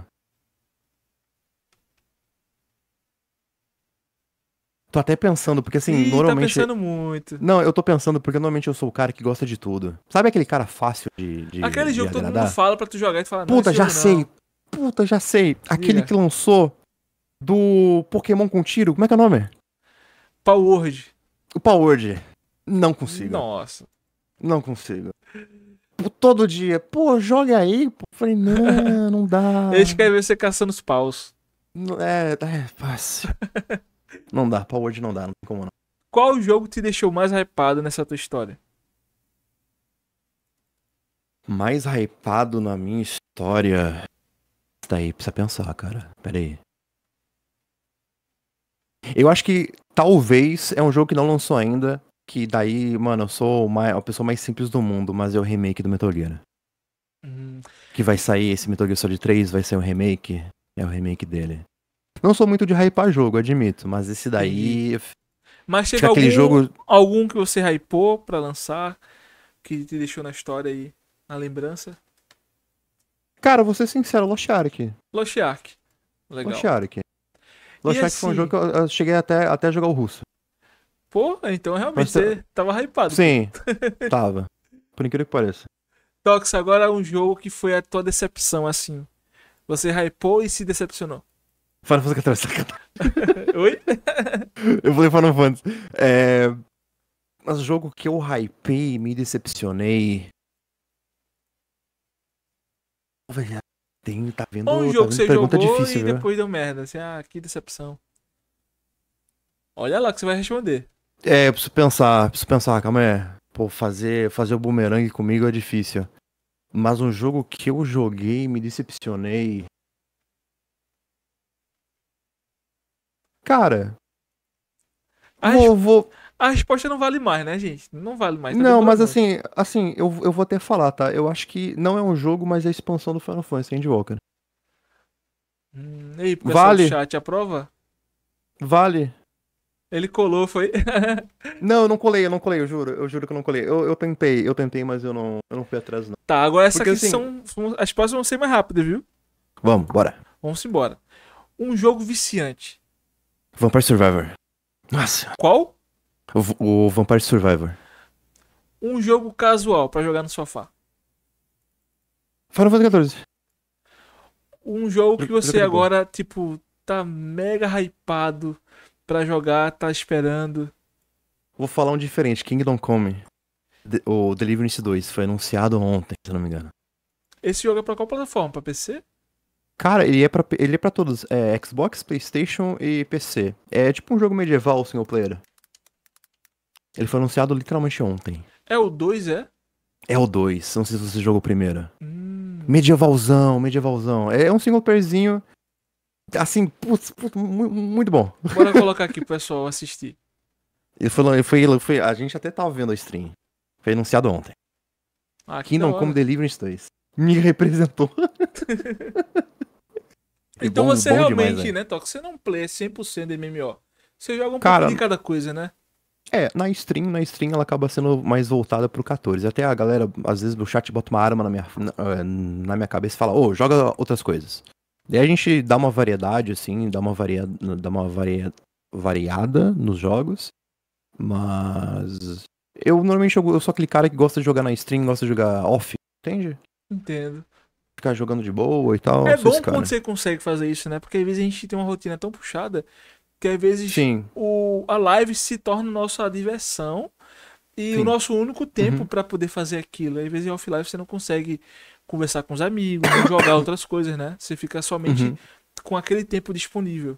[SPEAKER 2] Tô até pensando, porque assim, Ih, tá normalmente. Tá pensando muito. Não, eu tô pensando, porque normalmente eu sou o cara que gosta de tudo. Sabe aquele cara fácil de. de aquele de jogo que todo mundo
[SPEAKER 1] fala pra tu jogar e tu fala, Puta, já sei. Não.
[SPEAKER 2] Puta, já sei. Aquele que lançou do Pokémon com tiro, como é que é o nome? Powerword. O Powerword. Não consigo. Nossa. Não consigo. Todo dia, pô, joga aí. Pô. Falei, não, não dá. Eles
[SPEAKER 1] querem ver você caçando os paus.
[SPEAKER 2] É, é fácil. Não dá, Power não dá, não tem como não.
[SPEAKER 1] Qual jogo te deixou mais hypado nessa tua história?
[SPEAKER 2] Mais hypado na minha história. Isso daí precisa pensar, cara. Pera aí. Eu acho que talvez é um jogo que não lançou ainda. Que daí, mano, eu sou uma, a pessoa mais simples do mundo, mas é o remake do Metal Gear. Hum. Que vai sair, esse Metal Gear Solid 3 vai ser um remake. É o remake dele. Não sou muito de hypar jogo, admito, mas esse daí. Mas teve algum, jogo...
[SPEAKER 1] algum que você hypou pra lançar, que te deixou na história aí, na lembrança?
[SPEAKER 2] Cara, vou ser sincero, Lost Ark.
[SPEAKER 1] Lost Ark. Legal. Lost
[SPEAKER 2] Ark. Lost Ark assim... foi um assim jogo que eu, eu cheguei até, até jogar o russo.
[SPEAKER 1] Pô, então realmente Mas, tá- você tava hypado. Sim,
[SPEAKER 2] tava. Por incrível que pareça.
[SPEAKER 1] Tox, agora é um jogo que foi a tua decepção, assim. Você hypou e se decepcionou.
[SPEAKER 2] Final Fantasy XIV. Tá Oi? eu falei Final Fantasy. É... Mas o jogo que eu hypei e me decepcionei. Tem, tá vendo? Bom, um tá jogo tá que você jogou difícil, e viu? depois
[SPEAKER 1] deu merda. Assim, ah, que decepção. Olha lá que você vai responder.
[SPEAKER 2] É, eu preciso pensar, preciso pensar, calma aí. Pô, fazer, fazer o boomerang comigo é difícil. Mas um jogo que eu joguei e me decepcionei. Cara. A, vou,
[SPEAKER 1] a resposta não vale mais, né, gente? Não vale mais. Tá não, mas assim,
[SPEAKER 2] assim, eu, eu vou até falar, tá? Eu acho que não é um jogo, mas é a expansão do Final Fantasy Endwalker.
[SPEAKER 1] Hum, e aí, vale. chat, aprova? Vale. Ele colou, foi.
[SPEAKER 2] não, eu não colei, eu não colei, eu juro, eu juro que eu não colei. Eu, eu tentei, eu tentei, mas eu não, eu não fui atrás, não. Tá, agora essa Porque, aqui assim... são,
[SPEAKER 1] são. As próximas vão ser mais rápidas, viu? Vamos, bora. Vamos embora. Um jogo viciante.
[SPEAKER 2] Vampire Survivor. Nossa. Qual? O, o Vampire Survivor.
[SPEAKER 1] Um jogo casual para jogar no sofá.
[SPEAKER 2] Final Fantasy XIV.
[SPEAKER 1] Um jogo que você agora, tipo, tá mega hypado pra jogar, tá esperando.
[SPEAKER 2] Vou falar um diferente, Kingdom Come. De, o Deliverance 2 foi anunciado ontem, se não me engano.
[SPEAKER 1] Esse jogo é pra qual plataforma? Pra PC?
[SPEAKER 2] Cara, ele é pra, ele é pra todos. É Xbox, Playstation e PC. É tipo um jogo medieval, single player. Ele foi anunciado literalmente ontem.
[SPEAKER 1] É o 2, é?
[SPEAKER 2] É o 2. Não sei se você jogou o primeiro. Hum. Medievalzão, medievalzão. É um single playerzinho. Assim, putz, putz, muito bom. Bora colocar aqui pro pessoal assistir. Ele foi, ele foi, ele foi, a gente até tava vendo a stream. Foi anunciado ontem.
[SPEAKER 1] Ah, que Kingdom Come
[SPEAKER 2] Deliverance 2. Me representou. E então bom, você bom realmente, demais,
[SPEAKER 1] né, Toca? Você não play 100% de MMO. Você joga um Cara, pouco de cada coisa, né?
[SPEAKER 2] É, na stream, na stream ela acaba sendo mais voltada pro 14. Até a galera, às vezes, no chat bota uma arma na minha, na, é, na minha cabeça e fala, ô, oh, joga outras coisas. Daí a gente dá uma variedade, assim, dá uma, varia... dá uma varia... variada nos jogos. Mas. Eu normalmente eu, eu sou aquele cara que gosta de jogar na stream, gosta de jogar off, entende? Entendo ficar jogando de boa e tal. É bom quando você
[SPEAKER 1] consegue fazer isso, né? Porque às vezes a gente tem uma rotina tão puxada que às vezes Sim. O, a live se torna nossa diversão e Sim. o nosso único tempo uhum. para poder fazer aquilo. Às vezes em off-live você não consegue conversar com os amigos, jogar outras coisas, né? Você fica somente uhum. com aquele tempo disponível.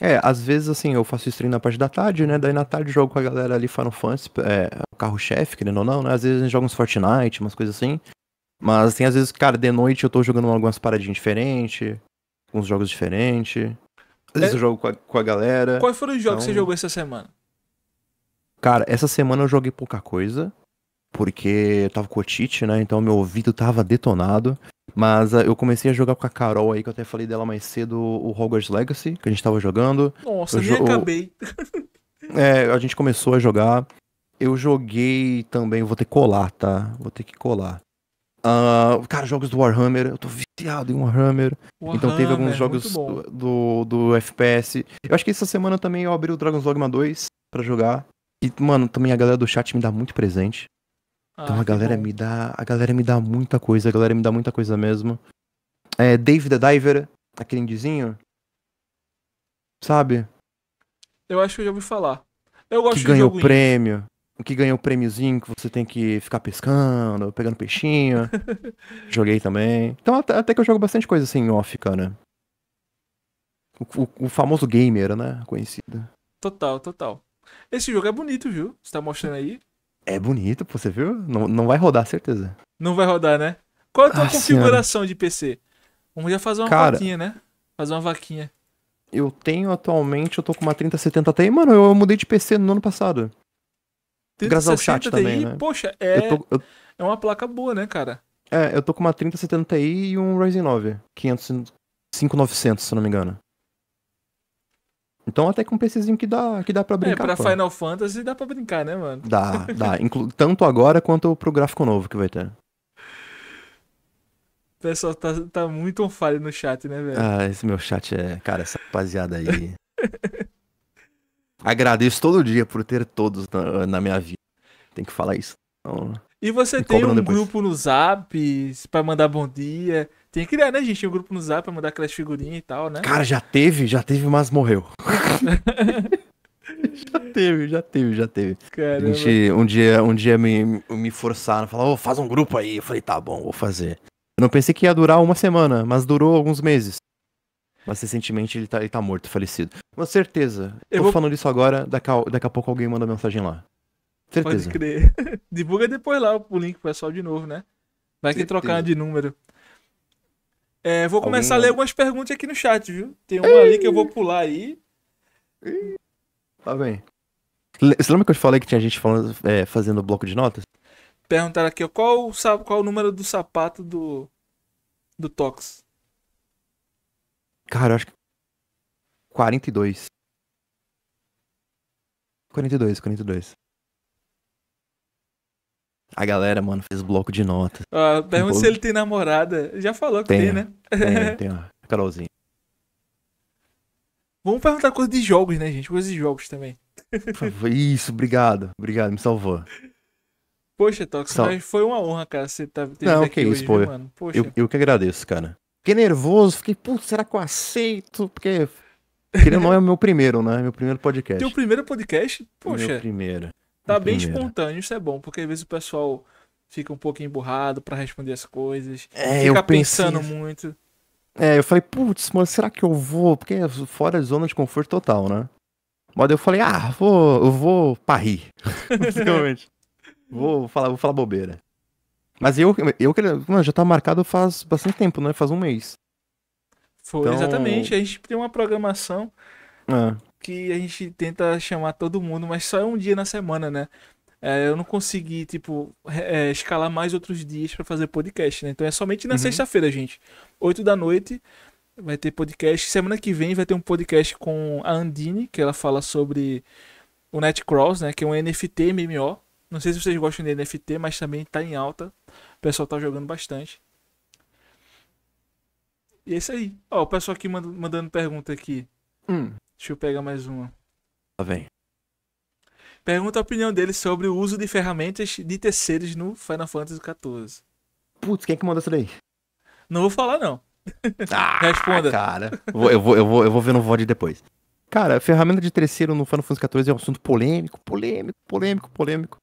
[SPEAKER 2] É, às vezes assim, eu faço stream na parte da tarde, né? Daí na tarde jogo com a galera ali Final Fantasy, é, carro-chefe, querendo ou não, né? Às vezes a gente joga uns Fortnite, umas coisas assim. Mas, assim, às vezes, cara, de noite eu tô jogando algumas paradinhas diferentes, uns jogos diferentes. Às vezes é. eu jogo com a, com a galera. Quais foram os jogos então... que você então jogou essa semana? Cara, essa semana eu joguei pouca coisa, porque eu tava com o né? Então meu ouvido tava detonado. Mas eh, eu comecei a jogar com a Carol aí, que eu até falei dela mais cedo, o Hogwarts Legacy, que a gente tava jogando. Nossa, eu nem jo... acabei. é, a gente começou a jogar. Eu joguei também, vou ter que colar, tá? Vou ter que colar. Uh, cara, jogos do Warhammer, eu tô viciado em Warhammer. Warhammer então teve alguns jogos do, do FPS. Eu acho que essa semana também eu abri o Dragon's Dogma 2 pra jogar. E, mano, também a galera do chat me dá muito presente. Ah, então a ah, galera me dá. A galera me dá muita coisa, a galera me dá muita coisa mesmo. É, Dave the Diver, aquele indizinho. Sabe?
[SPEAKER 1] Eu acho que eu já ouvi falar. Eu gosto que ganhou prêmio
[SPEAKER 2] que ganha o prêmiozinho que você tem que ficar pescando, pegando peixinho. Joguei também. Então até, até, que eu jogo bastante coisa assim off, cara. O, o, o famoso gamer, né? Conhecido.
[SPEAKER 1] Total, total. Esse jogo é bonito, viu? Você tá mostrando aí.
[SPEAKER 2] É bonito, pô, você viu? Não, não vai rodar, certeza.
[SPEAKER 1] Não vai rodar, né? Qual é a tua ah, configuração senhora. de PC? Vamos já fazer uma cara, vaquinha, né? Fazer uma vaquinha.
[SPEAKER 2] Eu tenho atualmente, eu tô com uma 3070 Ti. Mano, eu mudei de PC no ano passado. Graças ao chat Ti, também, né? Poxa, é, eu tô, eu...
[SPEAKER 1] é uma placa boa, né, cara?
[SPEAKER 2] É, eu tô com uma 3070 Ti e um Ryzen 9, 500, 5900, se não me engano. Então até com um PCzinho que dá, que dá pra é, brincar. É, pra pô.
[SPEAKER 1] Final Fantasy dá pra brincar, né, mano?
[SPEAKER 2] Dá, dá. Inclu tanto agora quanto pro gráfico novo que vai ter.
[SPEAKER 1] O pessoal tá, tá muito on fire no chat, né, velho? Ah,
[SPEAKER 2] esse meu chat é... Cara, essa rapaziada aí... Agradeço todo dia por ter todos na, na minha vida. Tem que falar isso. Então,
[SPEAKER 1] e você tem um depois. grupo no Zap para mandar bom dia? Tem que criar, né, gente? Um grupo no Zap pra mandar aquelas figurinhas e tal, né? Cara, já
[SPEAKER 2] teve, já teve, mas morreu. já teve, já teve, já teve.
[SPEAKER 1] Caramba. A gente,
[SPEAKER 2] um dia, um dia me, me forçaram, falaram, oh, faz um grupo aí. Eu falei, tá bom, vou fazer. Eu não pensei que ia durar uma semana, mas durou alguns meses. Mas recentemente ele tá, ele tá morto, falecido. Com certeza. Eu Tô vou... falando isso agora, daqui a, daqui a pouco alguém manda mensagem lá. Certeza. Pode
[SPEAKER 1] crer. Divulga depois lá o link pro pessoal de novo, né? Vai que trocar de número. É, vou alguém começar a ler algumas perguntas aqui no chat, viu? Tem uma Ei. ali que eu vou pular aí.
[SPEAKER 2] Tá bem. Você lembra que eu te falei que tinha gente falando, é, fazendo bloco de notas?
[SPEAKER 1] Perguntaram aqui, ó, qual, qual o número do sapato do, do Tox?
[SPEAKER 2] Cara, eu acho que 42. 42, 42. A galera, mano, fez bloco de notas. Ó, pergunta se ele
[SPEAKER 1] tem namorada. Já falou que tem, tem né? Tem,
[SPEAKER 2] tem, ó. Carolzinha.
[SPEAKER 1] Vamos perguntar coisa de jogos, né, gente? Coisa de jogos também.
[SPEAKER 2] Isso, obrigado. Obrigado, me salvou.
[SPEAKER 1] Poxa, Tox, Sal... foi uma honra, cara, você tá, ter Não, que okay, isso, pô. mano? Poxa. Eu,
[SPEAKER 2] eu que agradeço, cara. Fiquei nervoso, fiquei, putz, será que eu aceito? Porque, querendo não, é o meu primeiro, né? Meu primeiro podcast. Teu
[SPEAKER 1] primeiro podcast? Poxa. Meu primeiro. Tá meu bem primeiro. espontâneo, isso é bom, porque às vezes o pessoal fica um pouco emburrado para responder as coisas. É, fica eu pensando pensei... muito.
[SPEAKER 2] É, eu falei, putz, mano, será que eu vou? Porque é fora de zona de conforto total, né? Mas eu falei, ah, vou, eu vou parir. Realmente. vou, falar, vou falar bobeira. Mas eu, eu queria. Mano, já tá marcado faz bastante tempo, né? Faz um mês. Foi, então... exatamente. A
[SPEAKER 1] gente tem uma programação ah. que a gente tenta chamar todo mundo, mas só é um dia na semana, né? É, eu não consegui, tipo, é, escalar mais outros dias para fazer podcast, né? Então é somente na uhum. sexta-feira, gente. oito da noite vai ter podcast. Semana que vem vai ter um podcast com a Andine, que ela fala sobre o Netcross, né? Que é um NFT MMO. Não sei se vocês gostam de NFT, mas também tá em alta. O pessoal tá jogando bastante. E é isso aí. Ó, o pessoal aqui manda, mandando pergunta aqui. Hum. Deixa eu pegar mais uma. Tá bem. Pergunta a opinião dele sobre o uso de ferramentas de terceiros no Final Fantasy XIV.
[SPEAKER 2] Putz, quem é que manda isso daí? Não vou falar, não. Ah, Responda. Cara, eu vou, eu, vou, eu vou ver no VOD depois. Cara, ferramenta de terceiro no Final Fantasy XIV é um assunto polêmico, polêmico, polêmico, polêmico.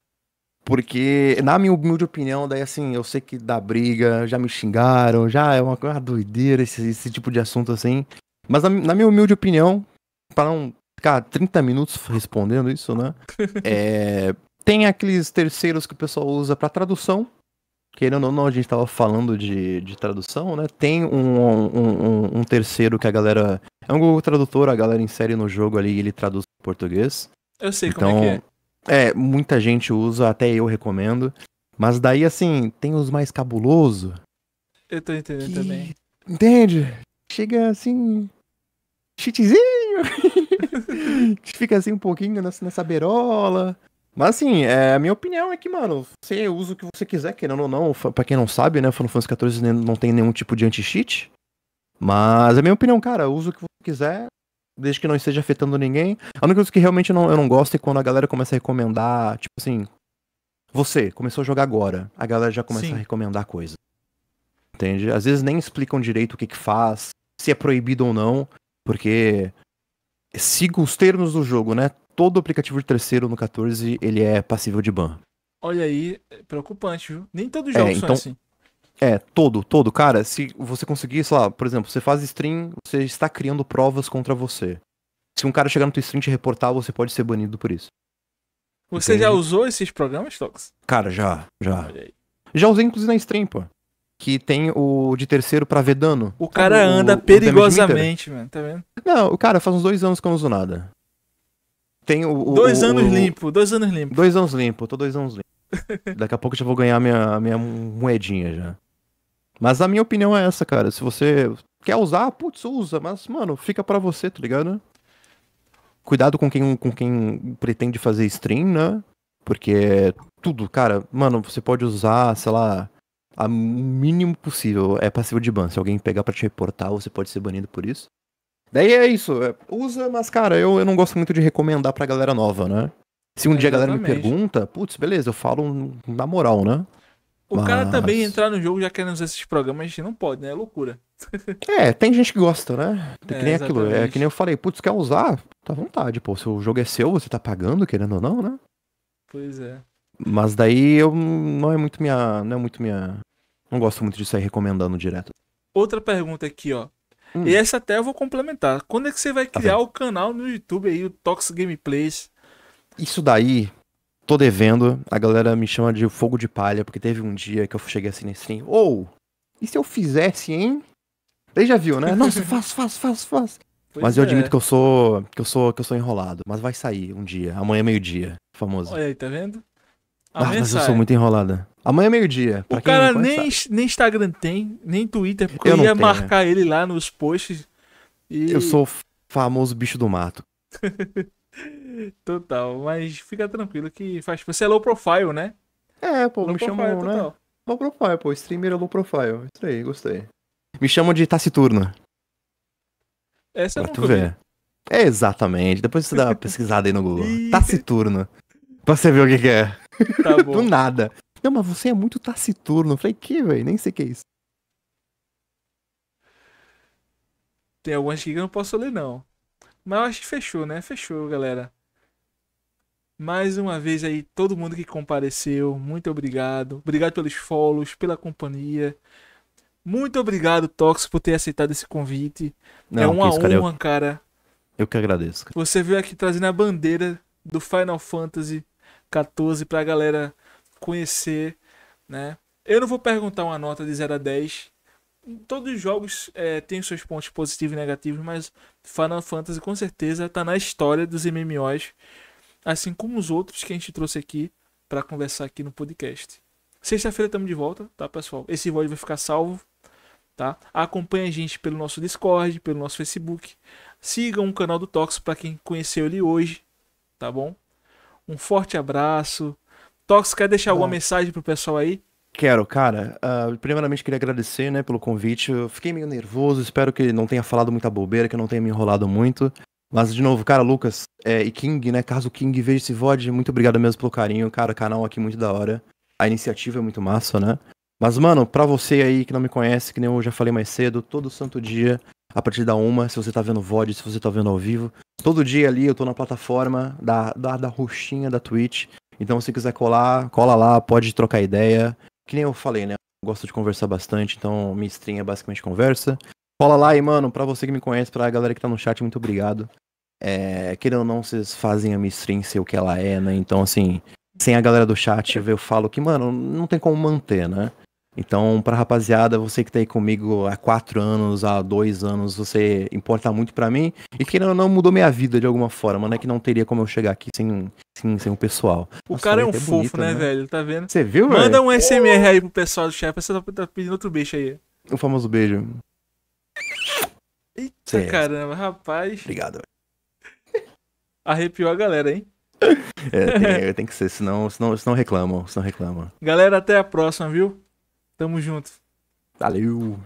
[SPEAKER 2] Porque, na minha humilde opinião, daí assim, eu sei que dá briga, já me xingaram, já é uma, uma doideira esse, esse tipo de assunto assim. Mas na, na minha humilde opinião, para não ficar 30 minutos respondendo isso, né? é, tem aqueles terceiros que o pessoal usa para tradução. Querendo ou não, a gente estava falando de, de tradução, né? Tem um, um, um, um terceiro que a galera. É um Google Tradutor, a galera insere no jogo ali e ele traduz para português. Eu sei então, como é então, que é. É, muita gente usa, até eu recomendo. Mas daí, assim, tem os mais cabuloso.
[SPEAKER 1] Eu tô entendendo que... também.
[SPEAKER 2] Entende? Chega assim. Cheatzinho! fica assim um pouquinho nessa, nessa berola. Mas assim, é, a minha opinião é que, mano, você usa o que você quiser, querendo ou não. Pra quem não sabe, né, Final Fantasy XIV não tem nenhum tipo de anti-cheat. Mas a minha opinião, cara, usa o que você quiser desde que não esteja afetando ninguém. A única coisa que realmente eu não, eu não gosto é quando a galera começa a recomendar, tipo assim, você começou a jogar agora, a galera já começa Sim. a recomendar coisa. Entende? Às vezes nem explicam direito o que, que faz, se é proibido ou não, porque siga os termos do jogo, né? Todo aplicativo de terceiro no 14, ele é passível de ban.
[SPEAKER 1] Olha aí, preocupante, viu? Nem todo jogo é, então, assim.
[SPEAKER 2] É, todo, todo. Cara, se você conseguir, sei lá, por exemplo, você faz stream, você está criando provas contra você. Se um cara chegar no teu stream te reportar, você pode ser banido por isso.
[SPEAKER 1] Você já usou esses programas, Tox?
[SPEAKER 2] Cara, já, já. Já usei inclusive na stream, pô. Que tem o de terceiro pra ver dano. O cara o, anda o, perigosamente, mano, tá vendo? Não, o cara faz uns dois anos que eu não uso nada. Tem o. dois anos limpo, dois anos limpo. Dois anos limpo, tô dois anos limpo. Daqui a pouco eu já vou ganhar minha, minha moedinha já. Mas a minha opinião é essa, cara. Se você quer usar, putz, usa, mas, mano, fica para você, tá ligado? Cuidado com quem, com quem pretende fazer stream, né? Porque é tudo, cara, mano, você pode usar, sei lá, o mínimo possível. É passível de ban. Se alguém pegar para te reportar, você pode ser banido por isso. Daí é isso. É, usa, mas, cara, eu, eu não gosto muito de recomendar pra galera nova, né? Se um é, dia exatamente. a galera me pergunta, putz, beleza, eu falo na moral, né? O Mas... cara também
[SPEAKER 1] entrar no jogo já querendo esses programas, não pode, né? É loucura.
[SPEAKER 2] É, tem gente que gosta, né? É, que nem é, aquilo. É que nem eu falei, putz, quer usar? Tá à vontade, pô. Se o jogo é seu, você tá pagando, querendo ou não, né? Pois é. Mas daí eu não é muito minha. Não é muito minha. Não gosto muito de sair recomendando direto.
[SPEAKER 1] Outra pergunta aqui, ó. Hum. E essa até eu vou complementar. Quando é que você vai tá criar tá o canal no YouTube aí,
[SPEAKER 2] o Tox Gameplays? Isso daí tô devendo, a galera me chama de fogo de palha, porque teve um dia que eu cheguei assim nesse stream, ou, oh, e se eu fizesse, hein? Daí já viu, né? Nossa, faço, faço, faço, faço. Pois mas eu é. admito que eu sou, que eu sou, que eu sou enrolado, mas vai sair um dia, amanhã é meio-dia, famoso.
[SPEAKER 1] Olha aí, tá vendo?
[SPEAKER 2] Ah, mas sai. eu sou muito enrolada. Amanhã é meio-dia. O cara nem,
[SPEAKER 1] nem Instagram tem, nem Twitter, porque eu, eu ia tenho, marcar né? ele lá nos posts. E... Eu sou
[SPEAKER 2] famoso bicho do mato.
[SPEAKER 1] Total, mas fica tranquilo que faz. Você é low profile, né?
[SPEAKER 2] É, pô, low me chamam, né? Low profile, pô, streamer é low profile. Isso aí, gostei. Me chamam de taciturna. Essa é tu vê. É, exatamente. Depois você dá uma pesquisada aí no Google. taciturna. Pra você ver o que, que é. Tá bom. Do nada. Não, mas você é muito taciturno. falei, que, velho? Nem sei o que é isso.
[SPEAKER 1] Tem algumas que eu não posso ler, não. Mas eu acho que fechou, né? Fechou, galera. Mais uma vez aí, todo mundo que compareceu, muito obrigado. Obrigado pelos follows, pela companhia. Muito obrigado, Tox, por ter aceitado esse convite. É não, é uma isso, cara, honra, eu... cara.
[SPEAKER 2] Eu que agradeço.
[SPEAKER 1] Cara. Você veio aqui trazendo a bandeira do Final Fantasy XIV pra galera conhecer, né? Eu não vou perguntar uma nota de 0 a 10. Todos os jogos é, têm seus pontos positivos e negativos, mas Final Fantasy com certeza tá na história dos MMOs assim como os outros que a gente trouxe aqui para conversar aqui no podcast. Sexta-feira estamos de volta, tá, pessoal? Esse vídeo vai ficar salvo, tá? Acompanhe a gente pelo nosso Discord, pelo nosso Facebook. Sigam o canal do Tox para quem conheceu ele hoje, tá bom? Um forte abraço. Tox, quer deixar alguma ah.
[SPEAKER 2] mensagem pro pessoal aí? Quero, cara. Uh, primeiramente, queria agradecer né, pelo convite. Eu fiquei meio nervoso, espero que não tenha falado muita bobeira, que não tenha me enrolado muito. Mas, de novo, cara, Lucas é, e King, né? Caso King veja esse VOD, muito obrigado mesmo pelo carinho, cara. Canal aqui muito da hora. A iniciativa é muito massa, né? Mas, mano, pra você aí que não me conhece, que nem eu já falei mais cedo, todo santo dia, a partir da uma, se você tá vendo VOD, se você tá vendo ao vivo, todo dia ali eu tô na plataforma da, da, da roxinha da Twitch. Então, se quiser colar, cola lá, pode trocar ideia. Que nem eu falei, né? Eu gosto de conversar bastante, então minha stream é basicamente conversa. Fala lá e, mano, pra você que me conhece, pra galera que tá no chat, muito obrigado. É, querendo ou não, vocês fazem a minha stream ser o que ela é, né? Então, assim, sem a galera do chat, eu falo que, mano, não tem como manter, né? Então, pra rapaziada, você que tá aí comigo há quatro anos, há dois anos, você importa muito para mim. E querendo ou não, mudou minha vida de alguma forma, mano. Né? que não teria como eu chegar aqui sem, sem, sem o pessoal. O Nossa, cara é, é um fofo, bonito, né, né, velho? Tá vendo? Você viu, Manda velho?
[SPEAKER 1] Manda um SMR aí pro pessoal do chat, você tá, tá pedindo outro beijo aí.
[SPEAKER 2] O famoso beijo.
[SPEAKER 1] Eita caramba, rapaz. Obrigado. Arrepiou a galera, hein?
[SPEAKER 2] É, tem, tem, que ser, senão, senão, senão reclamam, senão reclamam.
[SPEAKER 1] Galera, até a próxima, viu? Tamo junto.
[SPEAKER 2] Valeu.